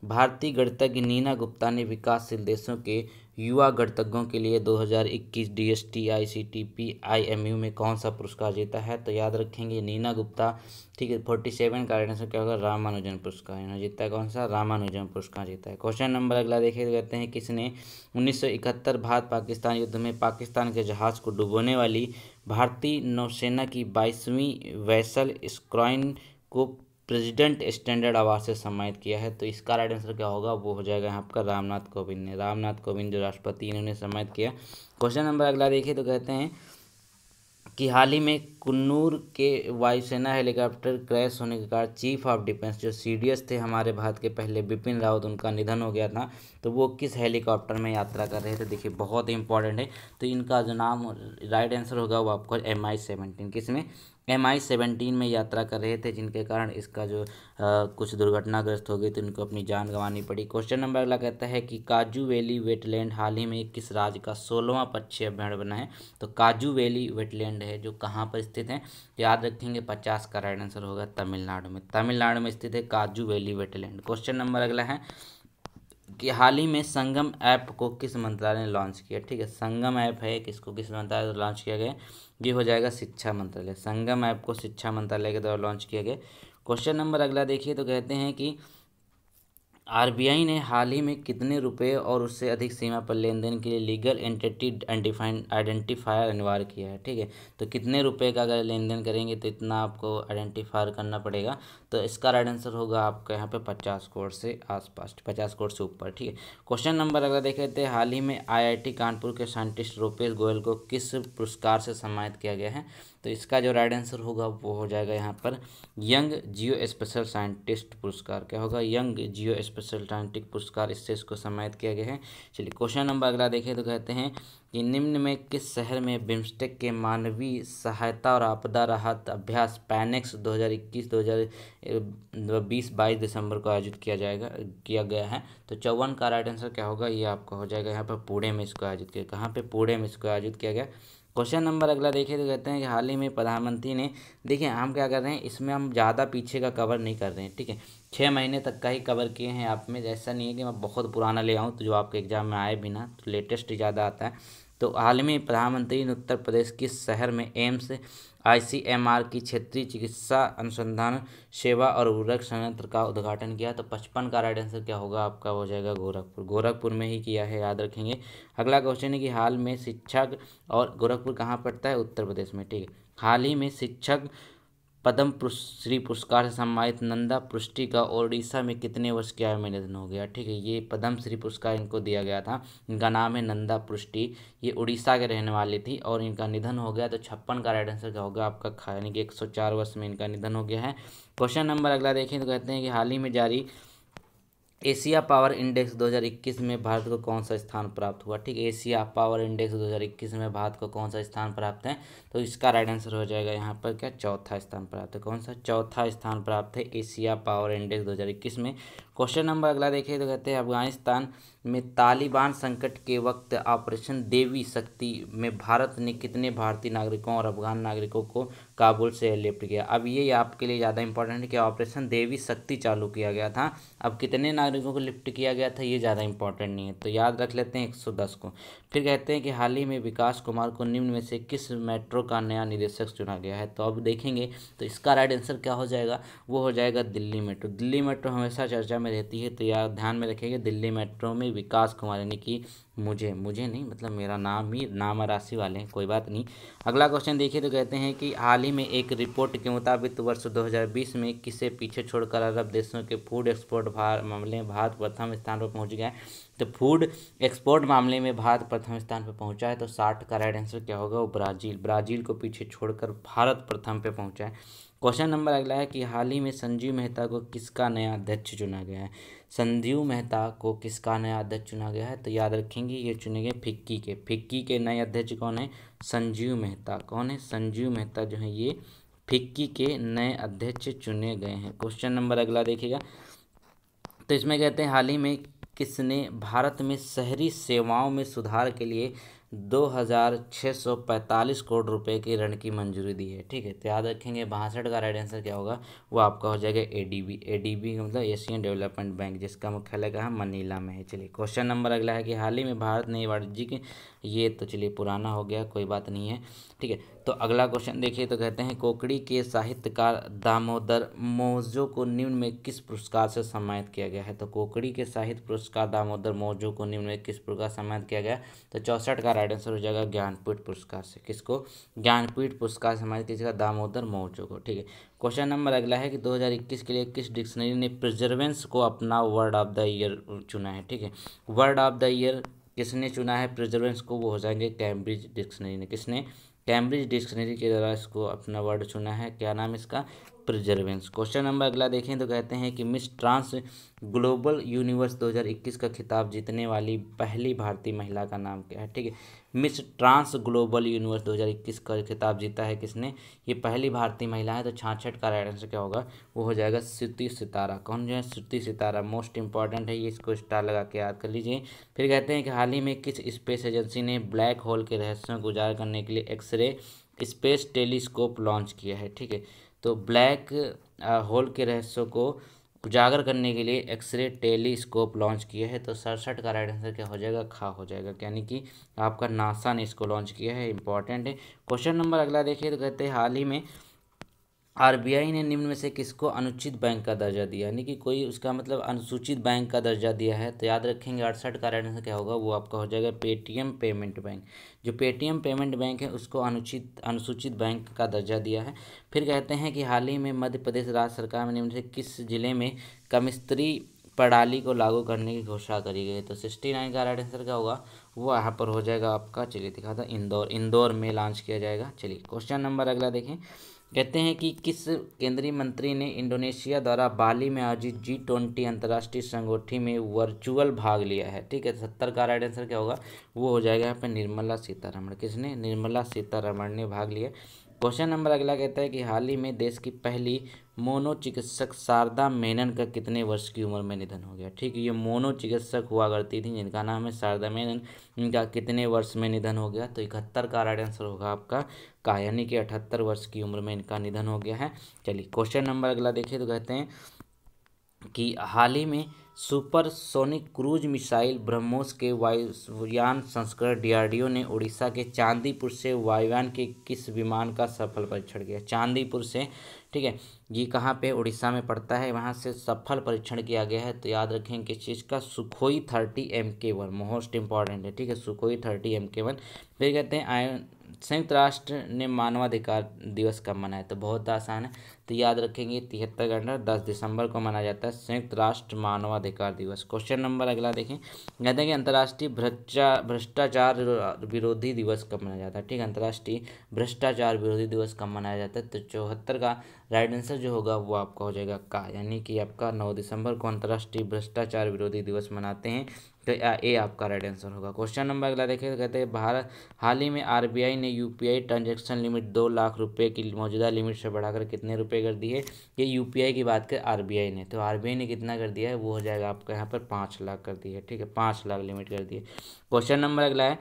भारतीय गणितज्ञ नीना गुप्ता ने विकासशील देशों के युवा गणतज्ञों के लिए 2021 डीएसटी आईसीटीपी आईएमयू में कौन सा पुरस्कार जीता है तो याद रखेंगे नीना गुप्ता ठीक है फोर्टी सेवन का आंसर क्या होगा रामानुजन पुरस्कार इन्होंने जीता है कौन सा रामानुजन पुरस्कार जीता है क्वेश्चन नंबर अगला देखे तो कहते हैं किसने 1971 भारत पाकिस्तान युद्ध में पाकिस्तान के जहाज को डुबोने वाली भारतीय नौसेना की बाईसवीं वैसल स्क्रॉइन को प्रेसिडेंट स्टैंडर्ड अवार्ड से सम्मानित किया है तो इसका राइट आंसर क्या होगा वो हो जाएगा यहाँ आपका रामनाथ कोविंद ने रामनाथ कोविंद जो राष्ट्रपति इन्होंने सम्मानित किया क्वेश्चन नंबर अगला देखिए तो कहते हैं कि हाल ही में कन्नूर के वायुसेना हेलीकॉप्टर क्रैश होने के कारण चीफ ऑफ डिफेंस जो सी थे हमारे भारत के पहले बिपिन रावत उनका निधन हो गया था तो वो किस हेलीकॉप्टर में यात्रा कर रहे थे देखिए बहुत ही इंपॉर्टेंट है तो इनका जो नाम राइट आंसर होगा वो आपको एम आई सेवनटीन किस में एम आई सेवेंटीन में यात्रा कर रहे थे जिनके कारण इसका जो आ, कुछ दुर्घटनाग्रस्त हो गई तो इनको अपनी जान गंवानी पड़ी क्वेश्चन नंबर अगला कहता है कि काजू वैली वेटलैंड हाल ही में किस राज्य का सोलहवां पक्षी अभ्यारण बना है तो काजू वैली वेटलैंड है जो कहाँ पर स्थित है तो याद रखेंगे पचास का राइट आंसर होगा तमिलनाडु में तमिलनाडु में स्थित है काजू वैली वेटलैंड क्वेश्चन नंबर अगला है कि हाल ही में संगम ऐप को किस मंत्रालय ने लॉन्च किया ठीक है संगम ऐप है किसको किस मंत्रालय लॉन्च किया गया ये हो जाएगा शिक्षा मंत्रालय संगम ऐप को शिक्षा मंत्रालय के द्वारा लॉन्च किया गया क्वेश्चन नंबर अगला देखिए तो कहते हैं कि आरबीआई ने हाल ही में कितने रुपए और उससे अधिक सीमा पर लेन देन के लिए लीगल एंटिटी आइडेंटिफाइन आइडेंटिफायर अनिवार्य किया है ठीक है तो कितने रुपए का अगर लेन देन करेंगे तो इतना आपको आइडेंटिफायर करना पड़ेगा तो इसका राइट आंसर होगा आपका यहाँ पे पचास करोड़ से आसपास पचास करोड़ से ऊपर ठीक है क्वेश्चन नंबर अगर देखे थे तो हाल ही में आई कानपुर के साइंटिस्ट रूपेश गोयल को किस पुरस्कार से सम्मानित किया गया है तो इसका जो राइट आंसर होगा वो हो जाएगा यहाँ पर यंग जियो स्पेशल साइंटिस्ट पुरस्कार क्या होगा यंग जियो स्पेशल साइंटिक पुरस्कार इससे इसको सम्मानित किया गया है चलिए क्वेश्चन नंबर अगला देखें तो कहते हैं कि निम्न में किस शहर में बिम्स्टेक के मानवीय सहायता और आपदा राहत अभ्यास पैनेक्स 2021 बीस बाईस दिसंबर को आयोजित किया जाएगा किया गया है तो चौवन का राइट आंसर क्या होगा ये आपका हो जाएगा यहाँ पर पुणे में इसको आयोजित किया कहाँ पर पुणे में इसको आयोजित किया गया क्वेश्चन नंबर अगला देखिए तो कहते हैं कि हाल ही में प्रधानमंत्री ने देखिए हम क्या कर रहे हैं इसमें हम ज़्यादा पीछे का कवर नहीं कर रहे हैं ठीक है छः महीने तक का ही कवर किए हैं आप में ऐसा नहीं है कि मैं बहुत पुराना ले आऊँ तो जो आपके एग्ज़ाम में आए भी ना तो लेटेस्ट ज़्यादा आता है तो हाल ही में प्रधानमंत्री ने उत्तर प्रदेश के शहर में एम्स आईसीएमआर की क्षेत्रीय चिकित्सा अनुसंधान सेवा और उर्वरक संयंत्र का उद्घाटन किया तो पचपन का राइट आंसर क्या होगा आपका हो जाएगा गोरखपुर गोरखपुर में ही किया है याद रखेंगे अगला क्वेश्चन है कि हाल में शिक्षक और गोरखपुर कहाँ पड़ता है उत्तर प्रदेश में ठीक है हाल ही में शिक्षक पद्म श्री पुरस्कार से सम्मानित नंदा पुष्टि का ओडिशा में कितने वर्ष की आयु में निधन हो गया ठीक है ये पद्म श्री पुरस्कार इनको दिया गया था इनका नाम है नंदा पुष्टि ये उड़ीसा के रहने वाली थी और इनका निधन हो गया तो छप्पन का राइट आंसर क्या होगा आपका खा यानी कि एक वर्ष में इनका निधन हो गया है क्वेश्चन नंबर अगला देखें तो कहते हैं कि हाल ही में जारी एशिया पावर इंडेक्स 2021 में भारत को कौन सा स्थान प्राप्त हुआ ठीक एशिया पावर इंडेक्स 2021 में भारत को कौन सा स्थान प्राप्त है तो इसका राइट आंसर हो जाएगा यहाँ पर क्या चौथा स्थान प्राप्त है कौन सा चौथा स्थान प्राप्त है एशिया पावर इंडेक्स 2021 में क्वेश्चन नंबर अगला देखिए तो कहते हैं अफगानिस्तान में तालिबान संकट के वक्त ऑपरेशन देवी शक्ति में भारत ने कितने भारतीय नागरिकों और अफगान नागरिकों को काबुल से लिफ्ट किया अब ये आपके लिए ज़्यादा इंपॉर्टेंट है कि ऑपरेशन देवी शक्ति चालू किया गया था अब कितने नागरिकों को लिफ्ट किया गया था ये ज़्यादा इंपॉर्टेंट नहीं है तो याद रख लेते हैं एक सौ दस को फिर कहते हैं कि हाल ही में विकास कुमार को निम्न में से किस मेट्रो का नया निदेशक चुना गया है तो अब देखेंगे तो इसका राइट आंसर क्या हो जाएगा वो हो जाएगा दिल्ली मेट्रो दिल्ली मेट्रो हमेशा चर्चा में में रहती है तो यार ध्यान में रखेंगे दिल्ली मेट्रो में विकास कुमार यानी कि मुझे मुझे नहीं मतलब मेरा नाम ही नाम राशि वाले हैं कोई बात नहीं अगला क्वेश्चन देखिए तो कहते हैं कि हाल ही में एक रिपोर्ट के मुताबिक वर्ष 2020 में किसे पीछे छोड़कर अरब देशों के फूड एक्सपोर्ट भार मामले में भारत प्रथम स्थान पर पहुंच गया है तो फूड एक्सपोर्ट मामले में भारत प्रथम स्थान पर पहुंचा है तो साठ का राइट आंसर क्या होगा वो ब्राज़ील ब्राज़ील को पीछे छोड़कर भारत प्रथम पर पहुँचा है क्वेश्चन नंबर अगला है कि हाल ही में संजीव मेहता को किसका नया अध्यक्ष चुना गया है संजीव मेहता को किसका नया अध्यक्ष चुना गया है तो याद रखेंगे ये चुने गए फिक्की के फिक्की के नए अध्यक्ष कौन है संजीव मेहता कौन है संजीव मेहता जो है ये फिक्की के नए अध्यक्ष चुने गए हैं क्वेश्चन नंबर अगला देखिएगा तो इसमें कहते हैं हाल ही में किसने भारत में शहरी सेवाओं में सुधार के लिए दो हज़ार छः सौ पैंतालीस करोड़ रुपए की ऋण की मंजूरी दी है ठीक है तो याद रखेंगे बासठ का राइट आंसर क्या होगा वो आपका हो जाएगा A D B A D B मतलब एशियन डेवलपमेंट बैंक जिसका मुख्यालय कहाँ मनीला में है चलिए क्वेश्चन नंबर अगला है कि हाल ही में भारत ने वाणिज्यिक ये तो चलिए पुराना हो गया कोई बात नहीं है ठीक है तो अगला क्वेश्चन देखिए तो कहते हैं कोकड़ी के साहित्यकार दामोदर मोजो को निम्न में किस पुरस्कार से सम्मानित किया गया है तो कोकड़ी के साहित्य पुरस्कार दामोदर मौजो को निम्न में किस प्रकार सम्मानित किया गया तो चौसठ का राइट आंसर हो जाएगा ज्ञानपीठ पुरस्कार से किसको ज्ञानपीठ पुरस्कार सम्मानित किया जाएगा दामोदर मौजो को ठीक है क्वेश्चन नंबर अगला है कि दो के लिए किस डिक्शनरी ने प्रिजर्वेंस को अपना वर्ड ऑफ द ईयर चुना है ठीक है वर्ड ऑफ द ईयर किसने चुना है प्रिजर्वेंस को वो हो जाएंगे कैम्ब्रिज डिक्शनरी ने किसने कैम्ब्रिज डिक्शनरी के द्वारा इसको अपना वर्ड चुना है क्या नाम इसका प्रिजर्वेंस क्वेश्चन नंबर अगला देखें तो कहते हैं कि मिस ट्रांस ग्लोबल यूनिवर्स 2021 का खिताब जीतने वाली पहली भारतीय महिला का नाम क्या है ठीक है मिस ट्रांस ग्लोबल यूनिवर्स 2021 का खिताब जीता है किसने ये पहली भारतीय महिला है तो छाछठ का राइट आंसर क्या होगा वो हो जाएगा श्रुति सितारा कौन जो है श्रुति सितारा मोस्ट इंपॉर्टेंट है ये इसको स्टार लगा के याद कर लीजिए फिर कहते हैं कि हाल ही में किस स्पेस एजेंसी ने ब्लैक होल के रहस्यों को उजागर करने के लिए एक्सरे स्पेस टेलीस्कोप लॉन्च किया है ठीक है तो ब्लैक होल के रहस्यों को उजागर करने के लिए एक्सरे टेलीस्कोप लॉन्च किया है तो सड़सठ का राइट आंसर क्या हो जाएगा खा हो जाएगा यानी कि आपका नासा ने इसको लॉन्च किया है इंपॉर्टेंट है क्वेश्चन नंबर अगला देखिए तो कहते हैं हाल ही में आरबीआई ने निम्न में से किसको अनुचित बैंक का दर्जा दिया यानी कि कोई उसका मतलब अनुसूचित बैंक का दर्जा दिया है तो याद रखेंगे अड़सठ का राइट आंसर क्या होगा वो आपका हो जाएगा पेटीएम पेमेंट बैंक जो पेटीएम पेमेंट बैंक है उसको अनुचित अनुसूचित बैंक का दर्जा दिया है फिर कहते हैं कि हाल ही में मध्य प्रदेश राज्य सरकार ने निम्न से किस जिले में कमिस्त्री प्रणाली को लागू करने की घोषणा करी गई तो सिक्सटी नाइन का राइट आंसर क्या होगा वो यहाँ पर हो जाएगा आपका चलिए दिखा था इंदौर इंदौर में लॉन्च किया जाएगा चलिए क्वेश्चन नंबर अगला देखें कहते हैं कि किस केंद्रीय मंत्री ने इंडोनेशिया द्वारा बाली में आयोजित जी ट्वेंटी अंतर्राष्ट्रीय संगोठी में वर्चुअल भाग लिया है ठीक है सत्तर का राइट आंसर क्या होगा वो हो जाएगा यहाँ पर निर्मला सीतारमण किसने निर्मला सीतारमण ने भाग लिया क्वेश्चन नंबर अगला कहता है कि हाल ही में देश की पहली मोनो चिकित्सक शारदा मेनन का कितने वर्ष की उम्र में निधन हो गया ठीक है ये मोनो चिकित्सक हुआ करती थी जिनका नाम है शारदा मेनन इनका कितने वर्ष में निधन हो गया तो इकहत्तर का राइट आंसर होगा आपका का यानी कि अठहत्तर वर्ष की उम्र में इनका निधन हो गया है चलिए क्वेश्चन नंबर अगला देखिए तो कहते हैं कि हाल ही में supersonic cruise missile BrahMos के वायुयान संस्करण डीआरडीओ ने उड़ीसा के चांदीपुर से वायुयान के किस विमान का सफल परीक्षण किया चांदीपुर से ठीक है ये कहाँ पे उड़ीसा में पड़ता है वहाँ से सफल परीक्षण किया गया है तो याद रखें किस चीज़ का Sukhoi thirty M K one most important है ठीक है Sukhoi thirty M K one फिर कहते हैं आय संयुक्त राष्ट्र ने मानवाधिकार दिवस कब मनाया तो बहुत आसान है तो याद रखेंगे तिहत्तर का अंडर दस दिसंबर को मनाया जाता है संयुक्त राष्ट्र मानवाधिकार दिवस क्वेश्चन नंबर अगला देखें कहते हैं कि अंतर्राष्ट्रीय भ्रष्टाचार विरोधी दिवस कब मनाया जाता है ठीक है अंतर्राष्ट्रीय भ्रष्टाचार विरोधी दिवस कब मनाया जाता है तो चौहत्तर का राइट आंसर जो होगा वो आपका हो जाएगा का यानी कि आपका नौ दिसंबर को अंतर्राष्ट्रीय भ्रष्टाचार विरोधी दिवस मनाते हैं तो ए आपका राइट आंसर होगा क्वेश्चन नंबर अगला देखिए कहते हैं भारत हाल ही में आरबीआई ने यूपीआई ट्रांजैक्शन लिमिट दो लाख रुपए की मौजूदा लिमिट से बढ़ाकर कितने रुपए कर दिए ये यूपीआई की बात कर आरबीआई ने तो आरबीआई ने कितना कर दिया है वो हो जाएगा आपका यहाँ पर पाँच लाख कर दिया है ठीक है पाँच लाख लिमिट कर दिए क्वेश्चन नंबर अगला है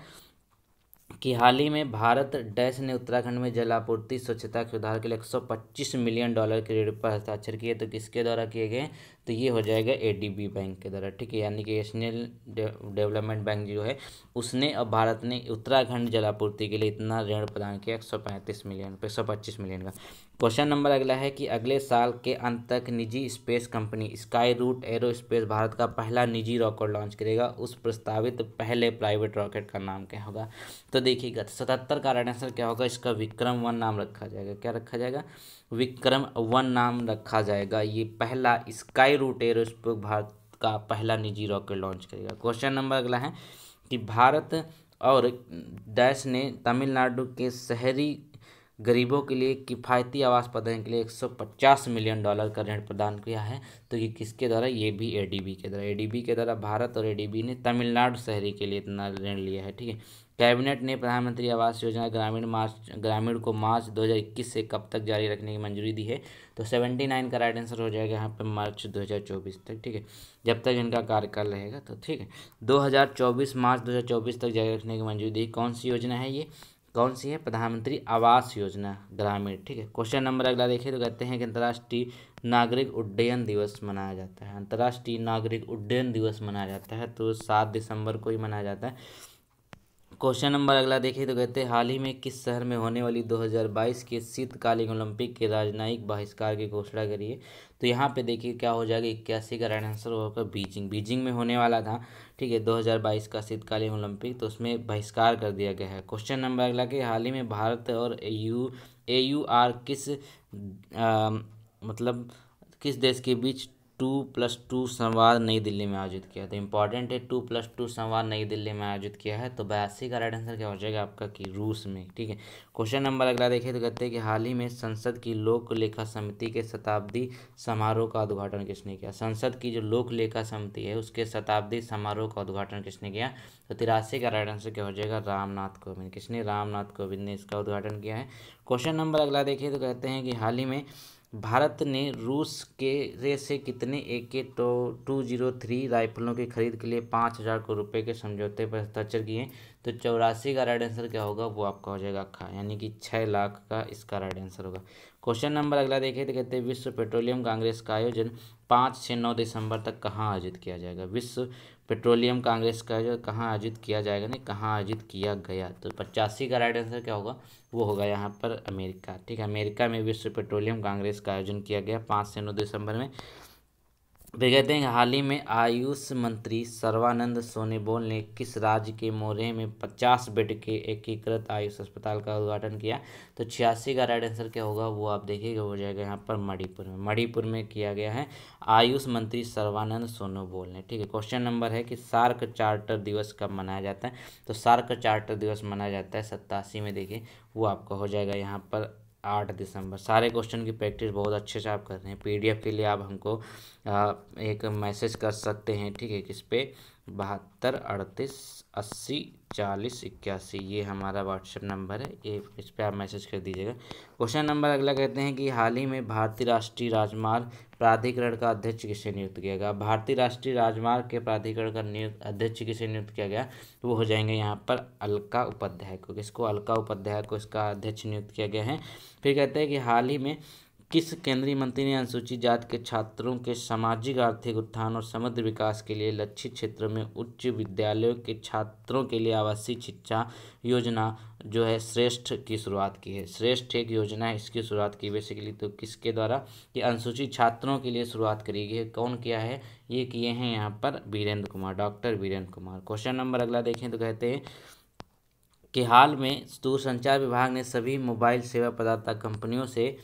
कि हाल ही में भारत डैश ने उत्तराखंड में जलापूर्ति स्वच्छता के उद्धार के लिए 125 मिलियन डॉलर के ऋण पर हस्ताक्षर किए तो किसके द्वारा किए गए तो ये हो जाएगा बी बैंक के द्वारा ठीक है यानी कि नेशनल डेवलपमेंट बैंक जो है उसने अब भारत ने उत्तराखंड जलापूर्ति के लिए इतना ऋण प्रदान किया एक सौ पैंतीस मिलियन एक सौ पच्चीस मिलियन का क्वेश्चन नंबर अगला है कि अगले साल के अंत तक निजी space company Skyroot Aerospace Bharat का पहला निजी रॉकेट लॉन्च करेगा उस प्रस्तावित पहले प्राइवेट रॉकेट का नाम क्या होगा तो देखिएगा सतहत्तर का राइट आंसर क्या होगा इसका विक्रम वन नाम रखा जाएगा क्या रखा जाएगा विक्रम वन नाम रखा जाएगा ये पहला स्काई रूट एयर भारत का पहला निजी रॉकेट लॉन्च करेगा क्वेश्चन नंबर अगला है कि भारत और डैश ने तमिलनाडु के शहरी गरीबों के लिए किफ़ायती आवास प्रदान के लिए 150 मिलियन डॉलर का ऋण प्रदान किया है तो ये किसके द्वारा ये भी एडीबी के द्वारा एडीबी के द्वारा भारत और एडीबी ने तमिलनाडु शहरी के लिए इतना ऋण लिया है ठीक है कैबिनेट ने प्रधानमंत्री आवास योजना ग्रामीण मार्च ग्रामीण को मार्च 2021 से कब तक जारी रखने की मंजूरी दी है तो 79 का राइट आंसर हो जाएगा यहाँ पे मार्च 2024 तक ठीक है जब तक इनका कार्यकाल रहेगा तो ठीक है 2024 मार्च 2024 तक जारी रखने की मंजूरी दी कौन सी योजना है ये कौन सी है प्रधानमंत्री आवास योजना ग्रामीण ठीक है क्वेश्चन नंबर अगला देखिए तो कहते हैं कि अंतर्राष्ट्रीय नागरिक उड्डयन दिवस मनाया जाता है अंतर्राष्ट्रीय नागरिक उड्डयन दिवस मनाया जाता है तो सात दिसंबर को ही मनाया जाता है क्वेश्चन नंबर अगला देखिए तो कहते हैं हाल ही में किस शहर में होने वाली 2022 के शीतकालीन ओलंपिक के राजनयिक बहिष्कार की घोषणा करिए तो यहाँ पे देखिए क्या हो जाएगा इक्यासी का राइट आंसर होगा बीजिंग बीजिंग में होने वाला था ठीक है 2022 का शीतकालीन ओलंपिक तो उसमें बहिष्कार कर दिया गया है क्वेश्चन नंबर अगला कि हाल ही में भारत और यू ए यू आर किस आ, मतलब किस देश के बीच टू प्लस टू संवाद नई दिल्ली में आयोजित किया तो इम्पॉर्टेंट है टू प्लस टू संवाद नई दिल्ली में आयोजित किया है तो बयासी का राइट आंसर क्या हो जाएगा आपका कि रूस में ठीक है क्वेश्चन नंबर अगला देखिए तो कहते हैं कि हाल ही में संसद की लोक लेखा समिति के शताब्दी समारोह का उद्घाटन किसने किया संसद की जो लोक लेखा समिति है उसके शताब्दी समारोह का उद्घाटन किसने किया तो तिरासी का राइट आंसर क्या हो जाएगा रामनाथ कोविंद किसने रामनाथ कोविंद ने इसका उद्घाटन किया है क्वेश्चन नंबर अगला देखिए तो कहते हैं कि हाल ही में भारत ने रूस के से कितने ए के तो टू जीरो थ्री राइफलों की खरीद के लिए पाँच हज़ार करोड़ रुपए के समझौते पर हस्ताक्षर किए तो चौरासी का राइट आंसर क्या होगा वो आपका हो जाएगा खा यानी कि छः लाख का इसका राइट आंसर होगा क्वेश्चन नंबर अगला देखिए तो कहते हैं विश्व पेट्रोलियम कांग्रेस का आयोजन पाँच से नौ दिसंबर तक कहाँ आयोजित किया जाएगा विश्व पेट्रोलियम कांग्रेस का जो कहाँ आयोजित किया जाएगा नहीं कहाँ आयोजित किया गया तो पचासी का राइट आंसर क्या होगा वो होगा यहाँ पर अमेरिका ठीक है अमेरिका में विश्व पेट्रोलियम कांग्रेस का आयोजन किया गया पाँच से नौ दिसंबर में हैं हाल ही में आयुष मंत्री सोने बोल ने किस राज्य के मोरेह में 50 बेड के एकीकृत आयुष अस्पताल का उद्घाटन किया तो छियासी का राइट आंसर क्या होगा वो आप देखिएगा हो जाएगा यहाँ पर मणिपुर में मणिपुर में किया गया है आयुष मंत्री सर्बानंद बोल ने ठीक है क्वेश्चन नंबर है कि सार्क चार्टर दिवस कब मनाया जाता है तो सार्क चार्टर दिवस मनाया जाता है सत्तासी में देखिए वो आपका हो जाएगा यहाँ पर आठ दिसंबर सारे क्वेश्चन की प्रैक्टिस बहुत अच्छे से आप कर रहे हैं पीडीएफ के लिए आप हमको आ, एक मैसेज कर सकते हैं ठीक है किस पे बहत्तर अड़तीस अस्सी चालीस इक्यासी ये हमारा व्हाट्सएप नंबर है ये इस पर आप मैसेज कर दीजिएगा क्वेश्चन नंबर अगला कहते हैं कि हाल ही में भारतीय राष्ट्रीय राजमार्ग प्राधिकरण का अध्यक्ष किसे नियुक्त किया गया भारतीय राष्ट्रीय राजमार्ग के प्राधिकरण का नियुक्त अध्यक्ष किसे नियुक्त किया गया तो वो हो जाएंगे यहाँ पर अलका उपाध्याय को किसको अलका उपाध्याय को इसका अध्यक्ष नियुक्त किया गया है फिर कहते हैं कि हाल ही में किस केंद्रीय मंत्री ने अनुसूचित जाति के छात्रों के सामाजिक आर्थिक उत्थान और समग्र विकास के लिए लक्षित क्षेत्रों में उच्च विद्यालयों के छात्रों के लिए आवासीय शिक्षा योजना जो है श्रेष्ठ की शुरुआत की है श्रेष्ठ एक योजना है इसकी शुरुआत की बेसिकली तो किसके द्वारा ये अनुसूचित छात्रों के लिए शुरुआत करी गई है कौन किया है ये किए हैं यहाँ पर Virendra Kumar doctor Virendra Kumar question number अगला देखें तो कहते हैं कि हाल में दूरसंचार विभाग ने सभी मोबाइल सेवा प्रदाता कंपनियों से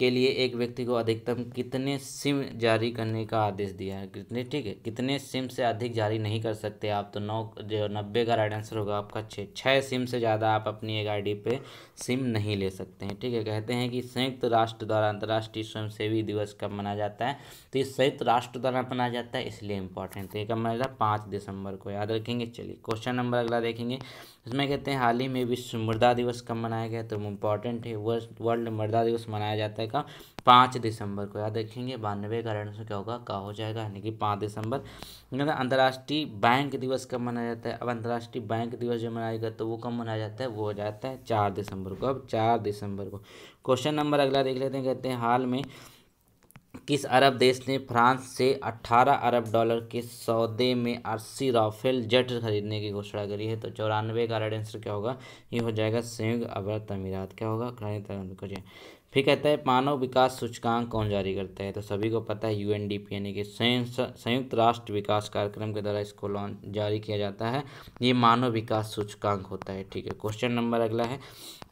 के लिए एक व्यक्ति को अधिकतम कितने सिम जारी करने का आदेश दिया है कितने ठीक है कितने सिम से अधिक जारी नहीं कर सकते आप तो नौ जो नब्बे का राइट आंसर होगा आपका छः छः सिम से ज़्यादा आप अपनी एक आईडी पे सिम नहीं ले सकते हैं ठीक है कहते हैं कि संयुक्त राष्ट्र द्वारा अंतर्राष्ट्रीय स्वयंसेवी दिवस कब मनाया जाता है तो ये संयुक्त राष्ट्र द्वारा मनाया जाता है इसलिए इंपॉर्टेंट है तो कब मनाया जाता है पाँच दिसंबर को याद रखेंगे चलिए क्वेश्चन नंबर अगला देखेंगे इसमें कहते हैं हाल ही में विश्व मृदा दिवस कब मनाया गया तो इम्पॉर्टेंट है वर्ल्ड मृदा दिवस मनाया जाता है कब पाँच दिसंबर को याद रखेंगे बानवे का रण क्या होगा का हो जाएगा यानी कि पाँच दिसंबर अंतर्राष्ट्रीय बैंक दिवस कब मनाया जाता है अब अंतर्राष्ट्रीय बैंक दिवस जो मनाया गया तो वो कब मनाया जाता है वो हो जाता है चार दिसंबर को अब चार दिसंबर को क्वेश्चन नंबर अगला देख लेते हैं कहते हैं हाल में किस अरब देश ने फ्रांस से अट्ठारह अरब डॉलर के सौदे में अस्सी राफेल जेट खरीदने की घोषणा करी है तो चौरानवे का राइट आंसर क्या होगा ये हो जाएगा संयुक्त अरब अमीरात क्या होगा फिर कहता है मानव विकास सूचकांक कौन जारी करता है तो सभी को पता है यू एन डी पी यानी कि संयुक्त राष्ट्र विकास कार्यक्रम के द्वारा इसको लॉन्च जारी किया जाता है ये मानव विकास सूचकांक होता है ठीक है क्वेश्चन नंबर अगला है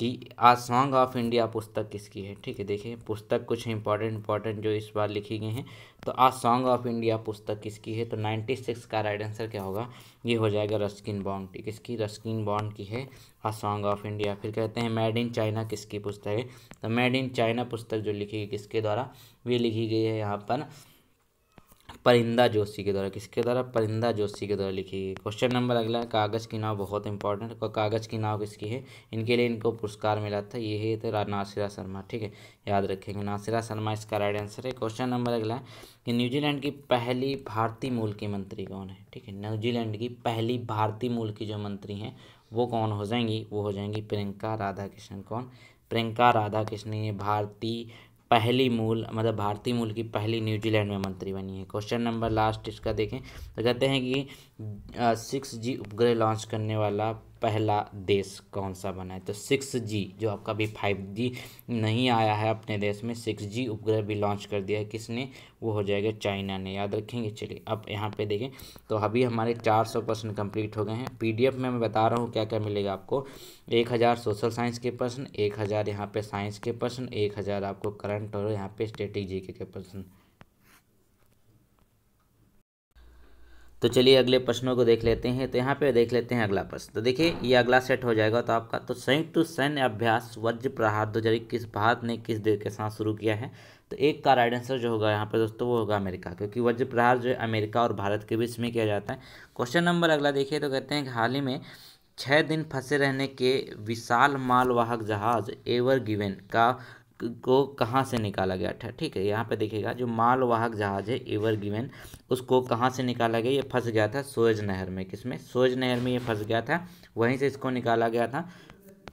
कि आज सॉन्ग ऑफ इंडिया पुस्तक किसकी है ठीक है देखिए पुस्तक कुछ इंपॉर्टेंट इंपॉर्टेंट जो इस बार लिखी गई हैं तो आ सॉन्ग ऑफ इंडिया पुस्तक किसकी है तो नाइन्टी सिक्स का राइट आंसर क्या होगा ये हो जाएगा रस्किन बॉन्ड ठीक इसकी रस्किन बॉन्ड की है आ सॉन्ग ऑफ इंडिया फिर कहते हैं मेड इन चाइना किसकी पुस्तक है तो मेड इन चाइना पुस्तक जो लिखी गई किसके द्वारा ये लिखी गई है यहाँ पर परिंदा जोशी के द्वारा किसके द्वारा परिंदा जोशी के द्वारा लिखी गई क्वेश्चन नंबर अगला कागज़ की नाव बहुत इंपॉर्टेंट है कागज़ की नाव किसकी है इनके लिए इनको पुरस्कार मिला था ये तो नासिरा शर्मा ठीक है याद रखेंगे नासिरा शर्मा इसका राइट आंसर है क्वेश्चन नंबर अगला कि न्यूजीलैंड की पहली भारतीय मूल की मंत्री कौन है ठीक है न्यूजीलैंड की पहली भारतीय मूल की जो मंत्री हैं वो कौन हो जाएंगी वो हो जाएंगी प्रियंका राधा कृष्ण कौन प्रियंका राधा कृष्ण ये भारतीय पहली मूल मतलब भारतीय मूल की पहली न्यूजीलैंड में मंत्री बनी है क्वेश्चन नंबर लास्ट इसका देखें तो कहते हैं कि सिक्स जी उपग्रह लॉन्च करने वाला पहला देश कौन सा बना है तो सिक्स जी जो आपका अभी फाइव जी नहीं आया है अपने देश में सिक्स जी उपग्रह भी लॉन्च कर दिया है किसने वो हो जाएगा चाइना ने याद रखेंगे चलिए अब यहाँ पे देखें तो अभी हमारे चार सौ प्रश्न कंप्लीट हो गए हैं पीडीएफ में मैं बता रहा हूँ क्या क्या मिलेगा आपको एक हज़ार सोशल साइंस के पर्सन एक हज़ार यहाँ पर साइंस के पर्सन एक हज़ार आपको करंट और यहाँ पे स्टेटिक जी के प्रश्न तो चलिए अगले प्रश्नों को देख लेते हैं तो यहाँ पे देख लेते हैं अगला प्रश्न तो देखिए ये अगला सेट हो जाएगा तो आपका तो संयुक्त सैन्य अभ्यास वज्र प्रहार दो किस भारत ने किस देश के साथ शुरू किया है तो एक का राइट आंसर जो होगा यहाँ पे दोस्तों वो होगा अमेरिका क्योंकि वज्र प्रहार जो है अमेरिका और भारत के बीच में किया जाता है क्वेश्चन नंबर अगला देखिए तो कहते हैं कि हाल ही में छः दिन फंसे रहने के विशाल मालवाहक जहाज एवर गिवेन का को कहाँ से निकाला गया था ठीक है यहाँ पे देखिएगा जो मालवाहक जहाज है एवर गिवेन उसको कहाँ से निकाला गया ये फंस गया था सोएज नहर में किसमें सोएज नहर में ये फंस गया था वहीं से इसको निकाला गया था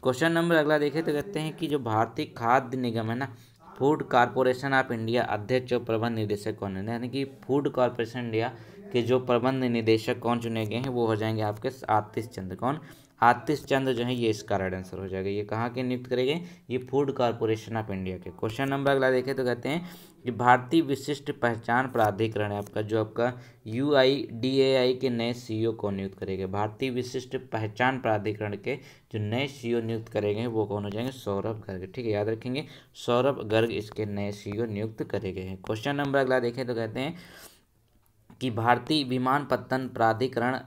क्वेश्चन नंबर अगला देखें तो कहते हैं कि जो भारतीय खाद्य निगम है ना फूड कॉरपोरेशन ऑफ इंडिया अध्यक्ष और प्रबंध निदेशक कौन है यानी कि फूड कॉरपोरेशन इंडिया के जो प्रबंध निदेशक कौन चुने गए हैं वो हो जाएंगे आपके आतिश चंद्र कौन आतिश चंद्र जो है ये इसका राइट आंसर हो जाएगा ये कहाँ के नियुक्त करेंगे ये फूड कॉरपोरेशन ऑफ इंडिया के क्वेश्चन नंबर अगला देखें तो कहते हैं कि भारतीय विशिष्ट पहचान प्राधिकरण है आपका जो आपका यू आई डी ए आई के नए सी ओ को नियुक्त करेंगे भारतीय विशिष्ट पहचान प्राधिकरण के जो नए सी ओ e नियुक्त करेंगे वो कौन हो जाएंगे सौरभ गर्ग ठीक है याद रखेंगे सौरभ गर्ग इसके नए सी ओ e नियुक्त करे गए हैं क्वेश्चन नंबर अगला देखें तो कहते हैं कि भारतीय विमान पत्तन प्राधिकरण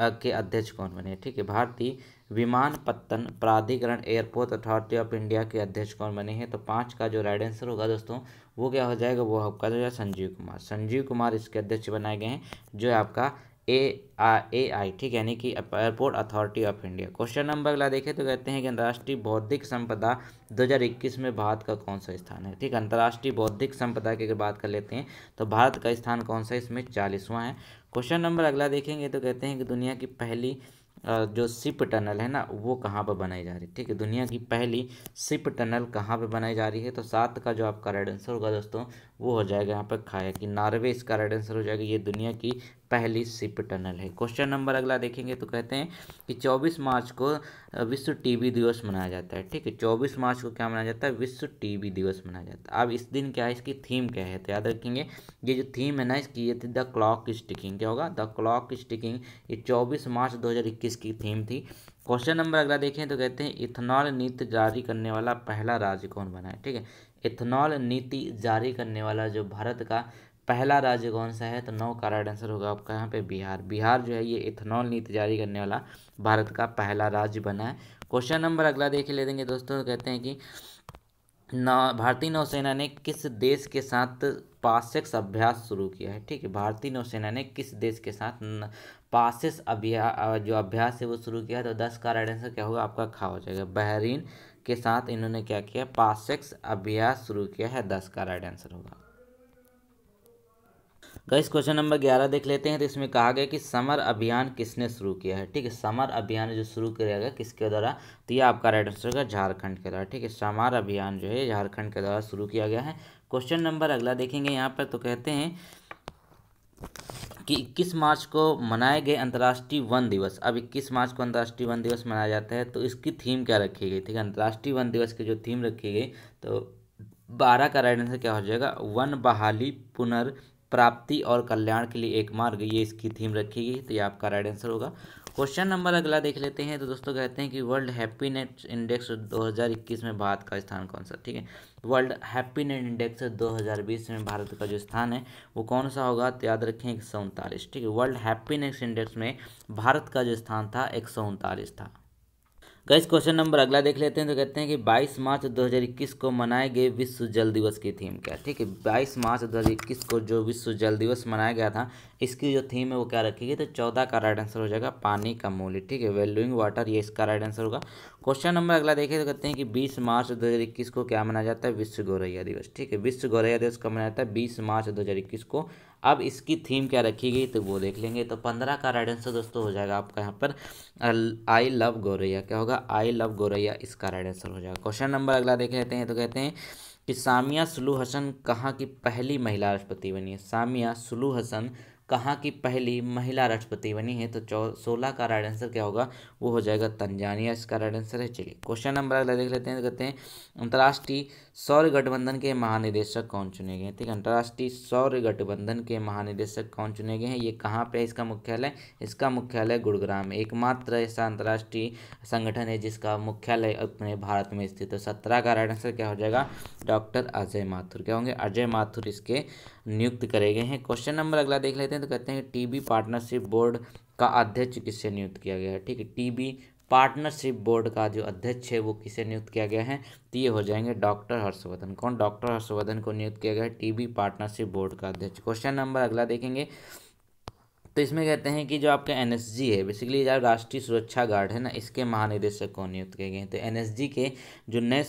के अध्यक्ष कौन बने ठीक है भारतीय विमान पत्तन प्राधिकरण एयरपोर्ट अथॉरिटी ऑफ इंडिया के अध्यक्ष कौन बने हैं तो पाँच का जो राइट आंसर होगा दोस्तों वो क्या हो जाएगा वो आपका जो है संजीव कुमार संजीव कुमार इसके अध्यक्ष बनाए गए हैं जो है आपका ए आ ए आई ठीक यानी कि Airport Authority of India question number अगला देखें तो कहते हैं कि अंतर्राष्ट्रीय बौद्धिक संपदा 2021 में भारत का कौन सा स्थान है ठीक अंतर्राष्ट्रीय बौद्धिक संपदा की अगर बात कर लेते हैं तो भारत का स्थान कौन सा इसमें चालीसवां है क्वेश्चन नंबर अगला देखेंगे तो कहते हैं कि दुनिया की पहली जो सिप टनल है ना वो कहाँ पर बनाई जा रही है ठीक है दुनिया की पहली सिप टनल कहाँ पर बनाई जा रही है तो सात का जो आपका राइट आंसर होगा दोस्तों वो हो जाएगा यहाँ पर खाया कि नॉर्वे इसका राइट आंसर हो जाएगा ये दुनिया की पहली सिप टनल है क्वेश्चन नंबर अगला देखेंगे तो कहते हैं कि 24 मार्च को विश्व टीबी दिवस मनाया जाता है ठीक है 24 मार्च को क्या मनाया जाता है विश्व टीबी दिवस मनाया जाता है अब इस दिन क्या है इसकी थीम क्या है तो याद रखेंगे ये जो थीम है ना इसकी ये थी द क्लॉक स्टिकिंग क्या होगा द क्लॉक स्टिकिंग ये चौबीस मार्च दो की थीम थी क्वेश्चन नंबर अगला देखें तो कहते हैं इथेनॉल नीति जारी करने वाला पहला राज्य कौन बना है ठीक है इथेनॉल नीति जारी करने वाला जो भारत का पहला राज्य कौन सा है तो नौ का राइट आंसर होगा आपका यहाँ पे बिहार बिहार जो है ये इथेनॉल नीति जारी करने वाला भारत का पहला राज्य बना है क्वेश्चन नंबर अगला देख ले देंगे दोस्तों कहते हैं कि नौ भारतीय नौसेना ने किस देश के साथ पासेक्स अभ्यास शुरू किया है ठीक है भारतीय नौसेना ने किस देश के साथ न, पासेस अभ्यास जो अभ्यास है वो शुरू किया है तो दस का राइट आंसर क्या होगा आपका खा हो जाएगा बहरीन के साथ इन्होंने क्या किया पासेक्स अभ्यास शुरू किया है दस का राइट आंसर होगा गई क्वेश्चन नंबर ग्यारह देख लेते हैं तो इसमें कहा गया कि समर अभियान किसने शुरू किया है ठीक है समर अभियान जो शुरू किया गया किसके द्वारा तो ये आपका राइट आंसर होगा झारखंड के द्वारा ठीक है समर अभियान जो है झारखंड के द्वारा शुरू किया गया है क्वेश्चन नंबर अगला देखेंगे यहाँ पर तो कहते हैं कि 21 मार्च को मनाए गए अंतर्राष्ट्रीय वन दिवस अब 21 मार्च को अंतर्राष्ट्रीय वन दिवस मनाया जाता है तो इसकी थीम क्या रखी गई ठीक है अंतर्राष्ट्रीय वन दिवस की जो थीम रखी गई तो बारह का राइट आंसर क्या हो जाएगा वन बहाली पुनर्प्राप्ति और कल्याण के लिए एक मार्ग ये इसकी थीम रखी गई तो ये आपका राइट आंसर होगा क्वेश्चन नंबर अगला देख लेते हैं तो दोस्तों कहते हैं कि वर्ल्ड हैप्पीनेस इंडेक्स 2021 में भारत का स्थान कौन सा ठीक है वर्ल्ड हैप्पीनेस इंडेक्स 2020 में भारत का जो स्थान है वो कौन सा होगा तो याद रखें एक ठीक है वर्ल्ड हैप्पीनेस इंडेक्स में भारत का जो स्थान था एक था गैस क्वेश्चन नंबर अगला देख लेते हैं तो कहते हैं कि 22 मार्च 2021 को मनाए गए विश्व जल दिवस की थीम क्या ठीक है 22 मार्च 2021 को जो विश्व जल दिवस मनाया गया था इसकी जो थीम है वो क्या रखी गई तो 14 का राइट आंसर हो जाएगा पानी का मूल्य ठीक है वेल्यूइंग वाटर ये इसका राइट आंसर होगा क्वेश्चन नंबर अगला देखिए तो कहते हैं कि बीस मार्च दो को क्या मनाया जाता है विश्व गौरैया दिवस ठीक है विश्व गौरैया दिवस कब मनाया जाता है बीस मार्च दो को अब इसकी थीम क्या रखी गई तो वो देख लेंगे तो पंद्रह का राइट आंसर तो दोस्तों हो जाएगा आपका यहाँ पर आई लव गौरैया क्या होगा आई लव गौरैया इसका राइट आंसर हो जाएगा क्वेश्चन नंबर अगला देख लेते हैं तो कहते हैं कि सामिया सुलू हसन कहाँ की पहली महिला राष्ट्रपति बनी है सामिया सुलू हसन कहाँ की पहली महिला राष्ट्रपति बनी है तो सोलह का राइट आंसर क्या होगा वो हो जाएगा तंजानिया इसका राइट आंसर है चलिए क्वेश्चन नंबर अगला देख लेते हैं तो कहते हैं अंतर्राष्ट्रीय सौर गठबंधन के महानिदेशक कौन चुने गए हैं ठीक है अंतर्राष्ट्रीय सौर गठबंधन के महानिदेशक कौन चुने गए हैं ये कहाँ पर है इसका मुख्यालय इसका मुख्यालय गुड़ग्राम है एकमात्र ऐसा अंतर्राष्ट्रीय संगठन है जिसका मुख्यालय अपने भारत में स्थित है सत्रह का राइट आंसर क्या हो जाएगा डॉक्टर अजय माथुर क्या होंगे अजय माथुर इसके नियुक्त करे गए हैं क्वेश्चन नंबर अगला देख लेते हैं तो कहते हैं टीबी पार्टनरशिप बोर्ड का अध्यक्ष किससे नियुक्त किया गया है ठीक है टीबी पार्टनरशिप बोर्ड का जो अध्यक्ष है वो किसे नियुक्त किया गया है तो ये हो जाएंगे डॉक्टर हर्षवर्धन कौन डॉक्टर हर्षवर्धन को नियुक्त किया गया है टीबी पार्टनरशिप बोर्ड का अध्यक्ष क्वेश्चन नंबर अगला देखेंगे तो इसमें कहते हैं कि जो आपका एन है बेसिकली जो राष्ट्रीय सुरक्षा गार्ड है ना इसके महानिदेशक कौन नियुक्त किए गए हैं तो एन के जो नए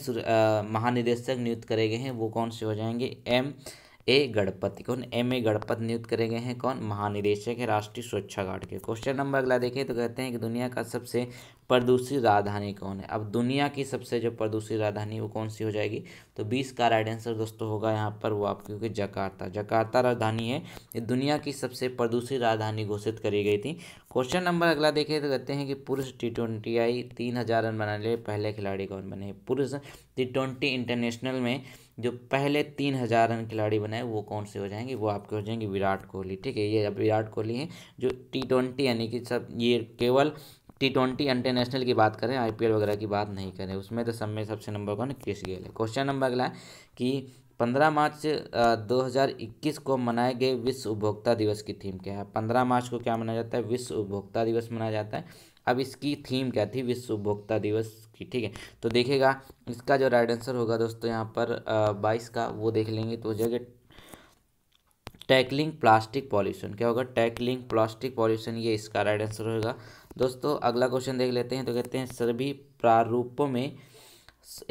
महानिदेशक नियुक्त करे गए हैं वो कौन से हो जाएंगे एम ए गणपति कौन एम ए गणपति नियुक्त करे गए हैं कौन महानिदेशक है राष्ट्रीय सुरक्षा गार्ड के क्वेश्चन नंबर अगला देखें तो कहते हैं कि दुनिया का सबसे प्रदूषित राजधानी कौन है अब दुनिया की सबसे जो प्रदूषित राजधानी वो कौन सी हो जाएगी तो बीस का राइट आंसर दोस्तों होगा यहाँ पर वो आपकी होगी जकार्ता जकार्ता राजधानी है ये दुनिया की सबसे प्रदूषित राजधानी घोषित करी गई थी क्वेश्चन नंबर अगला देखें तो कहते हैं कि पुरुष टी ट्वेंटी आई तीन हज़ार रन बनाने पहले खिलाड़ी कौन बने पुरुष टी ट्वेंटी इंटरनेशनल में जो पहले तीन हज़ार रन खिलाड़ी बनाए वो कौन से हो जाएंगे वो आपके हो जाएंगे विराट कोहली ठीक है ये अब विराट कोहली हैं जो टी ट्वेंटी यानी कि सब ये केवल टी ट्वेंटी इंटरनेशनल की बात करें एल वगैरह की बात नहीं करें उसमें तो सब में सबसे नंबर कौन क्रिस गेल है क्वेश्चन नंबर अगला कि पंद्रह मार्च दो हज़ार इक्कीस को मनाए गए विश्व उपभोक्ता दिवस की थीम क्या है पंद्रह मार्च को क्या मनाया जाता है विश्व उपभोक्ता दिवस मनाया जाता है अब इसकी थीम क्या थी विश्व उपभोक्ता दिवस की ठीक है तो देखेगा इसका जो राइट आंसर होगा दोस्तों यहाँ पर बाईस का वो देख लेंगे तो हो जाएगा टैकलिंग प्लास्टिक पॉल्यूशन क्या होगा टैकलिंग प्लास्टिक पॉल्यूशन ये इसका राइट आंसर होगा दोस्तों अगला क्वेश्चन देख लेते हैं तो कहते हैं सभी प्रारूपों में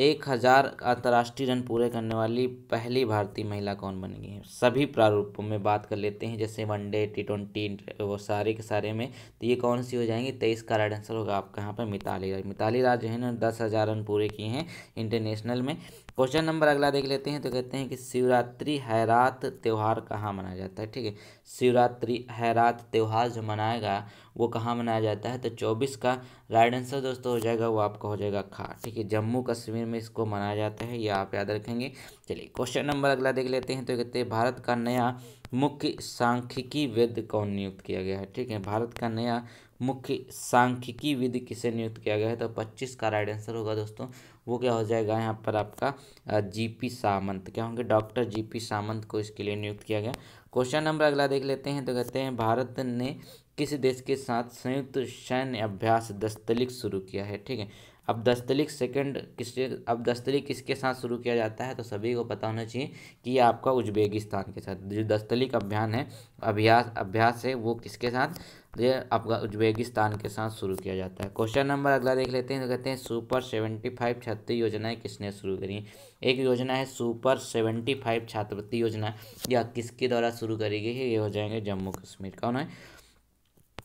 एक हज़ार अंतर्राष्ट्रीय रन पूरे करने वाली पहली भारतीय महिला कौन बन गई है सभी प्रारूपों में बात कर लेते हैं जैसे वनडे टी ट्वेंटी वो सारे के सारे में तो ये कौन सी हो जाएंगी तेईस का राइट आंसर होगा आपका यहाँ पर मिताली राज मिताली राज जो है ना दस हज़ार रन पूरे किए हैं इंटरनेशनल में क्वेश्चन नंबर अगला देख लेते हैं तो कहते हैं कि शिवरात्रि हैरात त्यौहार कहाँ मनाया जाता है ठीक है शिवरात्रि हैरात त्यौहार जो मनाएगा वो कहाँ मनाया जाता है तो चौबीस का राइट आंसर दोस्तों हो जाएगा वो आपका हो जाएगा खा ठीक है जम्मू कश्मीर में इसको मनाया जाता है ये आप याद रखेंगे चलिए क्वेश्चन नंबर अगला देख लेते हैं तो कहते हैं भारत का नया मुख्य सांख्यिकी वेद कौन नियुक्त किया गया है ठीक है भारत का नया मुख्य सांख्यिकी विद किसे नियुक्त किया गया है तो पच्चीस का राइट आंसर होगा दोस्तों वो क्या हो जाएगा यहाँ पर आपका जीपी सामंत क्या होंगे डॉक्टर जीपी सामंत को इसके लिए नियुक्त किया गया क्वेश्चन नंबर अगला देख लेते हैं तो कहते हैं भारत ने किस देश के साथ संयुक्त सैन्य अभ्यास दस्तलिक शुरू किया है ठीक है अब दस्तलिक सेकंड किसके अब दस्तलिक किसके साथ शुरू किया जाता है तो सभी को पता होना चाहिए कि ये आपका उज्बेकिस्तान के साथ जो दस्तलिक अभियान है अभ्यास अभ्यास है वो किसके साथ ये आपका उज्बेकिस्तान के साथ शुरू किया जाता है क्वेश्चन नंबर अगला देख लेते हैं तो कहते हैं सुपर सेवेंटी फाइव छात्र योजनाएं किसने शुरू करी एक योजना है सुपर सेवेंटी फाइव छात्रवृत्ति योजना यह किसके द्वारा शुरू करी गई है ये हो जाएंगे जम्मू कश्मीर कौन है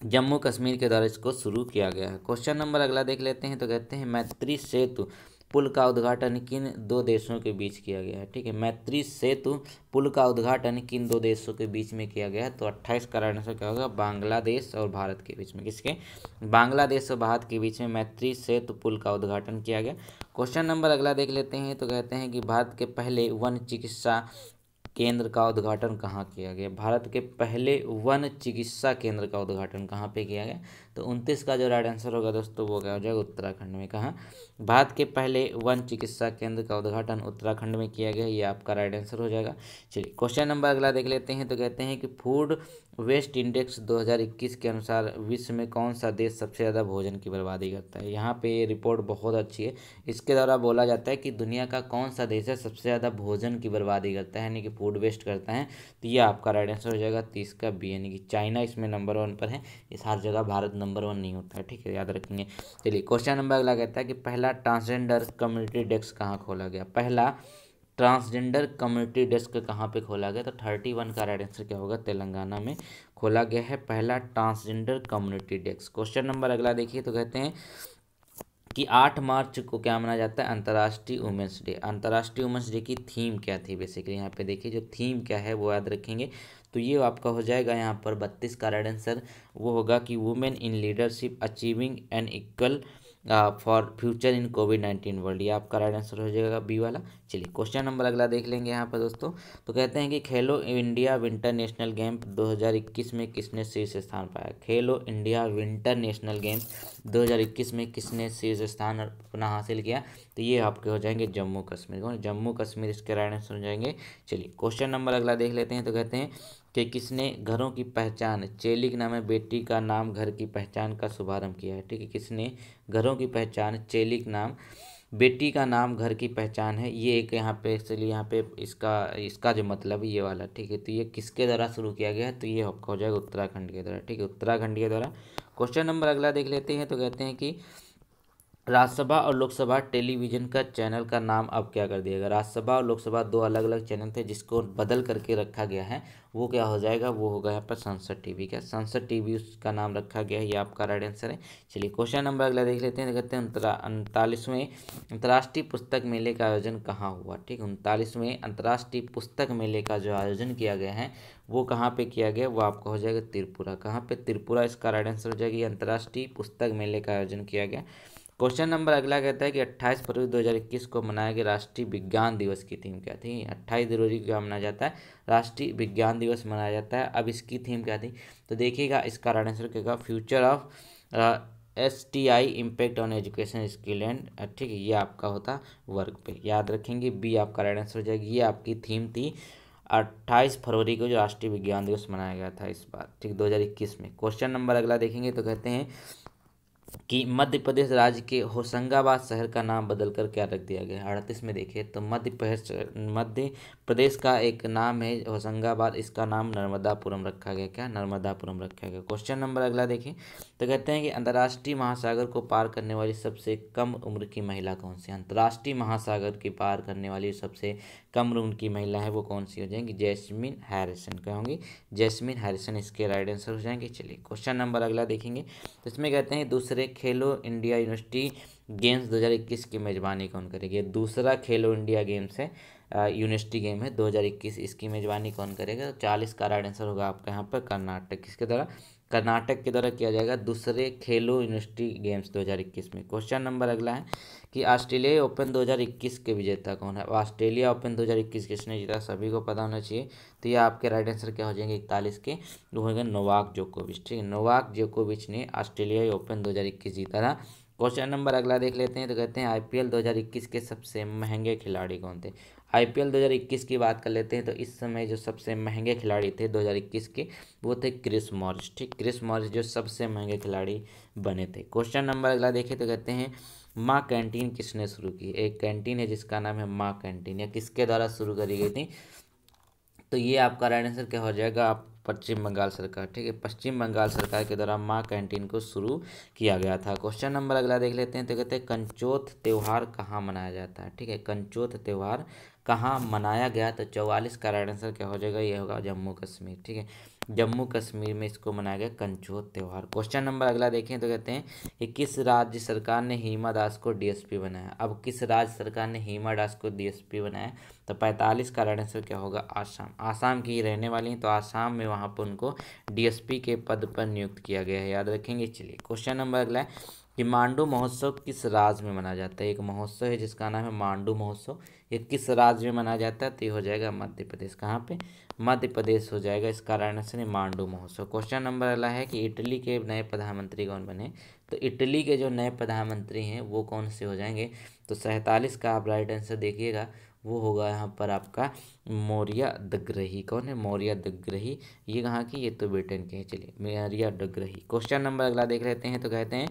जम्मू कश्मीर के दौरे को शुरू किया गया है क्वेश्चन नंबर अगला देख लेते हैं तो कहते हैं मैत्री सेतु पुल का उद्घाटन किन दो देशों के बीच किया गया है ठीक है मैत्री सेतु पुल का उद्घाटन किन दो देशों के बीच में किया गया है तो अट्ठाईस कारण से क्या होगा बांग्लादेश और भारत के बीच में किसके बांग्लादेश और भारत के बीच में मैत्री सेतु पुल का उद्घाटन किया गया क्वेश्चन नंबर अगला देख लेते हैं तो कहते हैं कि भारत के पहले वन चिकित्सा केंद्र का उद्घाटन कहाँ किया गया भारत के पहले वन चिकित्सा केंद्र का उद्घाटन कहाँ पे किया गया तो उनतीस का जो राइट आंसर होगा दोस्तों वो क्या हो जाएगा उत्तराखंड में कहाँ भारत के पहले वन चिकित्सा केंद्र का उद्घाटन उत्तराखंड में किया गया ये आपका राइट आंसर हो जाएगा चलिए क्वेश्चन नंबर अगला देख लेते हैं तो कहते हैं कि फूड वेस्ट इंडेक्स 2021 के अनुसार विश्व में कौन सा देश सबसे ज़्यादा भोजन की बर्बादी करता है यहाँ पे ये रिपोर्ट बहुत अच्छी है इसके द्वारा बोला जाता है कि दुनिया का कौन सा देश है सबसे ज़्यादा भोजन की बर्बादी करता है यानी कि फूड वेस्ट करता है तो ये आपका राइट आंसर हो जाएगा तीस का बी यानी कि चाइना इसमें नंबर वन पर है इस हर जगह भारत नंबर नंबर वन नहीं होता है ठीक है याद रखेंगे चलिए क्वेश्चन नंबर अगला कहता है कि पहला ट्रांसजेंडर कम्युनिटी डेस्क कहाँ खोला गया पहला ट्रांसजेंडर कम्युनिटी डेस्क कहाँ पे खोला गया तो थर्टी वन का राइट आंसर क्या होगा तेलंगाना में खोला गया है पहला transgender community desk question number अगला देखिए तो कहते हैं कि आठ मार्च को क्या मनाया जाता है अंतर्राष्ट्रीय वुमेंस डे अंतर्राष्ट्रीय वुमेंस डे की थीम क्या थी बेसिकली यहाँ पे देखिए जो थीम क्या है वो याद रखेंगे तो ये आपका हो जाएगा यहाँ पर बत्तीस का राइट आंसर वो होगा कि women in leadership achieving an equal for future in covid nineteen world ये आपका राइट आंसर हो जाएगा बी वाला चलिए क्वेश्चन नंबर अगला देख लेंगे यहाँ पर दोस्तों तो कहते हैं कि खेलो इंडिया विंटर नेशनल गेम 2021 में किसने शीर्ष स्थान पाया खेलो इंडिया विंटर नेशनल गेम 2021 में किसने शीर्ष स्थान अपना हासिल किया तो ये आपके हो जाएंगे जम्मू कश्मीर जम्मू कश्मीर इसके राइट आंसर हो जाएंगे चलिए क्वेश्चन नंबर अगला देख लेते हैं तो कहते हैं कि किसने घरों की पहचान चेलिक नामे बेटी का नाम घर की पहचान का शुभारंभ किया है ठीक है किसने घरों की पहचान चेलिक नाम बेटी का नाम घर की पहचान है ये एक यहाँ पे इसलिए यहाँ पे इसका इसका जो मतलब ये वाला ठीक है तो ये किसके द्वारा शुरू किया गया तो ये आपका हो जाएगा उत्तराखंड के द्वारा ठीक है उत्तराखंड के द्वारा क्वेश्चन नंबर अगला देख लेते हैं तो कहते हैं कि राज्यसभा और लोकसभा टेलीविजन का चैनल का नाम अब क्या कर दिया गया राज्यसभा और लोकसभा दो अलग अलग चैनल थे जिसको बदल करके रखा गया है वो क्या हो जाएगा वो होगा यहाँ पर संसद टीवी का संसद टीवी उसका नाम रखा गया है ये आपका राइट आंसर है चलिए क्वेश्चन नंबर अगला देख लेते हैं कहते हैं उनतालीसवें अंतर्राष्ट्रीय पुस्तक मेले का आयोजन कहाँ हुआ ठीक है उनतालीसवें अंतर्राष्ट्रीय पुस्तक मेले का जो आयोजन किया गया है वो कहाँ पे किया गया वो आपका हो जाएगा त्रिपुरा कहाँ पे त्रिपुरा इसका राइट आंसर हो जाएगा ये अंतर्राष्ट्रीय पुस्तक मेले का आयोजन किया गया क्वेश्चन नंबर अगला कहता है कि 28 फरवरी 2021 को मनाया गया राष्ट्रीय विज्ञान दिवस की थीम क्या थी 28 जनवरी को क्या मनाया जाता है राष्ट्रीय विज्ञान दिवस मनाया जाता है अब इसकी थीम क्या थी तो देखिएगा इसका राइट आंसर क्या future of S T I impact on education skill and ठीक है ये आपका होता वर्क पे याद रखेंगे बी आपका राइट आंसर हो जाएगी ये आपकी थीम थी अट्ठाईस फरवरी को जो राष्ट्रीय विज्ञान दिवस मनाया गया था इस बार ठीक 2021 में क्वेश्चन नंबर अगला देखेंगे तो कहते हैं कि मध्य प्रदेश राज्य के होशंगाबाद शहर का नाम बदलकर क्या रख दिया गया अड़तीस में देखिए तो मध्य प्रदेश मध्य प्रदेश का एक नाम है होशंगाबाद इसका नाम नर्मदापुरम रखा गया क्या नर्मदापुरम रखा गया क्वेश्चन नंबर अगला देखिए तो कहते हैं कि अंतर्राष्ट्रीय महासागर को पार करने वाली सबसे कम उम्र की महिला कौन सी अंतर्राष्ट्रीय महासागर की पार करने वाली सबसे कम उम्र की महिला है वो कौन सी हो जाएंगी जैस्मिन हैरिसन क्या होंगी जैस्मिन हैरिसन इसके राइट आंसर हो जाएंगे चलिए क्वेश्चन नंबर अगला देखेंगे तो इसमें कहते हैं दूसरे खेलो इंडिया यूनिवर्सिटी गेम्स दो की मेज़बानी कौन करेगी दूसरा खेलो इंडिया गेम्स है यूनिवर्सिटी गेम है 2021 इसकी मेज़बानी कौन करेगा तो चालीस का राइट आंसर होगा आपका यहाँ पर कर्नाटक किसके द्वारा कर्नाटक के द्वारा किया जाएगा दूसरे खेलो यूनिवर्सिटी गेम्स 2021 में क्वेश्चन नंबर अगला है कि ऑस्ट्रेलिया ओपन 2021 के विजेता कौन है ऑस्ट्रेलिया ओपन 2021 किसने जीता सभी को पता होना चाहिए तो ये आपके राइट आंसर क्या हो जाएंगे इकतालीस के वो होंगे नोवाक जोकोविच ठीक है नोवाक जोकोविच ने ऑस्ट्रेलिया ओपन दो जीता था क्वेश्चन नंबर अगला देख लेते हैं तो कहते हैं आईपीएल 2021 के सबसे महंगे खिलाड़ी कौन थे आईपीएल 2021 की बात कर लेते हैं तो इस समय जो सबसे महंगे खिलाड़ी थे 2021 के वो थे क्रिस मॉरिस ठीक क्रिस मॉरिस जो सबसे महंगे खिलाड़ी बने थे क्वेश्चन नंबर अगला देखें तो कहते हैं माँ कैंटीन किसने शुरू की एक कैंटीन है जिसका नाम है माँ कैंटीन या किसके द्वारा शुरू करी गई थी तो ये आपका राइट आंसर क्या हो जाएगा आप पश्चिम बंगाल सरकार ठीक है पश्चिम बंगाल सरकार के द्वारा माँ कैंटीन को शुरू किया गया था क्वेश्चन नंबर अगला देख लेते हैं तो कहते हैं कंचोथ त्यौहार कहाँ मनाया जाता है ठीक है कंचोथ त्यौहार कहाँ मनाया गया तो चौवालीस का राइट आंसर क्या हो जाएगा ये होगा जम्मू कश्मीर ठीक है जम्मू कश्मीर में इसको मनाया गया कंचोत त्यौहार क्वेश्चन नंबर अगला देखें तो कहते हैं कि किस राज्य सरकार ने हीमा दास को डीएसपी बनाया अब किस राज्य सरकार ने हीमा दास को डीएसपी बनाया तो पैंतालीस का राइट आंसर क्या होगा आसाम आसाम की रहने वाली हैं तो आसाम में वहाँ पर उनको डीएसपी के पद पर नियुक्त किया गया है याद रखेंगे चलिए क्वेश्चन नंबर अगला है कि मांडू महोत्सव किस राज्य में मनाया जाता है एक महोत्सव है जिसका नाम है मांडू महोत्सव ये किस राज्य में मनाया जाता है तो ये हो जाएगा मध्य प्रदेश कहाँ पे मध्य प्रदेश हो जाएगा इस कारण से मांडू महोत्सव क्वेश्चन नंबर अगला है कि इटली के नए प्रधानमंत्री कौन बने तो इटली के जो नए प्रधानमंत्री हैं वो कौन से हो जाएंगे तो सैंतालीस का आप राइट आंसर देखिएगा वो होगा यहाँ पर आपका मौर्या दग्रही कौन है मौर्या दग्रही ये कहाँ की ये तो ब्रिटेन के हैं चलिए मौर्या दग्रही क्वेश्चन नंबर अगला देख लेते हैं तो कहते हैं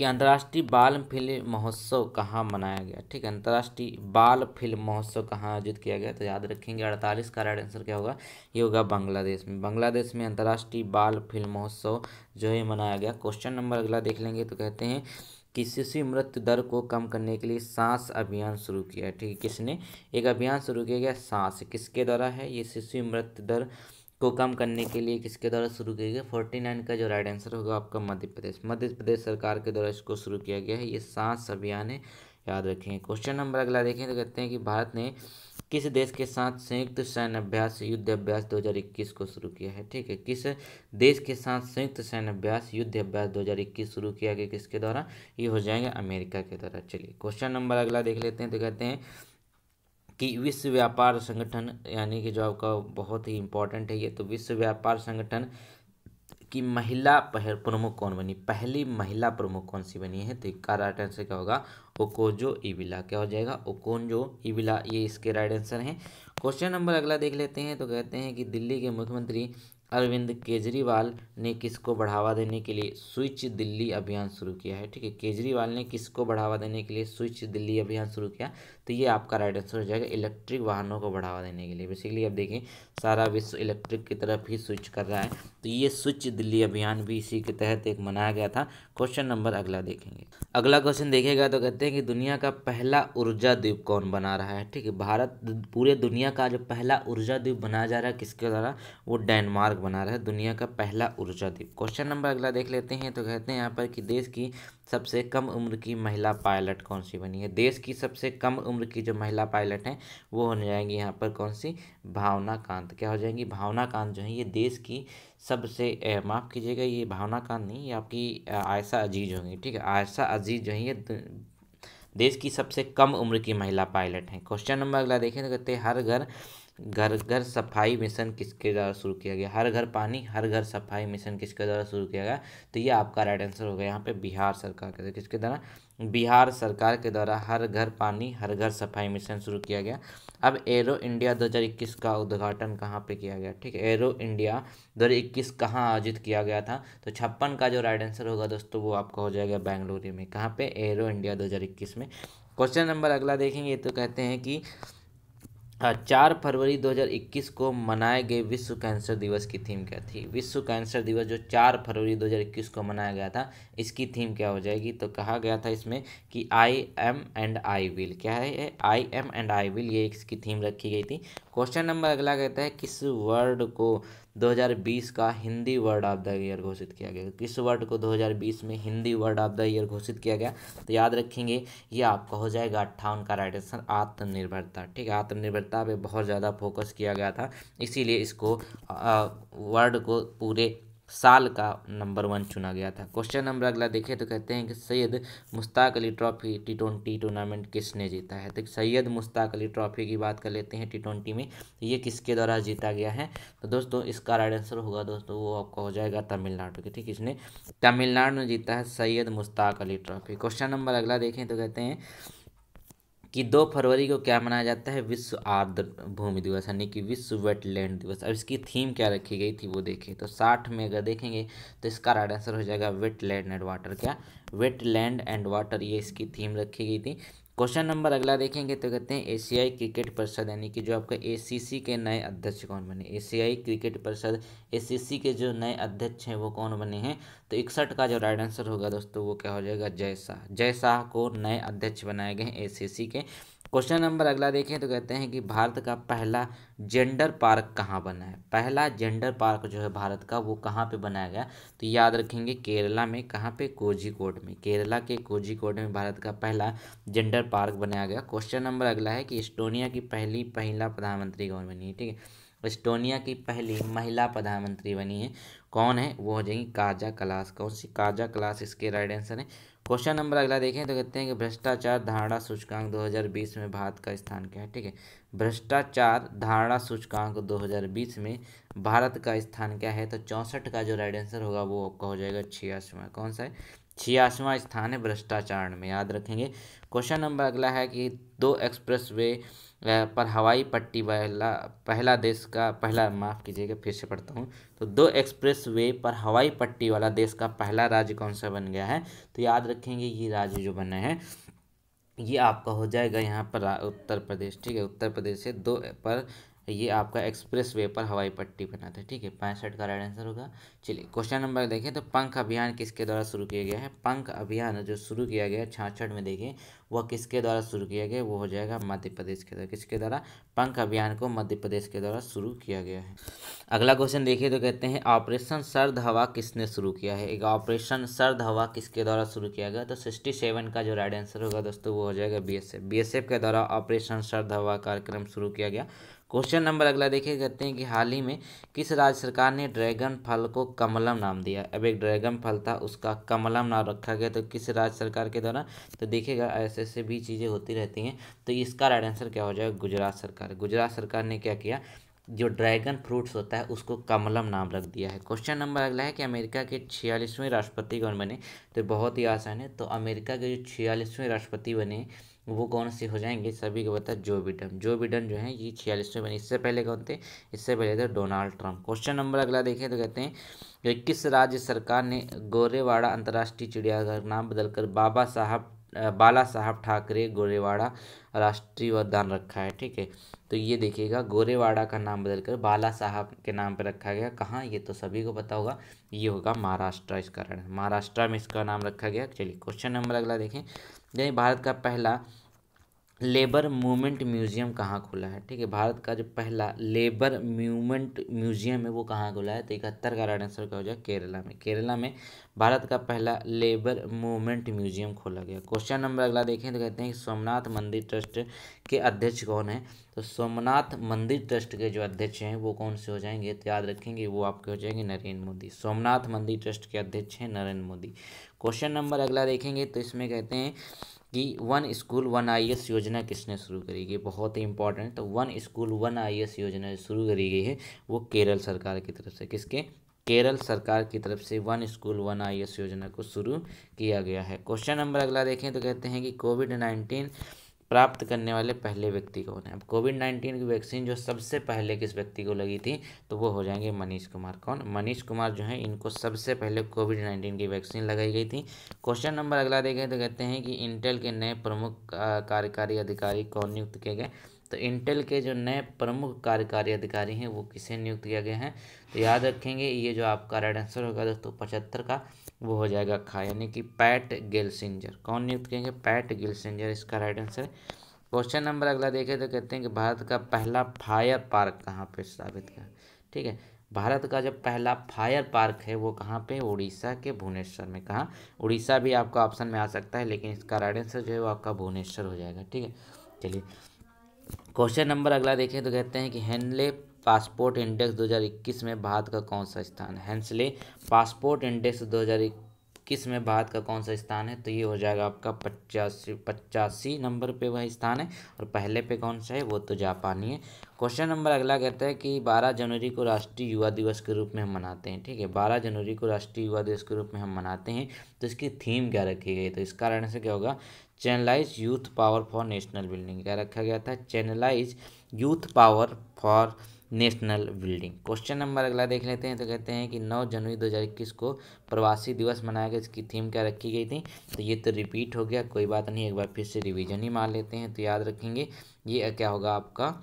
कि अंतर्राष्ट्रीय बाल फिल्म महोत्सव कहाँ मनाया गया ठीक है अंतर्राष्ट्रीय बाल फिल्म महोत्सव कहाँ आयोजित किया गया तो याद रखेंगे अड़तालीस का राइट आंसर क्या होगा ये होगा बांग्लादेश में बांग्लादेश में अंतर्राष्ट्रीय बाल फिल्म महोत्सव जो है मनाया गया क्वेश्चन नंबर अगला देख लेंगे तो कहते हैं कि शिशु मृत्यु दर को कम करने के लिए सांस अभियान शुरू किया ठीक है किसने एक अभियान शुरू किया गया सांस किसके द्वारा है ये शिशु मृत्यु दर को कम करने के लिए किसके द्वारा शुरू किया गया फोर्टी नाइन का जो राइट आंसर होगा आपका मध्य प्रदेश मध्य प्रदेश सरकार के द्वारा इसको शुरू किया गया है ये सांस अभियान है याद रखें क्वेश्चन नंबर अगला देखें तो कहते हैं कि भारत ने किस देश के साथ संयुक्त सैन्य अभ्यास युद्ध अभ्यास 2021 को शुरू किया है ठीक है किस देश के साथ संयुक्त सैन्य अभ्यास युद्ध अभ्यास 2021 शुरू किया गया किसके द्वारा ये हो जाएंगे अमेरिका के द्वारा चलिए क्वेश्चन नंबर अगला देख लेते हैं तो कहते हैं कि विश्व व्यापार संगठन यानी कि जो आपका बहुत ही इम्पोर्टेंट है ये तो विश्व व्यापार संगठन की महिला प्रमुख कौन बनी पहली महिला प्रमुख कौन सी बनी है तो इसका राइट आंसर क्या होगा ओकोजो इविला क्या हो जाएगा ओकोजो इविला ये इसके राइट आंसर हैं क्वेश्चन नंबर अगला देख लेते हैं तो कहते हैं कि दिल्ली के मुख्यमंत्री अरविंद केजरीवाल ने किसको बढ़ावा देने के लिए स्विच दिल्ली अभियान शुरू किया है ठीक है केजरीवाल ने किसको बढ़ावा देने के लिए स्विच दिल्ली अभियान शुरू किया तो ये आपका राइट आंसर हो जाएगा इलेक्ट्रिक वाहनों को बढ़ावा देने के लिए बेसिकली अब देखें सारा विश्व इलेक्ट्रिक की तरफ ही स्विच कर रहा है तो ये स्विच दिल्ली अभियान भी इसी के तहत एक मनाया गया था क्वेश्चन नंबर अगला देखेंगे अगला क्वेश्चन देखेगा तो कहते हैं कि दुनिया का पहला ऊर्जा द्वीप कौन बना रहा है ठीक है भारत पूरे दुनिया का जो पहला ऊर्जा द्वीप बनाया जा रहा है किसके द्वारा वो डेनमार्क बना रहा है दुनिया का पहला ऊर्जा द्वीप क्वेश्चन नंबर अगला देख लेते हैं तो कहते हैं यहाँ पर कि देश की सबसे कम उम्र की महिला पायलट कौन सी बनी है देश की सबसे कम उम्र की जो महिला पायलट हैं वो होने जाएंगी यहाँ पर कौन सी भावना कांत क्या हो जाएंगी भावना कांत जो है ये देश की सबसे माफ़ कीजिएगा ये भावना कांत नहीं ये आपकी आयशा अजीज होंगी ठीक है आयशा अजीज जो है ये देश की सबसे कम उम्र की महिला पायलट हैं क्वेश्चन नंबर अगला देखें तो कहते हैं हर घर घर घर सफाई मिशन किसके द्वारा शुरू किया गया हर घर पानी हर घर सफाई मिशन किसके द्वारा शुरू किया गया तो ये आपका राइट आंसर होगा यहाँ पे बिहार सरकार के तो किसके द्वारा बिहार सरकार के द्वारा हर घर पानी हर घर सफाई मिशन शुरू किया गया अब एरो इंडिया 2021 का उद्घाटन कहाँ पे किया गया ठीक है एरो इंडिया 2021 कहाँ आयोजित किया गया था तो छप्पन का जो राइट आंसर होगा दोस्तों वो आपका हो जाएगा बेंगलुरु में कहाँ पे एरो इंडिया 2021 में क्वेश्चन नंबर अगला देखेंगे तो कहते हैं कि चार फरवरी 2021 को मनाए गए विश्व कैंसर दिवस की थीम क्या थी विश्व कैंसर दिवस जो चार फरवरी 2021 को मनाया गया था इसकी थीम क्या हो जाएगी तो कहा गया था इसमें कि I am and I will क्या है I am and I will ये इसकी थीम रखी गई थी क्वेश्चन नंबर अगला कहता है किस वर्ड को 2020 का Hindi word of the year घोषित किया गया किस वर्ड को 2020 में Hindi word of the year घोषित किया गया तो याद रखेंगे ये आपका हो जाएगा अट्ठावन का राइट आंसर आत्मनिर्भरता ठीक है आत्मनिर्भरता पे बहुत ज़्यादा फोकस किया गया था इसीलिए इसको वर्ड को पूरे साल का नंबर वन चुना गया था क्वेश्चन नंबर अगला देखें तो कहते हैं कि Syed Mushtaq Ali trophy T twenty tournament किसने जीता है तो सैयद मुश्ताक अली ट्रॉफी की बात कर लेते हैं टी ट्वेंटी में ये किसके द्वारा जीता गया है तो दोस्तों इसका राइट आंसर होगा दोस्तों वो आपका हो जाएगा तमिलनाडु के ठीक इसने तमिलनाडु ने जीता है Syed Mushtaq Ali trophy question number अगला देखें तो कहते हैं कि दो फरवरी को क्या मनाया जाता है विश्व आर्द्र भूमि दिवस यानी कि विश्व वेटलैंड दिवस अब इसकी थीम क्या रखी गई थी वो देखें तो साठ में अगर देखेंगे तो इसका राइट आंसर हो जाएगा वेटलैंड एंड वाटर क्या वेटलैंड एंड वाटर ये इसकी थीम रखी गई थी क्वेश्चन नंबर अगला देखेंगे तो कहते हैं एशियाई क्रिकेट परिषद यानी कि जो आपका एसीसी के नए अध्यक्ष कौन बने एशियाई क्रिकेट परिषद एसीसी के जो नए अध्यक्ष हैं वो कौन बने हैं तो इकसठ का जो राइट आंसर होगा दोस्तों वो क्या हो जाएगा जय शाह जय शाह को नए अध्यक्ष बनाए गए हैं ए के क्वेश्चन नंबर अगला देखें तो कहते हैं कि भारत का पहला जेंडर पार्क कहाँ बना है पहला जेंडर पार्क जो है भारत का वो कहाँ पे बनाया गया तो याद रखेंगे केरला में कहाँ पे कोझिकोड में केरला के कोझिकोड में भारत का पहला जेंडर पार्क बनाया गया क्वेश्चन नंबर अगला है कि एस्टोनिया की पहली पहला प्रधानमंत्री कौन बनी है ठीक है एस्टोनिया की पहली महिला प्रधानमंत्री बनी है कौन है वो हो जाएगी काजा कलास कौन सी काजा कलास इसके राइट आंसर है क्वेश्चन नंबर अगला देखें तो कहते हैं कि भ्रष्टाचार धारणा सूचकांक 2020 में भारत का स्थान क्या है ठीक है भ्रष्टाचार धारणा सूचकांक 2020 में भारत का स्थान क्या है तो चौंसठ का जो राइट आंसर होगा वो आपका हो जाएगा छियासवा कौन सा है छियासवा स्थान है भ्रष्टाचार में याद रखेंगे क्वेश्चन नंबर अगला है कि दो एक्सप्रेस वे पर हवाई पट्टी वाला पहला देश का पहला माफ़ कीजिएगा फिर से पढ़ता हूँ तो दो एक्सप्रेस वे पर हवाई पट्टी वाला देश का पहला राज्य कौन सा बन गया है तो याद रखेंगे ये राज्य जो बने हैं ये आपका हो जाएगा यहाँ पर उत्तर प्रदेश ठीक है उत्तर प्रदेश से दो पर ये आपका एक्सप्रेस वे पर हवाई पट्टी बना था ठीक है पैंसठ का राइट आंसर होगा चलिए क्वेश्चन नंबर देखें तो पंख अभियान किसके द्वारा शुरू किया गया है पंख अभियान जो शुरू किया गया है छाछठ में देखें वह किसके द्वारा शुरू किया गया वो हो जाएगा मध्य प्रदेश के द्वारा किसके द्वारा पंख अभियान को मध्य प्रदेश के द्वारा शुरू किया गया है अगला क्वेश्चन देखिए तो कहते हैं ऑपरेशन सर्द हवा किसने शुरू किया है एक ऑपरेशन सर्द हवा किसके द्वारा शुरू किया गया तो सिक्सटी सेवन का जो राइट आंसर होगा दोस्तों वो हो जाएगा बी एस के द्वारा ऑपरेशन सर्द हवा कार्यक्रम शुरू किया गया क्वेश्चन नंबर अगला देखिए कहते हैं कि हाल ही में किस राज्य सरकार ने ड्रैगन फल को कमलम नाम दिया अब एक ड्रैगन फल था उसका कमलम नाम रखा गया तो किस राज्य सरकार के द्वारा तो देखिएगा ऐसे ऐसे भी चीज़ें होती रहती हैं तो इसका राइट आंसर क्या हो जाएगा गुजरात सरकार गुजरात सरकार ने क्या किया जो ड्रैगन फ्रूट्स होता है उसको कमलम नाम रख दिया है क्वेश्चन नंबर अगला है कि अमेरिका के छियालीसवें राष्ट्रपति कौन बने तो बहुत ही आसान है तो अमेरिका के जो छियालीसवें राष्ट्रपति बने वो कौन से हो जाएंगे सभी को बता जो बिडन जो बिडन जो है ये छियालीसवें बने इससे पहले कौन थे इससे पहले थे डोनाल्ड ट्रंप क्वेश्चन नंबर अगला देखें तो कहते हैं कि किस राज्य सरकार ने गोरेवाड़ा अंतर्राष्ट्रीय चिड़ियाघर नाम बदलकर बाबा साहब बाला साहब ठाकरे गोरेवाड़ा राष्ट्रीय उद्यान रखा है ठीक है तो ये देखिएगा गोरेवाड़ा का नाम बदलकर बाला साहब के नाम पर रखा गया कहाँ ये तो सभी को पता होगा ये होगा महाराष्ट्र इसका महाराष्ट्र में इसका नाम रखा गया चलिए क्वेश्चन नंबर अगला देखें यानी भारत का पहला लेबर मूवमेंट म्यूज़ियम कहाँ खुला है ठीक है भारत का जो पहला लेबर मूवमेंट म्यूज़ियम है वो कहाँ खुला है तो इकहत्तर का राइट आंसर क्या हो जाए केरला में केरला में भारत का पहला लेबर मूवमेंट म्यूज़ियम खोला गया क्वेश्चन नंबर अगला देखें तो कहते हैं सोमनाथ मंदिर ट्रस्ट के अध्यक्ष कौन है तो सोमनाथ मंदिर ट्रस्ट के जो अध्यक्ष हैं वो कौन से हो जाएंगे तो याद रखेंगे वो आपके हो जाएंगे नरेंद्र मोदी सोमनाथ मंदिर ट्रस्ट के अध्यक्ष हैं नरेंद्र मोदी क्वेश्चन नंबर अगला देखेंगे तो इसमें कहते हैं कि वन स्कूल वन आई योजना किसने शुरू करी गई बहुत ही इंपॉर्टेंट तो वन स्कूल वन आई योजना शुरू करी गई है वो केरल सरकार की तरफ से किसके केरल सरकार की तरफ से वन स्कूल वन आई योजना को शुरू किया गया है क्वेश्चन नंबर अगला देखें तो कहते हैं कि कोविड नाइन्टीन प्राप्त करने वाले पहले व्यक्ति कौन है अब कोविड नाइन्टीन की वैक्सीन जो सबसे पहले किस व्यक्ति को लगी थी तो वो हो जाएंगे मनीष कुमार कौन मनीष कुमार जो है इनको सबसे पहले कोविड नाइन्टीन की वैक्सीन लगाई गई थी क्वेश्चन नंबर अगला देखें तो कहते हैं कि इंटेल के नए प्रमुख कार्यकारी अधिकारी कौन नियुक्त किए गए तो इंटेल के जो नए प्रमुख कार्यकारी अधिकारी हैं वो किसे नियुक्त किया गया है तो याद रखेंगे ये जो आपका राइट आंसर होगा दोस्तों पचहत्तर का वो हो जाएगा खा यानी कि पैट गिलसिंजर कौन नियुक्त कहेंगे पैट गिलसिंजर इसका राइट आंसर है क्वेश्चन नंबर अगला देखें तो कहते हैं कि भारत का पहला फायर पार्क कहाँ पे स्थापित किया ठीक है भारत का जो पहला फायर पार्क है वो कहाँ पे उड़ीसा के भुवनेश्वर में कहाँ उड़ीसा भी आपका ऑप्शन में आ सकता है लेकिन इसका राइट आंसर जो है वो आपका भुवनेश्वर हो जाएगा ठीक है चलिए क्वेश्चन नंबर अगला देखें तो कहते हैं कि हेनले पासपोर्ट इंडेक्स 2021 में भारत का कौन सा स्थान है हेंसले पासपोर्ट इंडेक्स 2021 में भारत का कौन सा स्थान है तो ये हो जाएगा आपका पचासी पचासी नंबर पे वह स्थान है और पहले पे कौन सा है वो तो जापानी है क्वेश्चन नंबर अगला कहता है कि 12 जनवरी को राष्ट्रीय युवा दिवस के रूप में हम मनाते हैं ठीक है बारह जनवरी को राष्ट्रीय युवा दिवस के रूप में हम मनाते हैं तो इसकी थीम क्या रखी गई तो इस कारण से क्या होगा channelize youth power for national building क्या रखा गया था channelize youth power for national building question number अगला देख लेते हैं तो कहते हैं कि 9 जनवरी 2021 को प्रवासी दिवस मनाया गया इसकी थीम क्या रखी गई थी तो ये तो रिपीट हो गया कोई बात नहीं एक बार फिर से रिवीजन ही मान लेते हैं तो याद रखेंगे ये क्या होगा आपका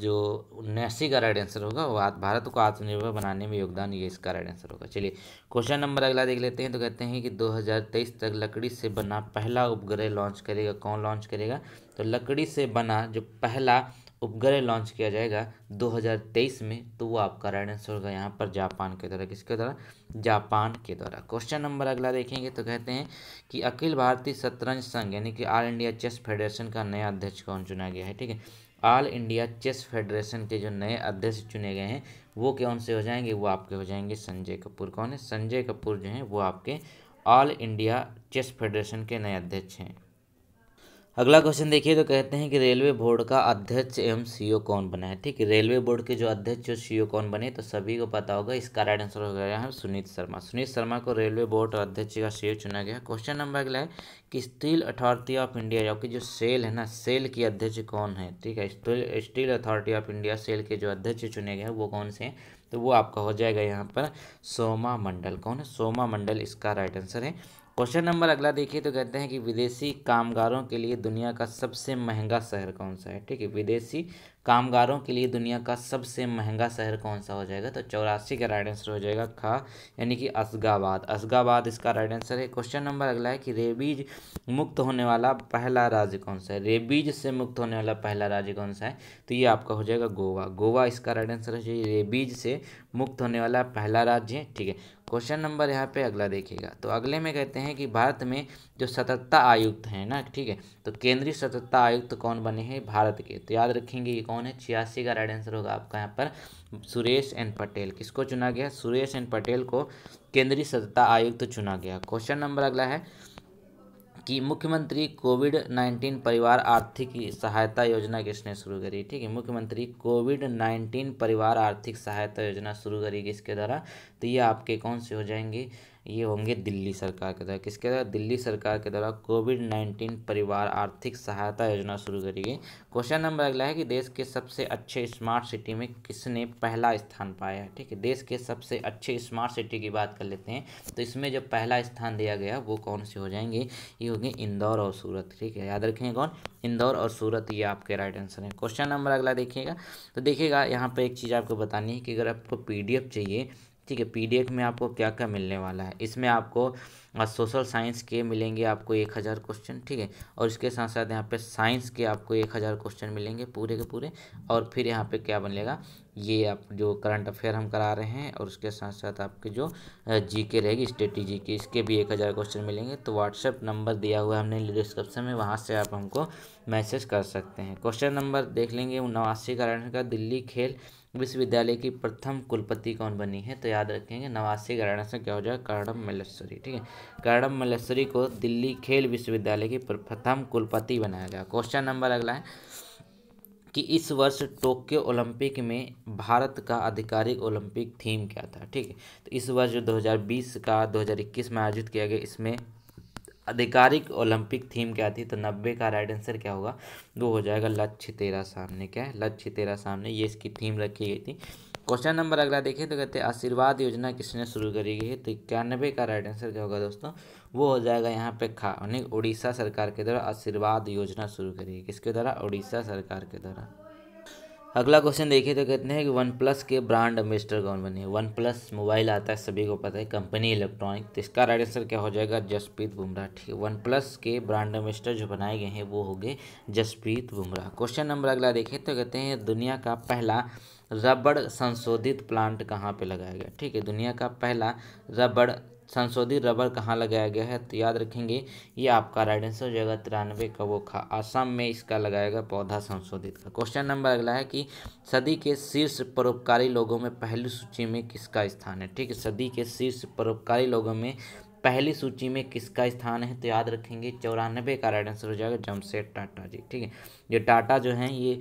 जो नैसी का राइट आंसर होगा वो भारत को आत्मनिर्भर बनाने में योगदान ये इसका राइट आंसर होगा चलिए क्वेश्चन नंबर अगला देख लेते हैं तो कहते हैं कि 2023 तक लकड़ी से बना पहला उपग्रह लॉन्च करेगा कौन लॉन्च करेगा तो लकड़ी से बना जो पहला उपग्रह लॉन्च किया जाएगा 2023 में तो वो आपका राइट आंसर होगा यहाँ पर जापान के द्वारा किसके द्वारा जापान के द्वारा क्वेश्चन नंबर अगला देखेंगे तो कहते हैं कि अखिल भारतीय शतरंज संघ यानी कि ऑल इंडिया चेस फेडरेशन का नया अध्यक्ष कौन चुना गया है ठीक है ऑल इंडिया चेस फेडरेशन के जो नए अध्यक्ष चुने गए हैं वो कौन से हो जाएंगे वो आपके हो जाएंगे संजय कपूर कौन है संजय कपूर जो हैं वो आपके ऑल इंडिया चेस फेडरेशन के नए अध्यक्ष हैं अगला क्वेश्चन देखिए तो कहते हैं कि रेलवे बोर्ड का अध्यक्ष एवं सीईओ कौन बना है ठीक है रेलवे बोर्ड के जो अध्यक्ष और सीईओ कौन बने तो सभी को पता होगा इसका राइट आंसर हो गया है सुनीत शर्मा सुनीत शर्मा को रेलवे बोर्ड और अध्यक्ष का सीईओ चुना गया क्वेश्चन नंबर अगला है कि स्टील अथॉरिटी ऑफ इंडिया जो कि जो सेल है ना सेल की अध्यक्ष कौन है ठीक है Steel Authority of India SAIL के जो अध्यक्ष चुने गए हैं वो कौन से हैं तो वो आपका हो जाएगा यहाँ पर सोमा मंडल कौन है सोमा मंडल इसका राइट आंसर है क्वेश्चन नंबर अगला देखिए तो कहते हैं कि विदेशी कामगारों के लिए दुनिया का सबसे महंगा शहर कौन सा है ठीक है विदेशी कामगारों के लिए दुनिया का सबसे महंगा शहर कौन सा हो जाएगा तो चौरासी का राइट आंसर हो जाएगा खा यानी कि असगाबाद असगाबाद इसका राइट आंसर है क्वेश्चन नंबर अगला है कि रेबीज मुक्त होने वाला पहला राज्य कौन सा है रेबीज से मुक्त होने वाला पहला राज्य कौन सा है तो ये आपका हो जाएगा गोवा गोवा इसका राइट आंसर हो जाएगा रेबीज से मुक्त होने वाला पहला राज्य है ठीक है क्वेश्चन नंबर यहाँ पे अगला देखिएगा तो अगले में कहते हैं कि भारत में जो सतत्ता आयुक्त हैं ना ठीक है तो केंद्रीय सतत्ता आयुक्त कौन बने हैं भारत के तो याद रखेंगे ये कौन है छियासी का राइट आंसर होगा आपका यहाँ पर सुरेश एन पटेल किसको चुना गया सुरेश एन पटेल को केंद्रीय सतत्ता आयुक्त चुना गया क्वेश्चन नंबर अगला है कि मुख्यमंत्री कोविड नाइन्टीन परिवार आर्थिक सहायता योजना किसने शुरू करी ठीक है मुख्यमंत्री कोविड नाइन्टीन परिवार आर्थिक सहायता योजना शुरू करी किसके द्वारा तो ये आपके कौन से हो जाएंगे ये होंगे दिल्ली सरकार के द्वारा किसके द्वारा दिल्ली सरकार के द्वारा कोविड नाइन्टीन परिवार आर्थिक सहायता योजना शुरू करी गई क्वेश्चन नंबर अगला है कि देश के सबसे अच्छे स्मार्ट सिटी में किसने पहला स्थान पाया है ठीक है देश के सबसे अच्छे स्मार्ट सिटी की बात कर लेते हैं तो इसमें जो पहला स्थान दिया गया वो कौन से हो जाएंगे ये होंगे इंदौर और सूरत ठीक है याद रखेंगे कौन इंदौर और सूरत ये आपके राइट आंसर है क्वेश्चन नंबर अगला देखिएगा तो देखिएगा यहाँ पर एक चीज़ आपको बतानी है कि अगर आपको पी चाहिए ठीक है पीडीएफ में आपको क्या क्या मिलने वाला है इसमें आपको सोशल साइंस के मिलेंगे आपको एक हज़ार क्वेश्चन ठीक है और इसके साथ साथ यहाँ पे साइंस के आपको एक हज़ार क्वेश्चन मिलेंगे पूरे के पूरे और फिर यहाँ पे क्या बनेगा ये आप जो करंट अफेयर हम करा रहे हैं और उसके साथ साथ आपके जो जी के रहेगी स्ट्रेटी के इसके भी एक हज़ार क्वेश्चन मिलेंगे तो व्हाट्सएप नंबर दिया हुआ है हमने डिस्क्रिप्शन में वहाँ से आप हमको मैसेज कर सकते हैं क्वेश्चन नंबर देख लेंगे नवासी करंट का दिल्ली खेल विश्वविद्यालय की प्रथम कुलपति कौन बनी है तो याद रखेंगे नवासी गराणा से क्या हो जाएगा कर्णम मल्लेश्वरी ठीक है कर्णम मल्लेश्वरी को दिल्ली खेल विश्वविद्यालय की प्रथम कुलपति बनाया गया क्वेश्चन नंबर अगला है कि इस वर्ष टोक्यो ओलंपिक में भारत का आधिकारिक ओलंपिक थीम क्या था ठीक है तो इस वर्ष जो 2020 का 2021 में आयोजित किया गया इसमें आधिकारिक ओलंपिक थीम क्या थी तो नब्बे का राइट आंसर क्या होगा वो हो जाएगा लक्ष्य तेरा सामने क्या है लक्ष्य तेरा सामने ये इसकी थीम रखी गई थी क्वेश्चन नंबर अगला देखिए तो कहते हैं आशीर्वाद योजना किसने शुरू करी गई है तो इक्यानबे का राइट आंसर क्या होगा दोस्तों वो हो जाएगा यहाँ पे खा यानी उड़ीसा सरकार के द्वारा आशीर्वाद योजना शुरू करी गई किसके द्वारा उड़ीसा सरकार के द्वारा अगला क्वेश्चन देखिए तो कहते हैं कि वन प्लस के ब्रांड एम्बेसडर कौन बने वन प्लस मोबाइल आता है सभी को पता है कंपनी इलेक्ट्रॉनिक तो इसका राइट आंसर क्या हो जाएगा जसप्रीत बुमराह ठीक है वन प्लस के ब्रांड एम्बेसडर जो बनाए गए हैं वो हो गए जसप्रीत बुमराह क्वेश्चन नंबर अगला देखिए तो कहते हैं दुनिया का पहला रबड़ संशोधित प्लांट कहाँ पर लगाया गया ठीक है दुनिया का पहला रबड़ संशोधित रबर कहाँ लगाया गया है तो याद रखेंगे ये आपका राइट आंसर हो जाएगा तिरानवे का वो खा आसाम में इसका लगाया गया पौधा संशोधित का क्वेश्चन नंबर अगला है कि सदी के शीर्ष परोपकारी लोगों में पहली सूची में किसका स्थान है ठीक है सदी के शीर्ष परोपकारी लोगों में पहली सूची में किसका स्थान है तो याद रखेंगे चौरानबे का राइट आंसर हो जाएगा जमशेद टाटा जी ठीक है ये टाटा जो हैं ये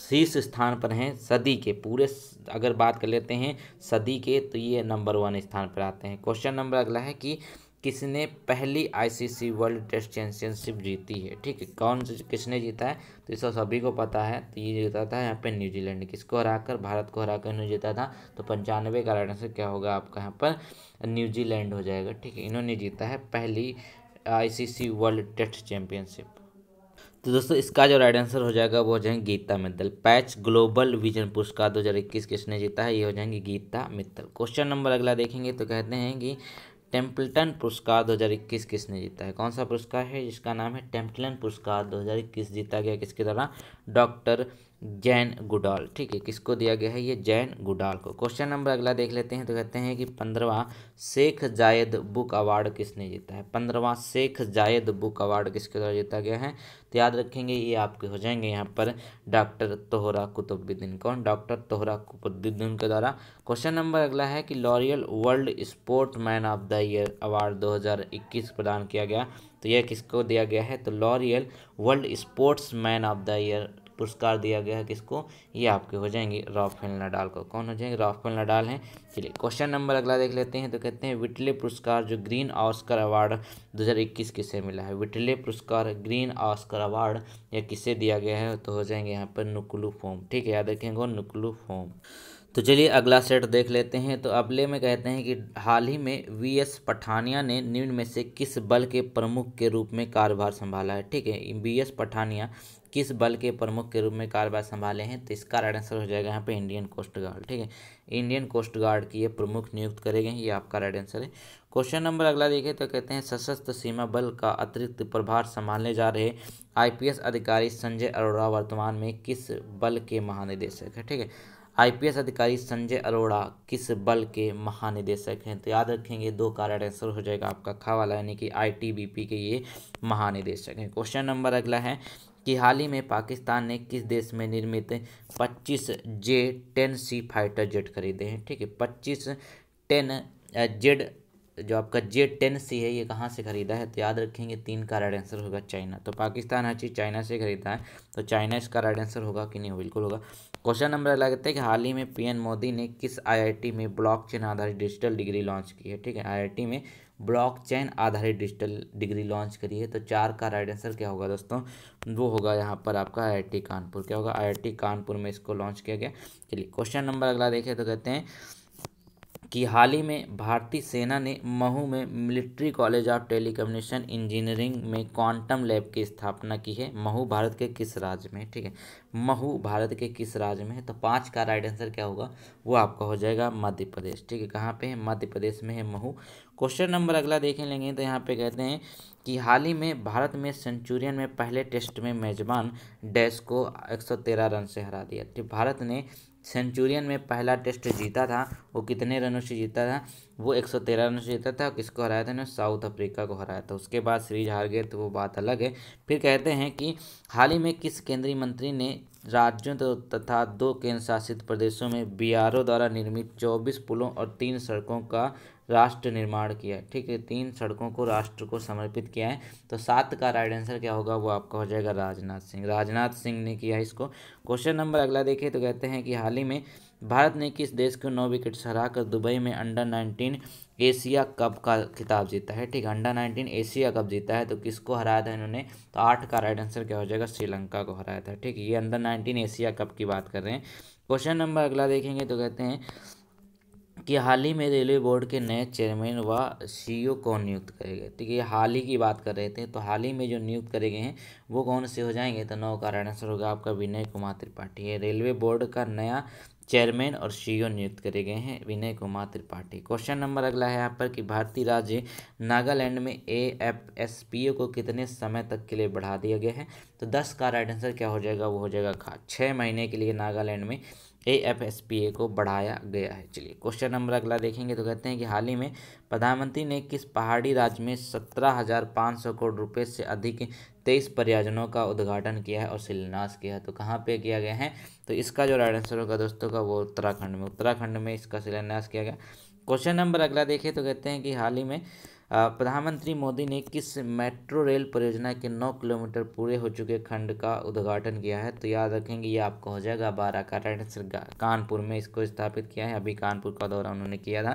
शीर्ष स्थान पर हैं सदी के पूरे अगर बात कर लेते हैं सदी के तो ये नंबर वन स्थान पर आते हैं क्वेश्चन नंबर अगला है कि किसने पहली आईसीसी वर्ल्ड टेस्ट चैंपियनशिप जीती है ठीक है कौन किसने जीता है तो इसका सभी को पता है तो ये जीता था यहाँ पे न्यूजीलैंड किसको हराकर भारत को हराकर इन्होंने जीता था तो पंचानवे का राइट आंसर क्या होगा आपका यहाँ पर न्यूजीलैंड हो जाएगा ठीक है इन्होंने जीता है पहली आईसीसी वर्ल्ड टेस्ट चैंपियनशिप तो दोस्तों इसका जो राइट आंसर हो जाएगा वो हो जाएंगे Gita Mittal patch global vision पुरस्कार 2021 किसने जीता है ये हो जाएंगे गीता मित्तल क्वेश्चन नंबर अगला देखेंगे तो कहते हैं कि टेम्पल्टन पुरस्कार 2021 किसने जीता है कौन सा पुरस्कार है जिसका नाम है टेम्पल्टन पुरस्कार 2021 जीता गया किसके द्वारा डॉक्टर जैन गुडाल ठीक है किसको दिया गया है ये जैन गुडाल को क्वेश्चन नंबर अगला देख लेते हैं तो कहते हैं कि पंद्रवा शेख जायद बुक अवार्ड किसने जीता है पंद्रवा शेख जायद बुक अवार्ड किसके द्वारा जीता गया है तो याद रखेंगे ये आपके हो जाएंगे यहाँ पर डॉक्टर तोहरा कुतुबुद्दीन कौन डॉक्टर तोहरा कुतुबुद्दीन के द्वारा क्वेश्चन नंबर अगला है कि Laureus world sportsman of the year award 2021 प्रदान किया गया तो यह किसको दिया गया है तो Laureus world sportsman of the year पुरस्कार दिया गया है किसको ये आपके हो जाएंगे राफेल नडाल को कौन हो जाएंगे राफेल नडाल हैं चलिए क्वेश्चन नंबर अगला देख लेते हैं तो कहते हैं विटले पुरस्कार जो ग्रीन ऑस्कर अवार्ड 2021 किसे मिला है विटले पुरस्कार ग्रीन ऑस्कर अवार्ड या किसे दिया गया है तो हो जाएंगे यहाँ पर नुकलू फोम ठीक है याद रखेंगे नुकलू फोम तो चलिए अगला सेट देख लेते हैं तो अगले में कहते हैं कि हाल ही में वी एस पठानिया ने निम्न में से किस बल के प्रमुख के रूप में कार्यभार संभाला है ठीक है वी एस पठानिया किस बल के प्रमुख के रूप में कारबार संभाले हैं तो इसका राइट आंसर हो जाएगा यहाँ पे इंडियन कोस्ट गार्ड ठीक है इंडियन कोस्ट गार्ड की ये प्रमुख नियुक्त करेंगे ये आपका राइट आंसर है क्वेश्चन नंबर अगला देखें तो कहते हैं सशस्त्र सीमा बल का अतिरिक्त प्रभार संभालने जा रहे आईपीएस अधिकारी संजय अरोड़ा वर्तमान में किस बल के महानिदेशक है ठीक है आई अधिकारी संजय अरोड़ा किस बल के महानिदेशक हैं तो याद रखेंगे दो का राइट आंसर हो जाएगा आपका खा वाला यानी कि आई के ये महानिदेशक हैं क्वेश्चन नंबर अगला है कि हाल ही में पाकिस्तान ने किस देश में निर्मित 25 J ten C fighter jet खरीदे हैं ठीक है पच्चीस टेन जेड जो आपका जे टेन सी है ये कहाँ से खरीदा है तो याद रखेंगे तीन का राइट आंसर होगा चाइना तो पाकिस्तान हर चीज़ चाइना से खरीदा है तो चाइना इसका राइट आंसर होगा कि नहीं बिल्कुल होगा क्वेश्चन नंबर लगता है कि हाल ही में पीएन मोदी ने किस आईआईटी में ब्लॉकचेन आधारित डिजिटल डिग्री लॉन्च की है ठीक है आईआईटी में ब्लॉकचेन आधारित डिजिटल डिग्री लॉन्च करी है तो चार का राइट आंसर क्या होगा दोस्तों वो होगा यहाँ पर आपका आईआईटी कानपुर क्या होगा आईआईटी कानपुर में इसको लॉन्च किया गया चलिए क्वेश्चन नंबर अगला देखें तो कहते हैं कि हाल ही में भारतीय सेना ने महू में military college of telecommunication engineering में क्वांटम लैब की स्थापना की है महू भारत के किस राज्य में ठीक है महू भारत के किस राज्य में है तो पाँच का राइट आंसर क्या होगा वो आपका हो जाएगा मध्य प्रदेश ठीक है कहाँ पे है मध्य प्रदेश में है महू क्वेश्चन नंबर अगला देख लेंगे तो यहाँ पे कहते हैं कि हाल ही में भारत में सेंचुरियन में पहले टेस्ट में मेजबान डैश को 113 रन से हरा दिया तो भारत ने सेंचुरियन में पहला टेस्ट जीता था वो कितने रनों से जीता था वो 113 रनों से जीता था किसको हराया था उन्होंने साउथ अफ्रीका को हराया था उसके बाद सीरीज हार गए तो वो बात अलग है फिर कहते हैं कि हाल ही में किस केंद्रीय मंत्री ने राज्यों तो तथा दो केंद्र शासित प्रदेशों में बी द्वारा निर्मित चौबीस पुलों और तीन सड़कों का राष्ट्र निर्माण किया है ठीक है तीन सड़कों को राष्ट्र को समर्पित किया है तो सात का राइट आंसर क्या होगा वो आपका हो जाएगा राजनाथ सिंह राजनाथ सिंह ने किया इसको क्वेश्चन नंबर अगला देखिए तो कहते हैं कि हाल ही में भारत ने किस देश को नौ विकेट से हराकर दुबई में अंडर नाइनटीन एशिया कप का खिताब जीता है ठीक अंडर नाइनटीन एशिया कप जीता है तो किसको हराया था इन्होंने तो आठ का राइट आंसर क्या हो जाएगा श्रीलंका को हराया था ठीक ये अंडर नाइनटीन एशिया कप की बात कर रहे हैं क्वेश्चन नंबर अगला देखेंगे तो कहते हैं कि हाल ही में रेलवे बोर्ड के नए चेयरमैन व सीईओ कौन नियुक्त करे गए ठीक है हाल ही की बात कर रहे थे तो हाल ही में जो नियुक्त करे गए हैं वो कौन से हो जाएंगे तो नौ का राइट आंसर होगा आपका विनय कुमार त्रिपाठी है रेलवे बोर्ड का नया चेयरमैन और सीईओ नियुक्त करे गए हैं विनय कुमार त्रिपाठी क्वेश्चन नंबर अगला है यहाँ पर कि भारतीय राज्य नागालैंड में A F S P O को कितने समय तक के लिए बढ़ा दिया गया है तो दस का राइट आंसर क्या हो जाएगा वो हो जाएगा खा छः महीने के लिए नागालैंड में A F S P A को बढ़ाया गया है चलिए क्वेश्चन नंबर अगला देखेंगे तो कहते हैं कि हाल ही में प्रधानमंत्री ने किस पहाड़ी राज्य में सत्रह हज़ार पाँच सौ करोड़ रुपये से अधिक तेईस परियोजनाओं का उद्घाटन किया है और शिलान्यास किया है तो कहाँ पे किया गया है तो इसका जो राइट आंसर होगा दोस्तों का वो उत्तराखंड में उत्तराखंड में इसका शिलान्यास किया गया क्वेश्चन नंबर अगला देखें तो कहते हैं कि हाल ही में प्रधानमंत्री मोदी ने किस मेट्रो रेल परियोजना के 9 किलोमीटर पूरे हो चुके खंड का उद्घाटन किया है तो याद रखेंगे ये आपको हो जाएगा बारह का राइट आंसर कानपुर में इसको स्थापित किया है अभी कानपुर का दौरा उन्होंने किया था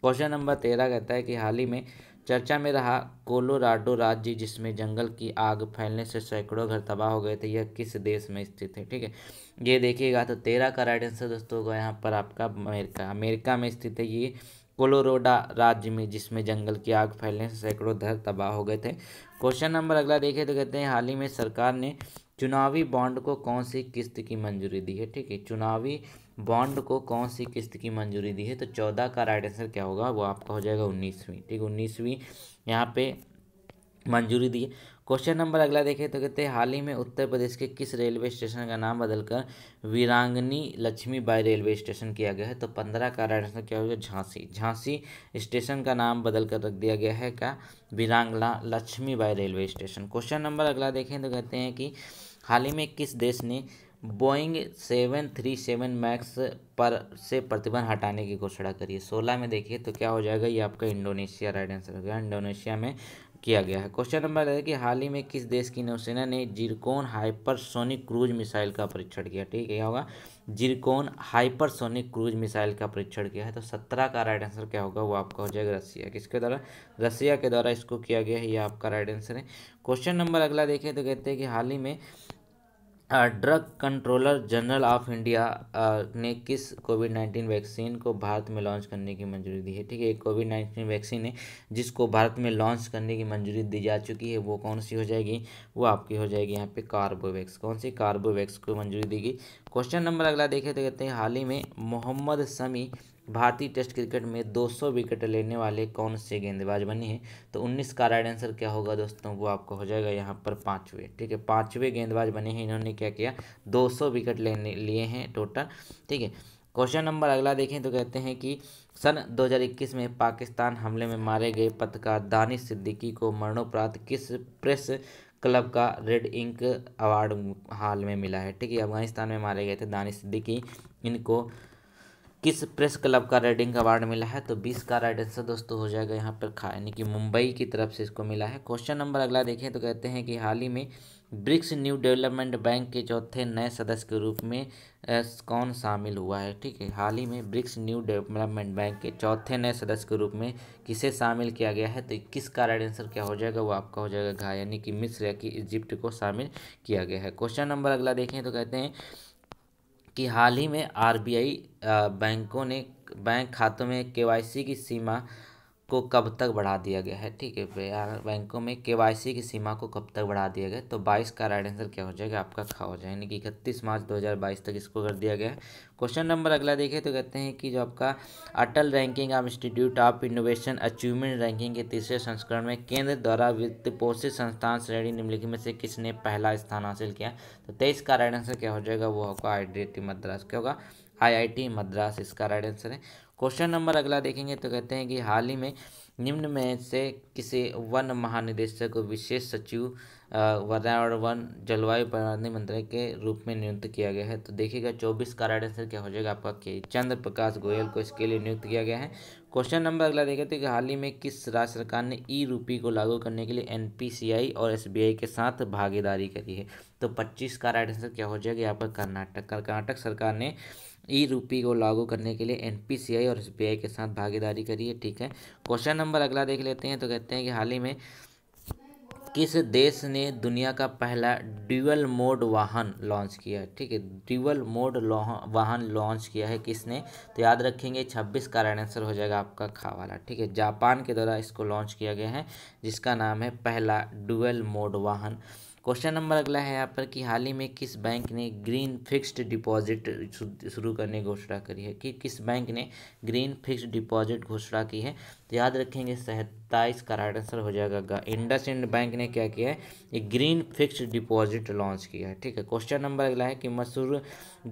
क्वेश्चन नंबर तेरह कहता है कि हाल ही में चर्चा में रहा कोलोराडो राज्य जिसमें जंगल की आग फैलने से सैकड़ों घर तबाह हो गए थे यह किस देश में स्थित है ठीक है ये देखिएगा तो तेरह का राइट आंसर दोस्तों होगा यहाँ पर आपका अमेरिका अमेरिका में स्थित है ये कोलोरोडा राज्य में जिसमें जंगल की आग फैलने से सैकड़ों घर तबाह हो गए थे क्वेश्चन नंबर अगला देखे तो कहते हैं हाल ही में सरकार ने चुनावी बॉन्ड को कौन सी किस्त की मंजूरी दी है ठीक है चुनावी बॉन्ड को कौन सी किस्त की मंजूरी दी है तो चौदह का राइट आंसर क्या होगा वो आपका हो जाएगा उन्नीसवीं ठीक है उन्नीसवीं यहाँ पे मंजूरी दी है क्वेश्चन नंबर अगला देखें तो कहते हैं हाल ही में उत्तर प्रदेश के किस रेलवे स्टेशन का नाम बदलकर वीरांगनी लक्ष्मी बाई रेलवे स्टेशन किया गया है तो पंद्रह का राइट आंसर क्या होगा झांसी झांसी स्टेशन का नाम बदलकर रख दिया गया है क्या Veerangala Bai railway station question number अगला देखें तो कहते हैं कि हाल ही में किस देश ने Boeing seven three seven max पर से प्रतिबंध हटाने की घोषणा करी है सोलह में देखिए तो क्या हो जाएगा ये आपका इंडोनेशिया राइट आंसर हो गया इंडोनेशिया में किया गया है क्वेश्चन नंबर है कि हाल ही में किस देश की नौसेना ने जिरकोन हाइपरसोनिक क्रूज मिसाइल का परीक्षण किया ठीक है क्या होगा जिरकोन हाइपरसोनिक क्रूज मिसाइल का परीक्षण किया है तो सत्रह का राइट आंसर क्या होगा वो आपका हो जाएगा रसिया किसके द्वारा रसिया के द्वारा इसको किया गया है ये आपका राइट आंसर है क्वेश्चन नंबर अगला देखें तो कहते हैं कि हाल ही में drug controller general of India ने किस कोविड नाइन्टीन वैक्सीन को भारत में लॉन्च करने की मंजूरी दी है ठीक है एक कोविड नाइन्टीन वैक्सीन है जिसको भारत में लॉन्च करने की मंजूरी दी जा चुकी है वो कौन सी हो जाएगी वो आपकी हो जाएगी यहाँ पे कार्बोवैक्स कौन सी कार्बोवैक्स को मंजूरी दी गई क्वेश्चन नंबर अगला देखे तो कहते हैं हाल ही में मोहम्मद समी भारतीय टेस्ट क्रिकेट में 200 विकेट लेने वाले कौन से गेंदबाज बने हैं तो 19 का राइट आंसर क्या होगा दोस्तों वो आपको हो जाएगा यहाँ पर पाँचवें ठीक है पाँचवें गेंदबाज बने हैं इन्होंने क्या किया 200 विकेट लेने लिए हैं टोटल ठीक है क्वेश्चन नंबर अगला देखें तो कहते हैं कि सन 2021 में पाकिस्तान हमले में मारे गए पत्रकार दानिश सिद्दीकी को मरणोपरांत किस प्रेस क्लब का रेड इंक अवार्ड हाल में मिला है ठीक है अफगानिस्तान में मारे गए थे दानिश सिद्दीकी इनको किस प्रेस क्लब का रेडिंग अवार्ड मिला है तो बीस का राइट आंसर दोस्तों हो जाएगा यहाँ पर खा यानी कि मुंबई की तरफ से इसको मिला है क्वेश्चन नंबर अगला देखें तो कहते हैं कि हाल ही में ब्रिक्स न्यू डेवलपमेंट बैंक के चौथे नए सदस्य के रूप में कौन शामिल हुआ है ठीक है हाल ही में ब्रिक्स न्यू डेवलपमेंट बैंक के चौथे नए सदस्य के रूप में किसे शामिल किया गया है तो इक्कीस का राइट आंसर क्या हो जाएगा वो आपका हो जाएगा घा यानी कि मिस्र या कि इजिप्ट को शामिल किया गया है क्वेश्चन नंबर अगला देखें तो कहते हैं कि हाल ही में आरबीआई बैंकों ने बैंक खातों में केवाईसी की सीमा को कब तक बढ़ा दिया गया है ठीक है बिहार बैंकों में केवाईसी की सीमा को कब तक बढ़ा दिया गया तो 22 का राइट आंसर क्या हो जाएगा आपका खा हो जाएगा यानी कि इकतीस मार्च 2022 तक इसको कर दिया गया है क्वेश्चन नंबर अगला देखें तो कहते हैं कि जो आपका Atal ranking of institute of innovation achievement ranking के तीसरे संस्करण में केंद्र द्वारा वित्त पोषित संस्थान श्रेणी निम्नलिखित में से किसने पहला स्थान हासिल किया तो तेईस का राइट आंसर क्या हो जाएगा वो होगा आई मद्रास क्या होगा आई मद्रास इसका राइट आंसर है क्वेश्चन नंबर अगला देखेंगे तो कहते हैं कि हाल ही में निम्न में से किसी वन महानिदेशक को विशेष सचिव पर्यावरण वन जलवायु परिवर्तन मंत्रालय के रूप में नियुक्त किया गया है तो देखिएगा चौबीस का राइट आंसर क्या हो जाएगा आपका के चंद्र प्रकाश गोयल को इसके लिए नियुक्त किया गया है क्वेश्चन नंबर अगला देखे थे कि हाल ही में किस राज्य सरकार ने ई रूपी को लागू करने के लिए एन और एस के साथ भागीदारी करी है तो पच्चीस का राइट आंसर क्या हो जाएगा यहाँ पर कर्नाटक कर्नाटक सरकार ने ई रूपी को लागू करने के लिए एन और एस के साथ भागीदारी करी है ठीक है क्वेश्चन नंबर अगला देख लेते हैं तो कहते हैं कि हाल ही में किस देश ने दुनिया का पहला ड्यूअल मोड वाहन लॉन्च किया है ठीक है ड्यूअल मोड वाहन लॉन्च किया है किसने तो याद रखेंगे 26 का राइट आंसर हो जाएगा आपका खा वाला ठीक है जापान के द्वारा इसको लॉन्च किया गया है जिसका नाम है पहला ड्यूअल मोड वाहन क्वेश्चन नंबर अगला है यहाँ पर कि हाल ही में किस बैंक ने ग्रीन फिक्स्ड डिपॉजिट शुरू करने की घोषणा करी है कि किस बैंक ने ग्रीन फिक्स्ड डिपॉजिट घोषणा की है तो याद रखेंगे सत्ताईस का राइट आंसर हो जाएगा गा इंडस इंड बैंक ने क्या किया है ये ग्रीन फिक्स्ड डिपॉजिट लॉन्च किया है ठीक है क्वेश्चन नंबर अगला है कि मशहूर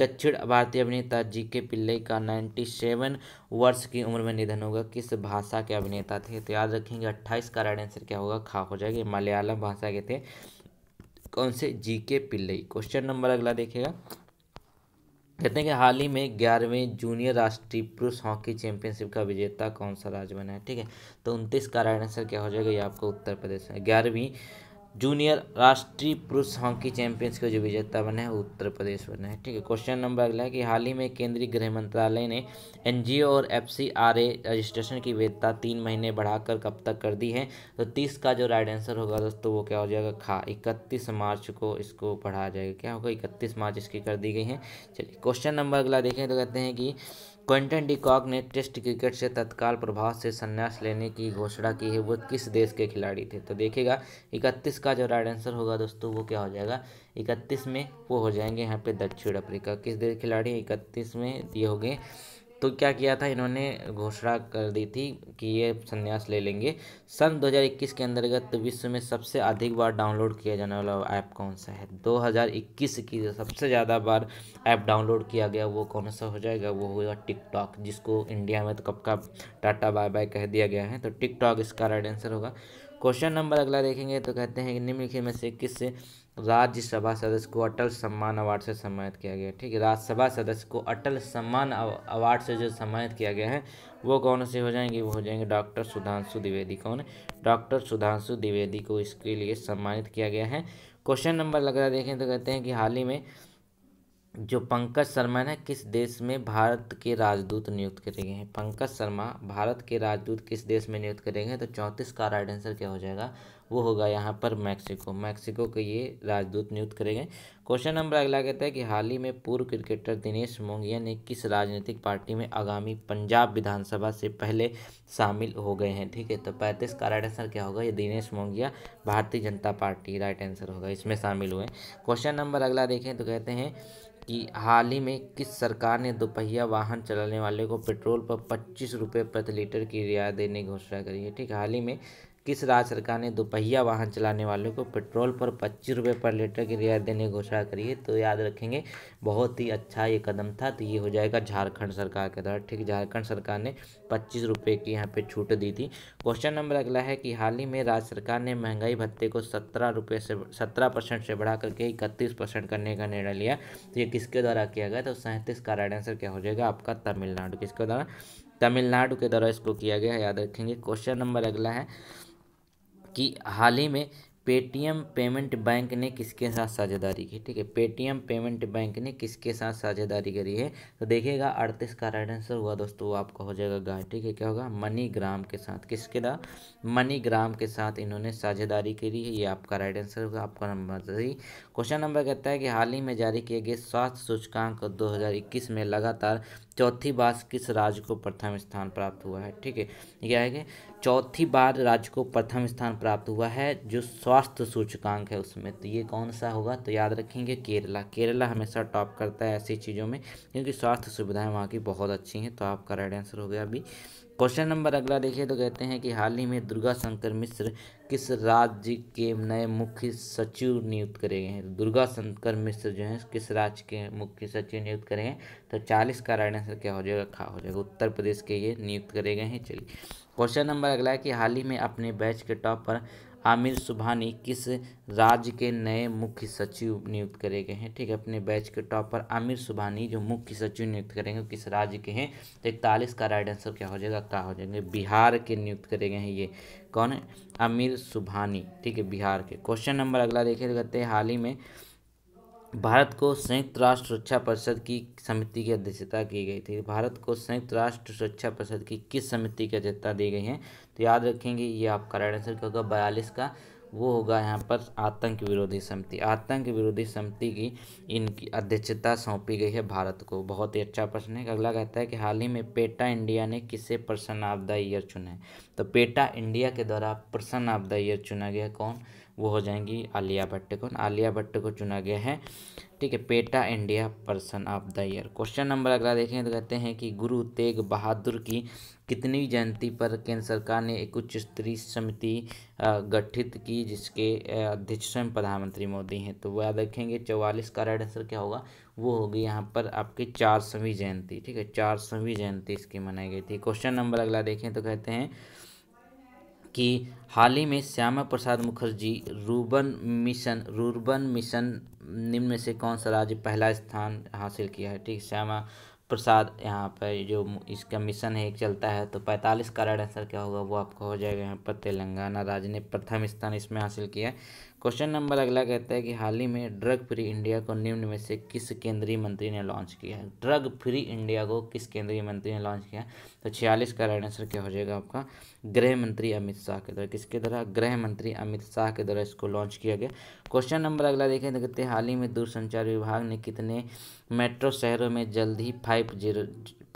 दक्षिण भारतीय अभिनेता जी के पिल्ले का नाइन्टी सेवन वर्ष की उम्र में निधन होगा किस भाषा के अभिनेता थे तो याद रखेंगे अट्ठाईस का राइट आंसर क्या होगा खा हो जाएगा मलयालम भाषा के थे कौन से जी के पिल्लई क्वेश्चन नंबर अगला देखेगा कहते हैं कि हाल ही में ग्यारहवें जूनियर राष्ट्रीय पुरुष हॉकी चैंपियनशिप का विजेता कौन सा राज्य बना है ठीक है तो उनतीस का राइट आंसर क्या हो जाएगा ये आपको उत्तर प्रदेश में ग्यारहवीं जूनियर राष्ट्रीय पुरुष हॉकी चैंपियंस के जो विजेता बने हैं उत्तर प्रदेश बने हैं ठीक है क्वेश्चन नंबर अगला है कि हाल ही में केंद्रीय गृह मंत्रालय ने एनजीओ और एफसीआरए रजिस्ट्रेशन की वैधता तीन महीने बढ़ाकर कब तक कर दी है तो तीस का जो राइट आंसर होगा दोस्तों वो क्या हो जाएगा खा इकतीस मार्च को इसको बढ़ाया जाएगा क्या होगा इकतीस मार्च इसकी कर दी गई है चलिए क्वेश्चन नंबर अगला देखें तो कहते हैं कि बंटन डिकॉक ने टेस्ट क्रिकेट से तत्काल प्रभाव से संन्यास लेने की घोषणा की है वो किस देश के खिलाड़ी थे तो देखिएगा इकतीस का जो राइट आंसर होगा दोस्तों वो क्या हो जाएगा इकतीस में वो हो जाएंगे यहाँ पे दक्षिण अफ्रीका किस देश खिलाड़ी इकतीस में ये हो गए तो क्या किया था इन्होंने घोषणा कर दी थी कि ये संन्यास ले लेंगे सन 2021 के अंतर्गत विश्व में सबसे अधिक बार डाउनलोड किया जाने वाला ऐप कौन सा है 2021 की सबसे ज़्यादा बार ऐप डाउनलोड किया गया वो कौन सा हो जाएगा वो होगा टिकटॉक जिसको इंडिया में तो कब का टाटा बाय बाय कह दिया गया है तो टिकटॉक इसका राइट आंसर होगा क्वेश्चन नंबर अगला देखेंगे तो कहते हैं कि निम्नलिखित में से किस राज्यसभा सदस्य को अटल सम्मान अवार्ड से सम्मानित किया गया ठीक है राज्यसभा सदस्य को अटल सम्मान अवार्ड से जो सम्मानित किया गया है वो कौन से हो जाएंगे वो हो जाएंगे डॉक्टर सुधांशु द्विवेदी कौन है डॉक्टर सुधांशु द्विवेदी को इसके लिए सम्मानित किया गया है क्वेश्चन नंबर लग रहा देखें तो कहते हैं कि हाल ही में जो पंकज शर्मा है किस देश में भारत के राजदूत नियुक्त करेंगे हैं पंकज शर्मा भारत के राजदूत किस देश में नियुक्त करेंगे तो चौंतीस का राइट आंसर क्या हो जाएगा वो होगा यहाँ पर मैक्सिको मैक्सिको के ये राजदूत नियुक्त करेंगे क्वेश्चन नंबर अगला कहता है कि हाल ही में पूर्व क्रिकेटर दिनेश मोंगिया ने किस राजनीतिक पार्टी में आगामी पंजाब विधानसभा से पहले शामिल हो गए हैं ठीक है तो पैंतीस का राइट आंसर क्या होगा ये दिनेश मोंगिया भारतीय जनता पार्टी राइट आंसर होगा इसमें शामिल हुए क्वेश्चन नंबर अगला देखें तो कहते हैं कि हाल ही में किस सरकार ने दोपहिया वाहन चलाने वाले को पेट्रोल पर पच्चीस रुपये प्रति लीटर की रियायत देने की घोषणा करी है ठीक हाल ही में किस राज्य सरकार ने दोपहिया वाहन चलाने वालों को पेट्रोल पर पच्चीस रुपये पर लीटर की रियायत देने की घोषणा करी है तो याद रखेंगे बहुत ही अच्छा ये कदम था तो ये हो जाएगा झारखंड सरकार के द्वारा ठीक झारखंड सरकार ने पच्चीस रुपये की यहाँ पे छूट दी थी क्वेश्चन नंबर अगला है कि हाल ही में राज्य सरकार ने महंगाई भत्ते को सत्रह रुपये से सत्रह परसेंट से बढ़ा करके इकतीस परसेंट करने का निर्णय लिया तो ये किसके द्वारा किया गया तो सैंतीस का राइट आंसर क्या हो जाएगा आपका तमिलनाडु किसके द्वारा तमिलनाडु के द्वारा इसको किया गया याद रखेंगे क्वेश्चन नंबर अगला है कि हाल ही में पेटीएम पेमेंट बैंक ने किसके साथ साझेदारी की ठीक है पेटीएम पेमेंट बैंक ने किसके साथ साझेदारी करी है तो देखिएगा अड़तीस का राइट आंसर हुआ दोस्तों वो आपका हो जाएगा गाय ठीक है क्या होगा मनी ग्राम के साथ किसके दा मनी ग्राम के साथ इन्होंने साझेदारी करी है ये आपका राइट आंसर होगा आपका नंबर सही क्वेश्चन नंबर कहता है कि हाल ही में जारी किए गए स्वास्थ्य सूचकांक दो में लगातार चौथी बार किस राज्य को प्रथम स्थान प्राप्त हुआ है ठीक है क्या है कि चौथी बार राज्य को प्रथम स्थान प्राप्त हुआ है जो स्वास्थ्य सूचकांक है उसमें तो ये कौन सा होगा तो याद रखेंगे केरला केरला हमेशा टॉप करता है ऐसी चीज़ों में क्योंकि स्वास्थ्य सुविधाएं वहाँ की बहुत अच्छी हैं तो आपका राइट आंसर हो गया अभी क्वेश्चन नंबर अगला देखिए तो कहते हैं कि हाल ही में दुर्गा शंकर मिश्र किस राज्य के नए मुख्य सचिव नियुक्त करे गए हैं दुर्गा शंकर मिश्र जो हैं किस राज्य के मुख्य सचिव नियुक्त करे हैं तो चालीस का राइट आंसर क्या हो जाएगा खा हो जाएगा उत्तर प्रदेश के ये नियुक्त करे गए हैं चलिए क्वेश्चन नंबर अगला है कि हाल ही में अपने बैच के टॉप पर आमिर सुबहानी किस राज्य के नए मुख्य सचिव नियुक्त करे गए हैं ठीक है अपने बैच के टॉप पर आमिर सुबहानी जो मुख्य सचिव नियुक्त करेंगे किस राज्य के हैं तो इकतालीस का राइट आंसर क्या हो जाएगा क्या हो जाएंगे बिहार के नियुक्त करे गए हैं ये कौन है आमिर सुबहानी ठीक है बिहार के क्वेश्चन नंबर अगला देखे करते हैं हाल ही में भारत को संयुक्त राष्ट्र सुरक्षा परिषद की समिति की अध्यक्षता की गई थी भारत को संयुक्त राष्ट्र सुरक्षा परिषद की किस समिति की अध्यक्षता दी गई है तो याद रखेंगे ये आपका राइट आंसर क्या होगा बयालीस का वो होगा यहाँ पर आतंक विरोधी समिति आतंक विरोधी समिति की इनकी अध्यक्षता सौंपी गई है भारत को बहुत ही अच्छा प्रश्न है अगला कहता है कि हाल ही में पेटा इंडिया ने किसे प्रसन्न ऑफ द ईयर चुना है तो पेटा इंडिया के द्वारा प्रसन्न ऑफ द ईयर चुना गया कौन वो हो जाएंगी आलिया भट्ट कौन आलिया भट्ट को चुना गया है ठीक है PETA India person of the year question number अगला देखें तो कहते हैं कि गुरु तेग बहादुर की कितनी जयंती पर केंद्र सरकार ने एक उच्च स्तरीय समिति गठित की जिसके अध्यक्ष स्वयं प्रधानमंत्री मोदी हैं तो वह देखेंगे चौवालीस का राइट आंसर क्या होगा वो होगी यहाँ पर आपकी चार सौवीं जयंती ठीक है चार सौवीं जयंती इसकी मनाई गई थी क्वेश्चन नंबर अगला देखें तो कहते हैं कि हाल ही में Shyama Prasad Mukherjee rurban mission rurban mission निम्न में से कौन सा राज्य पहला स्थान हासिल किया है ठीक श्यामा प्रसाद यहाँ पर जो इसका मिशन है एक चलता है तो पैंतालीस का राइट आंसर क्या होगा वो आपको हो जाएगा यहाँ पर तेलंगाना राज्य ने प्रथम स्थान इसमें हासिल किया है क्वेश्चन नंबर अगला कहता है कि हाल ही में ड्रग फ्री इंडिया को निम्न में से किस केंद्रीय मंत्री ने लॉन्च किया है ड्रग फ्री इंडिया को किस केंद्रीय मंत्री ने लॉन्च किया तो छियालीस का राइट आंसर क्या हो जाएगा आपका गृह मंत्री अमित शाह के द्वारा किसके द्वारा गृह मंत्री अमित शाह के द्वारा इसको लॉन्च किया गया क्वेश्चन नंबर अगला देखें तो कहते हैं हाल ही में दूरसंचार विभाग ने कितने मेट्रो शहरों में जल्द ही फाइव जीरो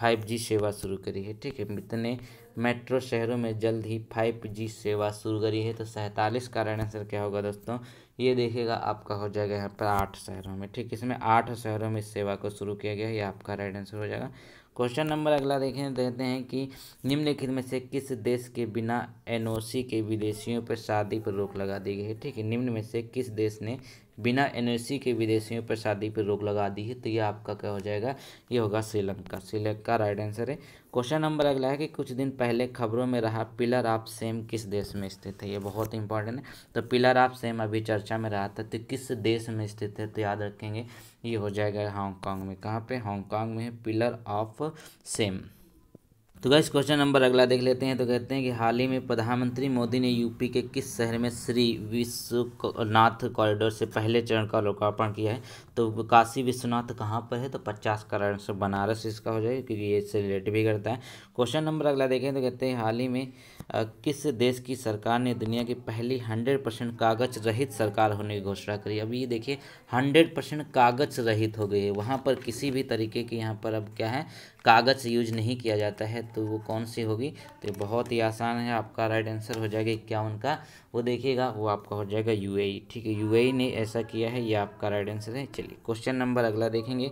फाइव जी सेवा शुरू करी है ठीक है इतने मेट्रो शहरों में जल्द ही फाइव जी सेवा शुरू करी है तो सैंतालीस का राइट आंसर क्या होगा दोस्तों ये देखेगा आपका हो जाएगा यहाँ पर आठ शहरों में ठीक इसमें आठ शहरों में इस सेवा को शुरू किया गया है ये आपका राइट आंसर हो जाएगा क्वेश्चन नंबर अगला देखें देते हैं कि निम्नलिखित में से किस देश के बिना एनओसी के विदेशियों पर शादी पर रोक लगा दी गई है ठीक है निम्न में से किस देश ने बिना एनओसी के विदेशियों पर शादी पर रोक लगा दी है तो ये आपका क्या हो जाएगा ये होगा श्रीलंका श्रीलंका राइट आंसर है क्वेश्चन नंबर अगला है कि कुछ दिन पहले खबरों में रहा पिलर ऑफ सेम किस देश में स्थित है ये बहुत इंपॉर्टेंट है तो पिलर ऑफ सेम अभी चर्चा में रहा था तो किस देश में स्थित है तो याद रखेंगे ये हो जाएगा हांगकॉन्ग में कहाँ पर हांगकॉन्ग में है पिलर ऑफ सेम तो गैस क्वेश्चन नंबर अगला देख लेते हैं तो कहते हैं कि हाल ही में प्रधानमंत्री मोदी ने यूपी के किस शहर में श्री विश्वनाथ कॉरिडोर से पहले चरण का लोकार्पण किया है तो काशी विश्वनाथ कहाँ पर है तो पचास कारण से बनारस इसका हो जाएगा क्योंकि ये इससे रिलेट भी करता है क्वेश्चन नंबर अगला देखें तो कहते हैं हाल ही में किस देश की सरकार ने दुनिया की पहली हंड्रेड परसेंट कागज रहित सरकार होने की घोषणा करी अब ये देखिए हंड्रेड परसेंट कागज रहित हो गई है वहाँ पर किसी भी तरीके की यहाँ पर अब क्या है कागज़ यूज नहीं किया जाता है तो वो कौन सी होगी तो बहुत ही आसान है आपका राइट आंसर हो जाएगा क्या उनका वो देखिएगा वो आपका हो जाएगा यू ठीक है यू ने ऐसा किया है ये आपका राइट आंसर है चलिए क्वेश्चन नंबर अगला देखेंगे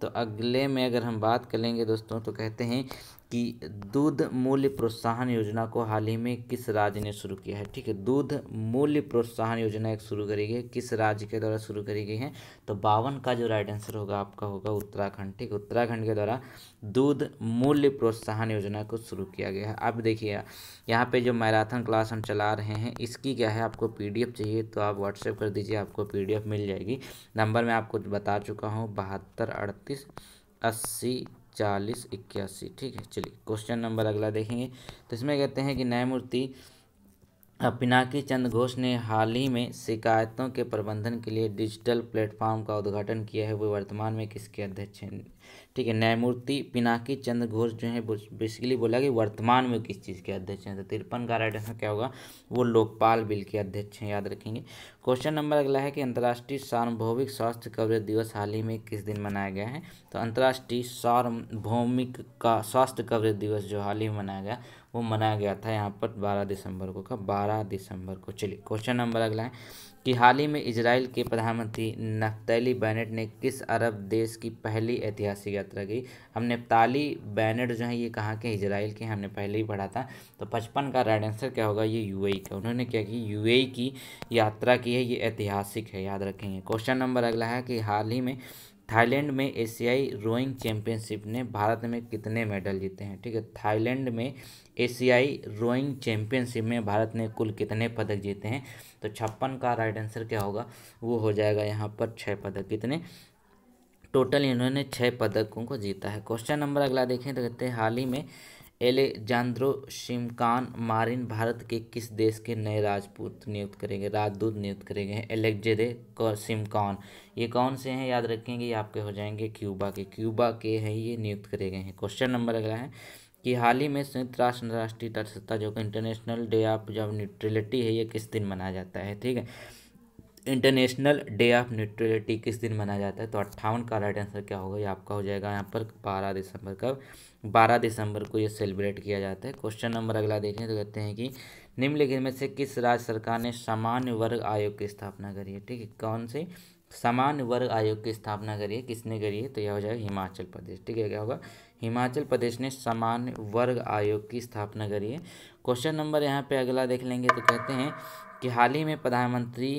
तो अगले में अगर हम बात करेंगे दोस्तों तो कहते हैं कि दूध मूल्य प्रोत्साहन योजना को हाल ही में किस राज्य ने शुरू किया है ठीक है दूध मूल्य प्रोत्साहन योजना एक शुरू करी गई है किस राज्य के द्वारा शुरू करी गई है तो बावन का जो राइट आंसर होगा आपका होगा उत्तराखंड ठीक उत्तराखंड के द्वारा दूध मूल्य प्रोत्साहन योजना को शुरू किया गया है अब देखिए यहाँ पर जो मैराथन क्लास हम चला रहे हैं इसकी क्या है आपको पी चाहिए तो आप व्हाट्सएप कर दीजिए आपको पी मिल जाएगी नंबर मैं आपको बता चुका हूँ बहत्तर अड़तीस अस्सी चालीस इक्यासी ठीक है चलिए क्वेश्चन नंबर अगला देखेंगे तो इसमें कहते हैं कि न्यायमूर्ति पिनाकी चंद घोष ने हाल ही में शिकायतों के प्रबंधन के लिए डिजिटल प्लेटफॉर्म का उद्घाटन किया है वे वर्तमान में किसके अध्यक्ष हैं ठीक है न्यायमूर्ति पिनाकी चंद्र घोष जो है बेसिकली बोला कि वर्तमान में किस चीज़ के अध्यक्ष हैं तो तिरपन का राइट आंसर क्या होगा वो लोकपाल बिल के अध्यक्ष हैं याद रखेंगे क्वेश्चन नंबर अगला है कि अंतर्राष्ट्रीय सार्वभौमिक स्वास्थ्य कवरेज दिवस हाल ही में किस दिन मनाया गया है तो अंतर्राष्ट्रीय सार्वभौमिक का स्वास्थ्य कवरेज दिवस जो हाल ही में मनाया गया वो मनाया गया था यहाँ पर बारह दिसंबर को का बारह दिसंबर को चलिए क्वेश्चन नंबर अगला है कि हाल ही में इसराइल के प्रधानमंत्री नफ्तली बैनेट ने किस अरब देश की पहली ऐतिहासिक यात्रा की हमने ताली बैनेट जो है ये कहाँ के इसराइल के हमने पहले ही पढ़ा था तो पचपन का राइट आंसर क्या होगा ये यूएई का उन्होंने क्या कि यूएई की यात्रा की है ये ऐतिहासिक है याद रखेंगे क्वेश्चन नंबर अगला है कि हाल ही में थाईलैंड में एशियाई रोइंग चैंपियनशिप ने भारत में कितने मेडल जीते हैं ठीक है थाईलैंड में एशियाई रोइंग चैंपियनशिप में भारत ने कुल कितने पदक जीते हैं तो छप्पन का राइट आंसर क्या होगा वो हो जाएगा यहाँ पर छः पदक कितने टोटल इन्होंने छः पदकों को जीता है क्वेश्चन नंबर अगला देखें तो कहते हैं हाल ही में एलेजांद्रो शिमकान मारिन भारत के किस देश के नए राजपूत नियुक्त करेंगे राजदूत नियुक्त करेंगे एलेक्जेदे शिमकान ये कौन से हैं याद रखेंगे ये आपके हो जाएंगे क्यूबा के क्यूबा के हैं ये नियुक्त करे गए हैं क्वेश्चन नंबर अगला है कि हाल ही में संयुक्त राष्ट्र अंतर्राष्ट्रीय तटसत्ता जो कि इंटरनेशनल डे ऑफ जब न्यूट्रलिटी है ये किस दिन मनाया जाता है ठीक है इंटरनेशनल डे ऑफ न्यूट्रलिटी किस दिन मनाया जाता है तो अट्ठावन का राइट आंसर क्या होगा ये आपका हो जाएगा यहाँ पर बारह दिसंबर का बारह दिसंबर को ये सेलिब्रेट किया जाता है क्वेश्चन नंबर अगला देखें तो कहते हैं कि निम्नलिखित में से किस राज्य सरकार ने सामान्य वर्ग आयोग की स्थापना करी है ठीक है कौन से सामान्य वर्ग आयोग की स्थापना करी है किसने करी है तो यह हो जाएगा हिमाचल प्रदेश ठीक है क्या होगा हिमाचल प्रदेश ने सामान्य वर्ग आयोग की स्थापना करी है क्वेश्चन नंबर यहाँ पे अगला देख लेंगे तो कहते हैं कि हाल ही में प्रधानमंत्री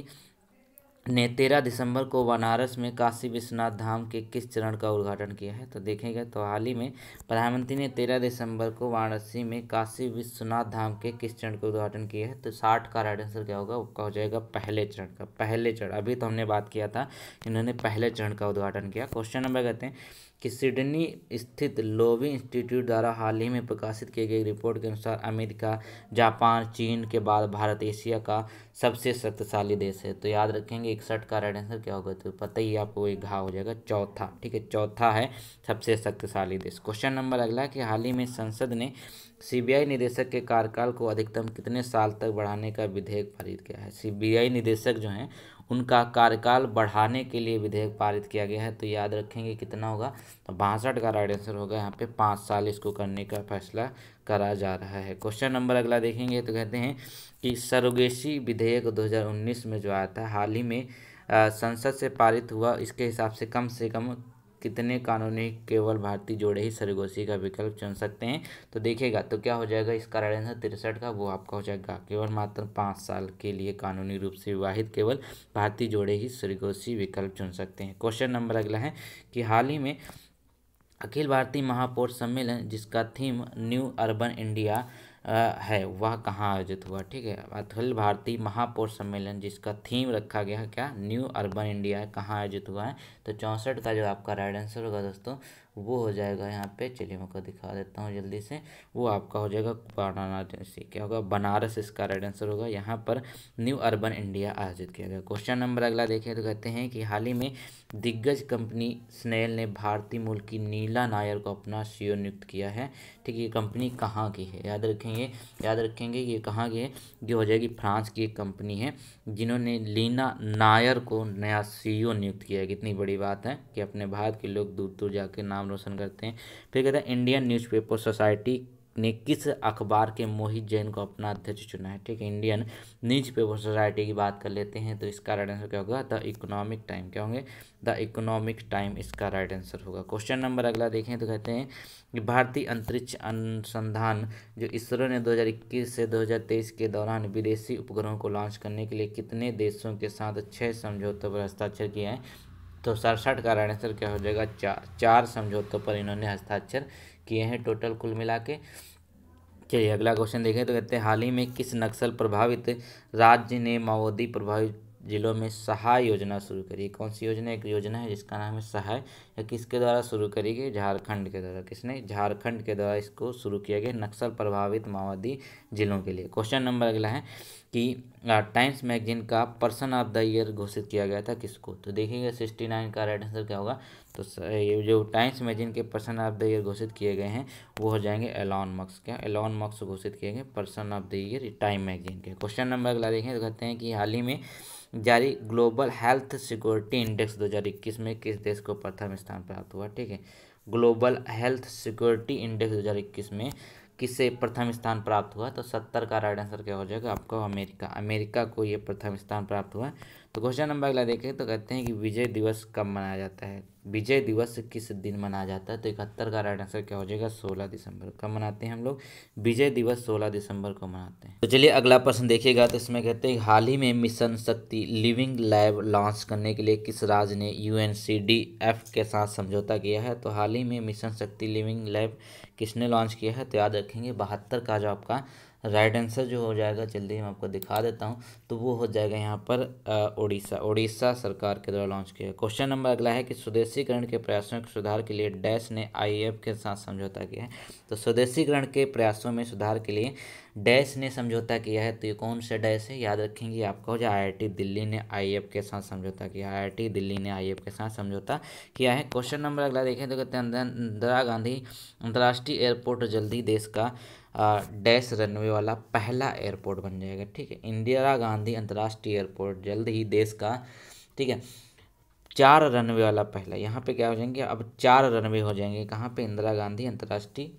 ने तेरह दिसंबर को बनारस में काशी विश्वनाथ धाम के किस चरण का उद्घाटन किया है तो देखेंगे तो हाल ही में प्रधानमंत्री ने तेरह दिसंबर को वाराणसी में काशी विश्वनाथ धाम के किस चरण का उद्घाटन किया है तो साठ का राइट आंसर क्या होगा वो हो जाएगा पहले चरण का पहले चरण अभी तो हमने बात किया था इन्होंने पहले चरण का उद्घाटन किया क्वेश्चन नंबर कहते हैं कि सिडनी स्थित लोवी इंस्टीट्यूट द्वारा हाल ही में प्रकाशित की गई रिपोर्ट के अनुसार अमेरिका जापान चीन के बाद भारत एशिया का सबसे शक्तिशाली देश है तो याद रखेंगे इकसठ का राइट आंसर क्या होगा तो पता ही आपको एक घाव हो जाएगा चौथा ठीक है चौथा है सबसे शक्तिशाली देश क्वेश्चन नंबर अगला कि हाल ही में संसद ने सीबीआई निदेशक के कार्यकाल को अधिकतम कितने साल तक बढ़ाने का विधेयक पारित किया है सीबीआई निदेशक जो हैं उनका कार्यकाल बढ़ाने के लिए विधेयक पारित किया गया है तो याद रखेंगे कितना होगा तो बासठ का राइट आंसर होगा यहाँ पे पाँच साल इसको करने का फैसला करा जा रहा है क्वेश्चन नंबर अगला देखेंगे तो कहते हैं कि सरोगेसी विधेयक 2019 में जो आया था हाल ही में संसद से पारित हुआ इसके हिसाब से कम से कम कितने कानूनी केवल भारतीय जोड़े ही सरगोशी का विकल्प चुन सकते हैं तो देखेगा तो क्या हो जाएगा इसका राइट आंसर तिरसठ का वो आपका हो जाएगा केवल मात्र पाँच साल के लिए कानूनी रूप से विवाहित केवल भारतीय जोड़े ही सरगोशी विकल्प चुन सकते हैं क्वेश्चन नंबर अगला है कि हाल ही में अखिल भारतीय महापौर सम्मेलन जिसका थीम न्यू अर्बन इंडिया है वह कहाँ आयोजित हुआ ठीक है अखिल भारतीय महापौर सम्मेलन जिसका थीम रखा गया है क्या न्यू अर्बन इंडिया है कहाँ आयोजित हुआ है तो चौंसठ का जो आपका राइट आंसर होगा दोस्तों वो हो जाएगा यहाँ पे चलिए मैं को दिखा देता हूँ जल्दी से वो आपका हो जाएगा वाराणसी क्या होगा बनारस इसका राइट आंसर होगा यहाँ पर न्यू अर्बन इंडिया आयोजित किया गया क्वेश्चन नंबर अगला देखिए तो कहते हैं कि हाल ही में दिग्गज कंपनी स्नेल ने भारतीय मूल की नीला नायर को अपना सीईओ नियुक्त किया है ठीक है ये कंपनी कहाँ की है याद रखेंगे याद रखेंगे ये कहाँ की है ये हो जाएगी फ्रांस की एक कंपनी है जिन्होंने लीना नायर को नया सीईओ नियुक्त किया है कितनी बड़ी बात है कि अपने भारत के लोग दूर दूर जाकर नाम रोशन करते हैं फिर कहते हैं इंडियन न्यूज़पेपर सोसाइटी ने किस अखबार के मोहित जैन को अपना अध्यक्ष चुना है ठीक है इंडियन न्यूज पेपर सोसाइटी की बात कर लेते हैं तो इसका राइट आंसर क्या होगा द इकोनॉमिक टाइम क्या होंगे द इकोनॉमिक टाइम इसका राइट आंसर होगा क्वेश्चन नंबर अगला देखें तो कहते हैं कि भारतीय अंतरिक्ष अनुसंधान जो इसरो ने दो से दो के दौरान विदेशी उपग्रहों को लॉन्च करने के लिए कितने देशों के साथ छः समझौतों पर हस्ताक्षर किए हैं तो सड़सठ का राइट आंसर क्या हो जाएगा चार चार समझौतों पर इन्होंने हस्ताक्षर किए हैं टोटल कुल मिला के चलिए अगला क्वेश्चन देखें तो कहते हैं हाल ही में किस नक्सल प्रभावित राज्य ने माओवादी प्रभावित जिलों में सहाय योजना शुरू करी कौन सी योजना एक योजना है जिसका नाम है सहाय या किसके द्वारा शुरू करी गई झारखंड के द्वारा किसने झारखंड के द्वारा इसको शुरू किया गया नक्सल प्रभावित माओवादी जिलों के लिए क्वेश्चन नंबर अगला है कि टाइम्स मैगजीन का पर्सन ऑफ द ईयर घोषित किया गया था किसको तो देखिएगा सिक्सटी नाइन का राइट आंसर क्या होगा तो ये जो टाइम्स मैगजीन के पर्सन ऑफ द ईयर घोषित किए गए हैं वो हो जाएंगे एलॉन मक्स क्या एलॉन मक्स घोषित किए गए person of the year time magazine के क्वेश्चन नंबर अगला देखें तो कहते हैं कि हाल ही में जारी ग्लोबल हेल्थ सिक्योरिटी इंडेक्स दो में किस देश को प्रथम स्थान प्राप्त हुआ ठीक है ग्लोबल हेल्थ सिक्योरिटी इंडेक्स दो में किससे प्रथम स्थान प्राप्त हुआ तो सत्तर का राइट आंसर क्या हो जाएगा आपको अमेरिका अमेरिका को ये प्रथम स्थान प्राप्त हुआ तो क्वेश्चन नंबर अगला देखें तो कहते हैं कि विजय दिवस कब मनाया जाता है विजय दिवस किस दिन मनाया जाता है तो इकहत्तर का राइट आंसर क्या हो जाएगा सोलह दिसंबर कब मनाते हैं हम लोग विजय दिवस सोलह दिसंबर को मनाते हैं तो चलिए अगला प्रश्न देखिएगा तो इसमें कहते हैं हाल ही में मिशन शक्ति लिविंग लैब लॉन्च करने के लिए किस राज्य ने यू के साथ समझौता किया है तो हाल ही में मिशन शक्ति लिविंग लैब किसने लॉन्च किया है तो याद रखेंगे बहत्तर का जो आपका राइट आंसर जो हो जाएगा जल्दी मैं आपको दिखा देता हूँ तो वो हो जाएगा यहाँ पर उड़ीसा उड़ीसा सरकार के द्वारा लॉन्च किया क्वेश्चन नंबर अगला है कि स्वदेशीकरण के प्रयासों के सुधार के लिए डैश ने आई के साथ समझौता किया है तो स्वदेशीकरण के प्रयासों में सुधार के लिए डैश ने समझौता किया है तो ये कौन सा डैश है याद रखेंगे आपका हो जाए आई दिल्ली ने आई के साथ समझौता किया आई दिल्ली ने आई के साथ समझौता किया है क्वेश्चन नंबर अगला देखें तो कहते हैं इंदिरा गांधी अंतर्राष्ट्रीय एयरपोर्ट जल्दी देश का डैश रनवे वाला पहला एयरपोर्ट बन जाएगा ठीक है इंदिरा गांधी अंतर्राष्ट्रीय एयरपोर्ट जल्द ही देश का ठीक है चार रनवे वाला पहला यहाँ पे क्या हो जाएंगे अब चार रनवे हो जाएंगे कहाँ पे इंदिरा गांधी अंतर्राष्ट्रीय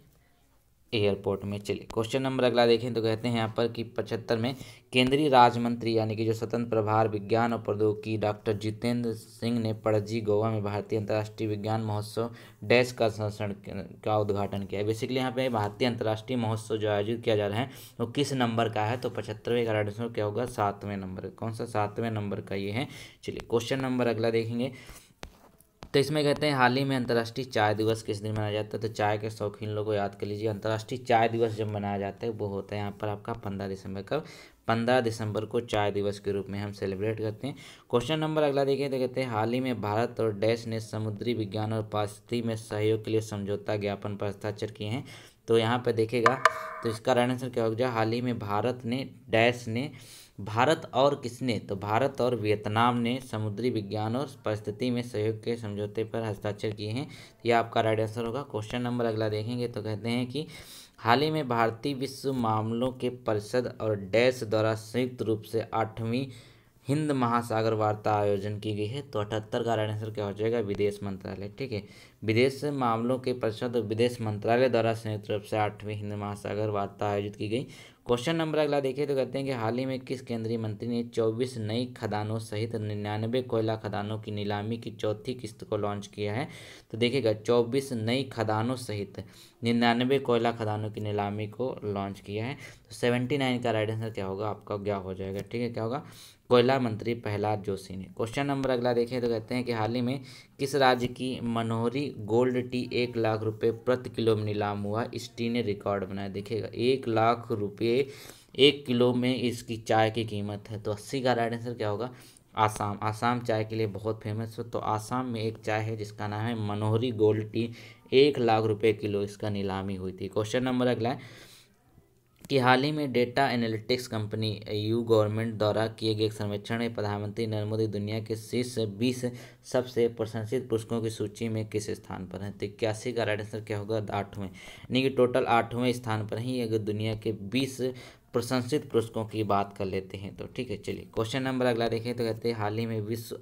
एयरपोर्ट में चले क्वेश्चन नंबर अगला देखें तो कहते हैं यहाँ पर कि पचहत्तर में केंद्रीय राज्य मंत्री यानी कि जो स्वतंत्र प्रभार विज्ञान और प्रौद्योगिकी डॉक्टर जितेंद्र सिंह ने पणजी गोवा में भारतीय अंतर्राष्ट्रीय विज्ञान महोत्सव डैश का संस्करण का उद्घाटन किया बेसिकली यहाँ पे भारतीय अंतर्राष्ट्रीय महोत्सव जो आयोजित किया जा रहा है वो तो किस नंबर का है तो पचहत्तरवें का राइट क्या होगा सातवें नंबर कौन सा सातवें नंबर का ये है चलिए क्वेश्चन नंबर अगला देखेंगे तो इसमें कहते हैं हाल ही में अंतर्राष्ट्रीय चाय दिवस किस दिन मनाया जाता है तो चाय के शौकीन लोगों को याद कर लीजिए अंतर्राष्ट्रीय चाय दिवस जब मनाया जाता है वो होता है यहाँ पर आपका पंद्रह दिसंबर का पंद्रह दिसंबर को चाय दिवस के रूप में हम सेलिब्रेट करते हैं क्वेश्चन नंबर अगला देखिए तो कहते हैं हाल ही में भारत और डैश ने समुद्री विज्ञान और पास्थिति में सहयोग के लिए समझौता ज्ञापन पर हस्ताक्षर किए हैं तो यहाँ पर देखेगा तो इसका राइट आंसर क्या हो गया हाल ही में भारत ने डैश ने भारत और किसने तो भारत और वियतनाम ने समुद्री विज्ञान और परिस्थिति में सहयोग के समझौते पर हस्ताक्षर किए हैं तो यह आपका राइट आंसर होगा क्वेश्चन नंबर अगला देखेंगे तो कहते हैं कि हाल ही में भारतीय विश्व मामलों के परिषद और डैश द्वारा संयुक्त रूप से आठवीं हिंद महासागर वार्ता आयोजन की गई है तो अठहत्तर का राइट आंसर क्या हो जाएगा विदेश मंत्रालय ठीक है विदेश मामलों के परिषद और विदेश मंत्रालय द्वारा संयुक्त रूप से आठवीं हिंद महासागर वार्ता आयोजित की गई क्वेश्चन नंबर अगला देखिए तो कहते हैं कि हाल ही में किस केंद्रीय मंत्री ने 24 नई खदानों सहित निन्यानवे कोयला खदानों की नीलामी की चौथी किस्त को लॉन्च किया है तो देखिएगा 24 नई खदानों सहित निन्यानवे कोयला खदानों की नीलामी को लॉन्च किया है तो 79 का राइट आंसर क्या होगा आपका क्या हो जाएगा ठीक है क्या होगा कोयला मंत्री प्रहलाद जोशी ने क्वेश्चन नंबर अगला देखें तो कहते हैं कि हाल ही में किस राज्य की मनोहरी गोल्ड टी एक लाख रुपए प्रति किलो में नीलाम हुआ इस टी ने रिकॉर्ड बनाया देखिएगा एक लाख रुपये एक किलो में इसकी चाय की कीमत है तो अस्सी का राइट आंसर क्या होगा आसाम आसाम चाय के लिए बहुत फेमस है तो आसाम में एक चाय है जिसका नाम है मनोहरी गोल्ड टी एक लाख रुपये किलो इसका नीलामी हुई थी क्वेश्चन नंबर अगला है कि हाल ही में data analytics company U government द्वारा किए गए एक सर्वेक्षण में प्रधानमंत्री नरेंद्र मोदी दुनिया के शीर्ष बीस सबसे प्रशंसित पुस्तकों की सूची में किस स्थान पर हैं तो इक्यासी का राइट आंसर क्या होगा आठवें यानी कि टोटल आठवें स्थान पर ही ये दुनिया के बीस प्रशंसित पुस्तकों की बात कर लेते हैं तो ठीक है चलिए क्वेश्चन नंबर अगला देखें तो कहते हैं हाल ही में विश्व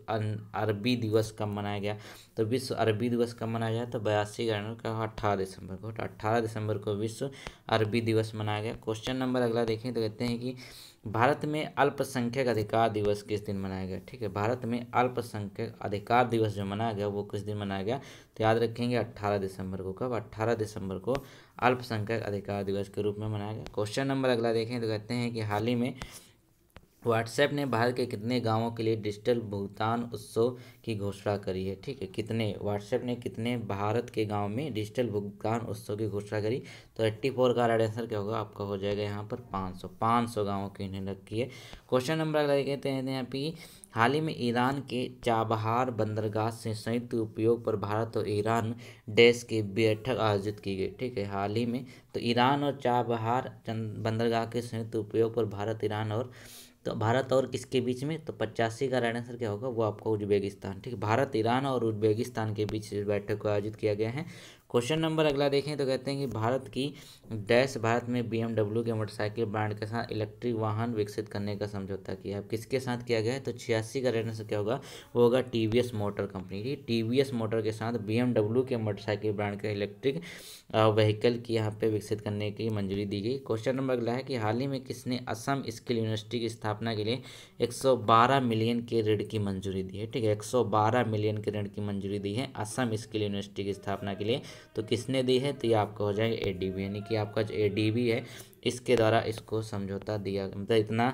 अरबी दिवस कब मनाया गया तो विश्व अरबी दिवस कब मनाया गया तो बयासी ग्यारह का अट्ठारह दिसंबर को तो अट्ठारह दिसंबर को विश्व अरबी दिवस मनाया गया क्वेश्चन नंबर अगला देखें तो कहते हैं कि भारत में अल्पसंख्यक अधिकार दिवस किस दिन मनाया गया ठीक है भारत में अल्पसंख्यक अधिकार दिवस जो मनाया गया वो किस दिन मनाया गया तो याद रखेंगे अट्ठारह दिसंबर को कब अट्ठारह दिसंबर को अल्पसंख्यक अधिकार दिवस के रूप में मनाया गया क्वेश्चन नंबर अगला देखें तो कहते हैं कि हाल ही में व्हाट्सएप ने भारत के कितने गांवों के लिए डिजिटल भुगतान उत्सव की घोषणा करी है ठीक है कितने व्हाट्सएप ने कितने भारत के गांव में डिजिटल भुगतान उत्सव की घोषणा करी तो एट्टी फोर का राइट आंसर क्या होगा आपका हो जाएगा यहाँ पर पाँच सौ पाँच सौ गाँवों की इन्हें रखी है क्वेश्चन नंबर अगला कहते हैं यहाँ पी हाल ही में ईरान के चाबहार बंदरगाह से संयुक्त उपयोग पर भारत और ईरान डेस्क की बैठक आयोजित की गई ठीक है हाल ही में तो ईरान और चाबहार बंदरगाह के संयुक्त उपयोग पर भारत ईरान और तो भारत और किसके बीच में तो पचासी का राइट आंसर क्या होगा वो आपका उज्बेगिस्तान ठीक है भारत ईरान और उज्बेकिस्तान के बीच बैठक को आयोजित किया गया है क्वेश्चन नंबर अगला देखें तो कहते हैं कि भारत की डैश भारत में बी के मोटरसाइकिल ब्रांड के साथ इलेक्ट्रिक वाहन विकसित करने का समझौता किया है किसके साथ किया गया है तो छियासी का रेट क्या होगा वो होगा टी मोटर कंपनी ठीक टी मोटर के साथ बी के मोटरसाइकिल ब्रांड के इलेक्ट्रिक व्हीकल की यहाँ पर विकसित करने की मंजूरी दी गई क्वेश्चन नंबर अगला है कि हाल ही में किसने असम स्किल यूनिवर्सिटी की स्थापना के लिए एक मिलियन के ऋण की मंजूरी दी है ठीक है एक मिलियन के ऋण की मंजूरी दी है असम स्किल यूनिवर्सिटी की स्थापना के लिए तो किसने दी है तो ये आपका हो जाएगा ए डी बी यानी कि आपका जो ए डी बी है इसके द्वारा इसको समझौता दिया मतलब इतना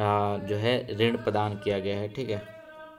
आ, जो है ऋण प्रदान किया गया है ठीक है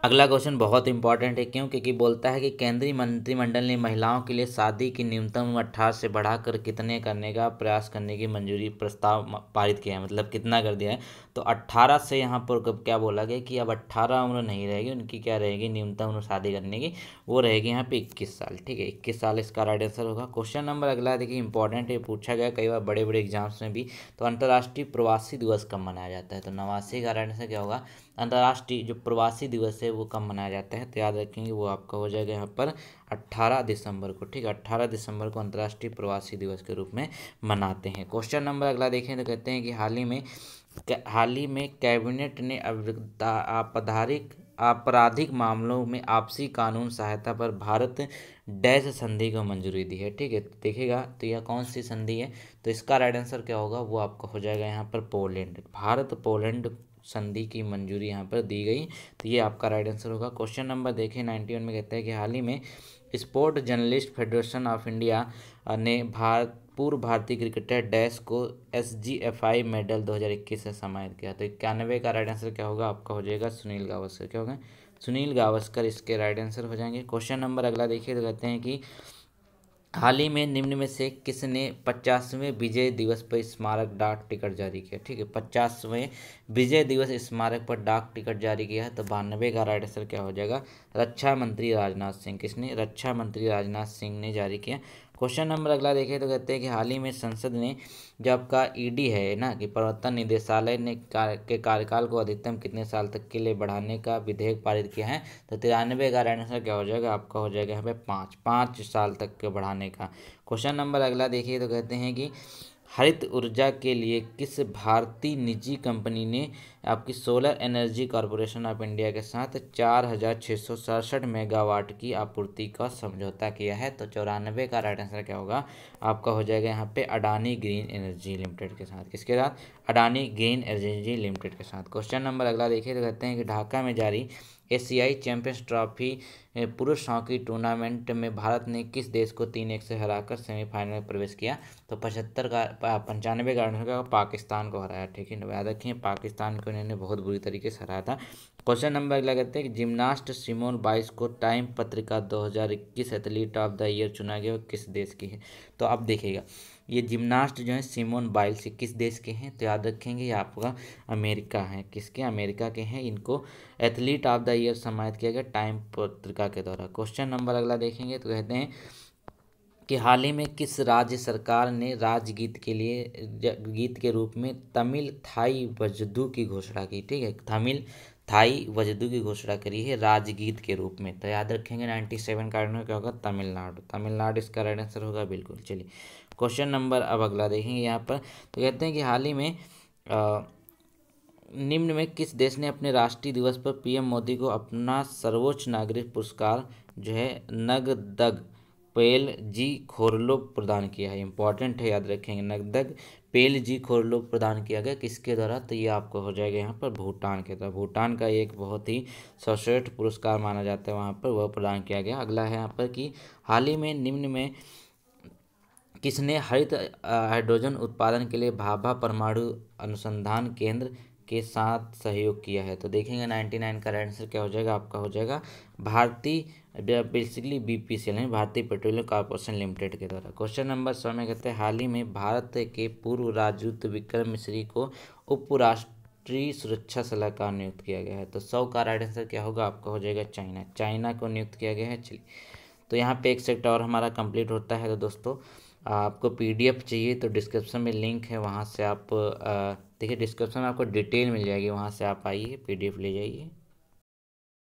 अगला क्वेश्चन बहुत इंपॉर्टेंट है क्यों क्योंकि बोलता है कि केंद्रीय मंत्रिमंडल ने महिलाओं के लिए शादी की न्यूनतम उम्र अट्ठारह से बढ़ाकर कितने करने का प्रयास करने की मंजूरी प्रस्ताव पारित किया है मतलब कितना कर दिया है तो अट्ठारह से यहाँ पर कब क्या बोला गया कि अब अट्ठारह उम्र नहीं रहेगी उनकी क्या रहेगी न्यूनतम उम्र शादी करने की वो रहेगी यहाँ पर इक्कीस साल ठीक है इक्कीस साल इसका राइट आंसर होगा क्वेश्चन नंबर अगला देखिए इंपॉर्टेंट है पूछा गया कई बार बड़े बड़े एग्जाम्स में भी तो अंतर्राष्ट्रीय प्रवासी दिवस कब मनाया जाता है तो नवासी का राइट आंसर क्या होगा अंतर्राष्ट्रीय जो प्रवासी दिवस है वो कब मनाया जाता है तो याद रखेंगे वो आपका हो जाएगा यहाँ पर 18 दिसंबर को ठीक है 18 दिसंबर को अंतर्राष्ट्रीय प्रवासी दिवस के रूप में मनाते हैं क्वेश्चन नंबर अगला देखें तो कहते हैं कि हाल ही में हाल ही में कैबिनेट ने आपधारिक आपराधिक मामलों में आपसी कानून सहायता पर भारत डैश संधि को मंजूरी दी है ठीक है तो देखेगा तो यह कौन सी संधि है तो इसका राइट आंसर क्या होगा वो आपका हो जाएगा यहाँ पर पोलैंड भारत पोलैंड संधि की मंजूरी यहाँ पर दी गई तो ये आपका राइट आंसर होगा क्वेश्चन नंबर देखिए नाइन्टी वन में कहते हैं कि हाल ही में sport journalist federation of India ने भारत पूर्व भारतीय क्रिकेटर डैश को S G F I medal 2021 से सम्मानित किया तो इक्यानवे का राइट आंसर क्या होगा आपका हो जाएगा सुनील गावस्कर क्या होगा सुनील गावस्कर इसके राइट आंसर हो जाएंगे क्वेश्चन नंबर अगला देखिए तो कहते हैं कि हाल ही में निम्न में से किसने पचासवें विजय दिवस पर स्मारक डाक टिकट जारी किया ठीक है पचासवें विजय दिवस स्मारक पर डाक टिकट जारी किया है तो बानवे का राइट आंसर क्या हो जाएगा रक्षा मंत्री राजनाथ सिंह किसने रक्षा मंत्री राजनाथ सिंह ने जारी किया क्वेश्चन नंबर अगला देखें तो कहते हैं कि हाल ही में संसद ने जो आपका ईडी है ना कि प्रवर्तन निदेशालय ने कार, के कार्यकाल को अधिकतम कितने साल तक के लिए बढ़ाने का विधेयक पारित किया है तो तिरानवे का राइट आंसर क्या हो जाएगा आपका हो जाएगा यहाँ पे पाँच पाँच साल तक के बढ़ाने का क्वेश्चन नंबर अगला देखिए तो कहते हैं कि हरित ऊर्जा के लिए किस भारतीय निजी कंपनी ने आपकी solar energy corporation of India के साथ चार हज़ार छः सौ सड़सठ मेगावाट की आपूर्ति का समझौता किया है तो चौरानवे का राइट आंसर क्या होगा आपका हो जाएगा यहाँ पे अडानी ग्रीन एनर्जी लिमिटेड के साथ किसके साथ अडानी ग्रीन एनर्जी लिमिटेड के साथ क्वेश्चन नंबर अगला देखिए तो कहते हैं कि ढाका में जारी एशियाई चैंपियंस ट्रॉफी पुरुष हॉकी टूर्नामेंट में भारत ने किस देश को तीन एक से हराकर सेमीफाइनल में प्रवेश किया तो पचहत्तर का पंचानवे का आंसर होगा पाकिस्तान को हराया ठीक है याद रखिए पाकिस्तान को इन्होंने बहुत बुरी तरीके से हराया था क्वेश्चन नंबर अगला कहते हैं कि जिमनास्ट सिमोन बाइस को टाइम पत्रिका 2021 एथलीट ऑफ द ईयर चुना गया किस देश की है तो आप देखिएगा ये जिमनास्ट जो है सिमोन बाइल्स किस देश के हैं तो याद रखेंगे ये आपका अमेरिका है किसके अमेरिका के हैं इनको एथलीट ऑफ द ईयर सम्मानित किया गया टाइम पत्रिका के द्वारा क्वेश्चन नंबर अगला देखेंगे तो कहते हैं कि हाल ही में किस राज्य सरकार ने राजगीत के लिए गीत के रूप में तमिल थाई वजदू की घोषणा की ठीक है तमिल थाई वजदू की घोषणा करी है राजगीत के रूप में तो याद रखेंगे नाइन्टी सेवन का क्या होगा तमिलनाडु तमिलनाडु इसका राइट आंसर होगा बिल्कुल चलिए क्वेश्चन नंबर अब अगला देखेंगे यहाँ पर तो कहते हैं कि हाल ही में आ, निम्न में किस देश ने अपने राष्ट्रीय दिवस पर पीएम मोदी को अपना सर्वोच्च नागरिक पुरस्कार जो है नगदग पेल जी खोरलो प्रदान किया है इम्पॉर्टेंट है याद रखेंगे नगदग पेल जी खोरलो प्रदान किया गया किसके द्वारा तो ये आपको हो जाएगा यहाँ पर भूटान के द्वारा भूटान का एक बहुत ही सर्वश्रेष्ठ पुरस्कार माना जाता है वहाँ पर वह प्रदान किया गया अगला है यहाँ पर कि हाल ही में निम्न में किसने हरित हाइड्रोजन उत्पादन के लिए भाभा परमाणु अनुसंधान केंद्र के साथ सहयोग किया है तो देखेंगे नाइन्टी नाइन का आंसर क्या हो जाएगा आपका हो जाएगा भारतीय basically B P C L भारतीय पेट्रोलियम कॉरपोरेशन लिमिटेड के द्वारा क्वेश्चन नंबर सौ में कहते हैं हाल ही में भारत के पूर्व राजदूत विक्रम मिश्री को उपराष्ट्र सुरक्षा सलाहकार नियुक्त किया गया है तो सौ का राइट आंसर क्या होगा आपका हो जाएगा चाइना चाइना को नियुक्त किया गया है चलिए तो यहाँ पे एक सेक्टर और हमारा कंप्लीट होता है तो दोस्तों आपको पीडीएफ चाहिए तो डिस्क्रिप्शन में लिंक है वहाँ से आप देखिए डिस्क्रिप्शन में आपको डिटेल मिल जाएगी वहाँ से आप आइए पीडीएफ ले जाइए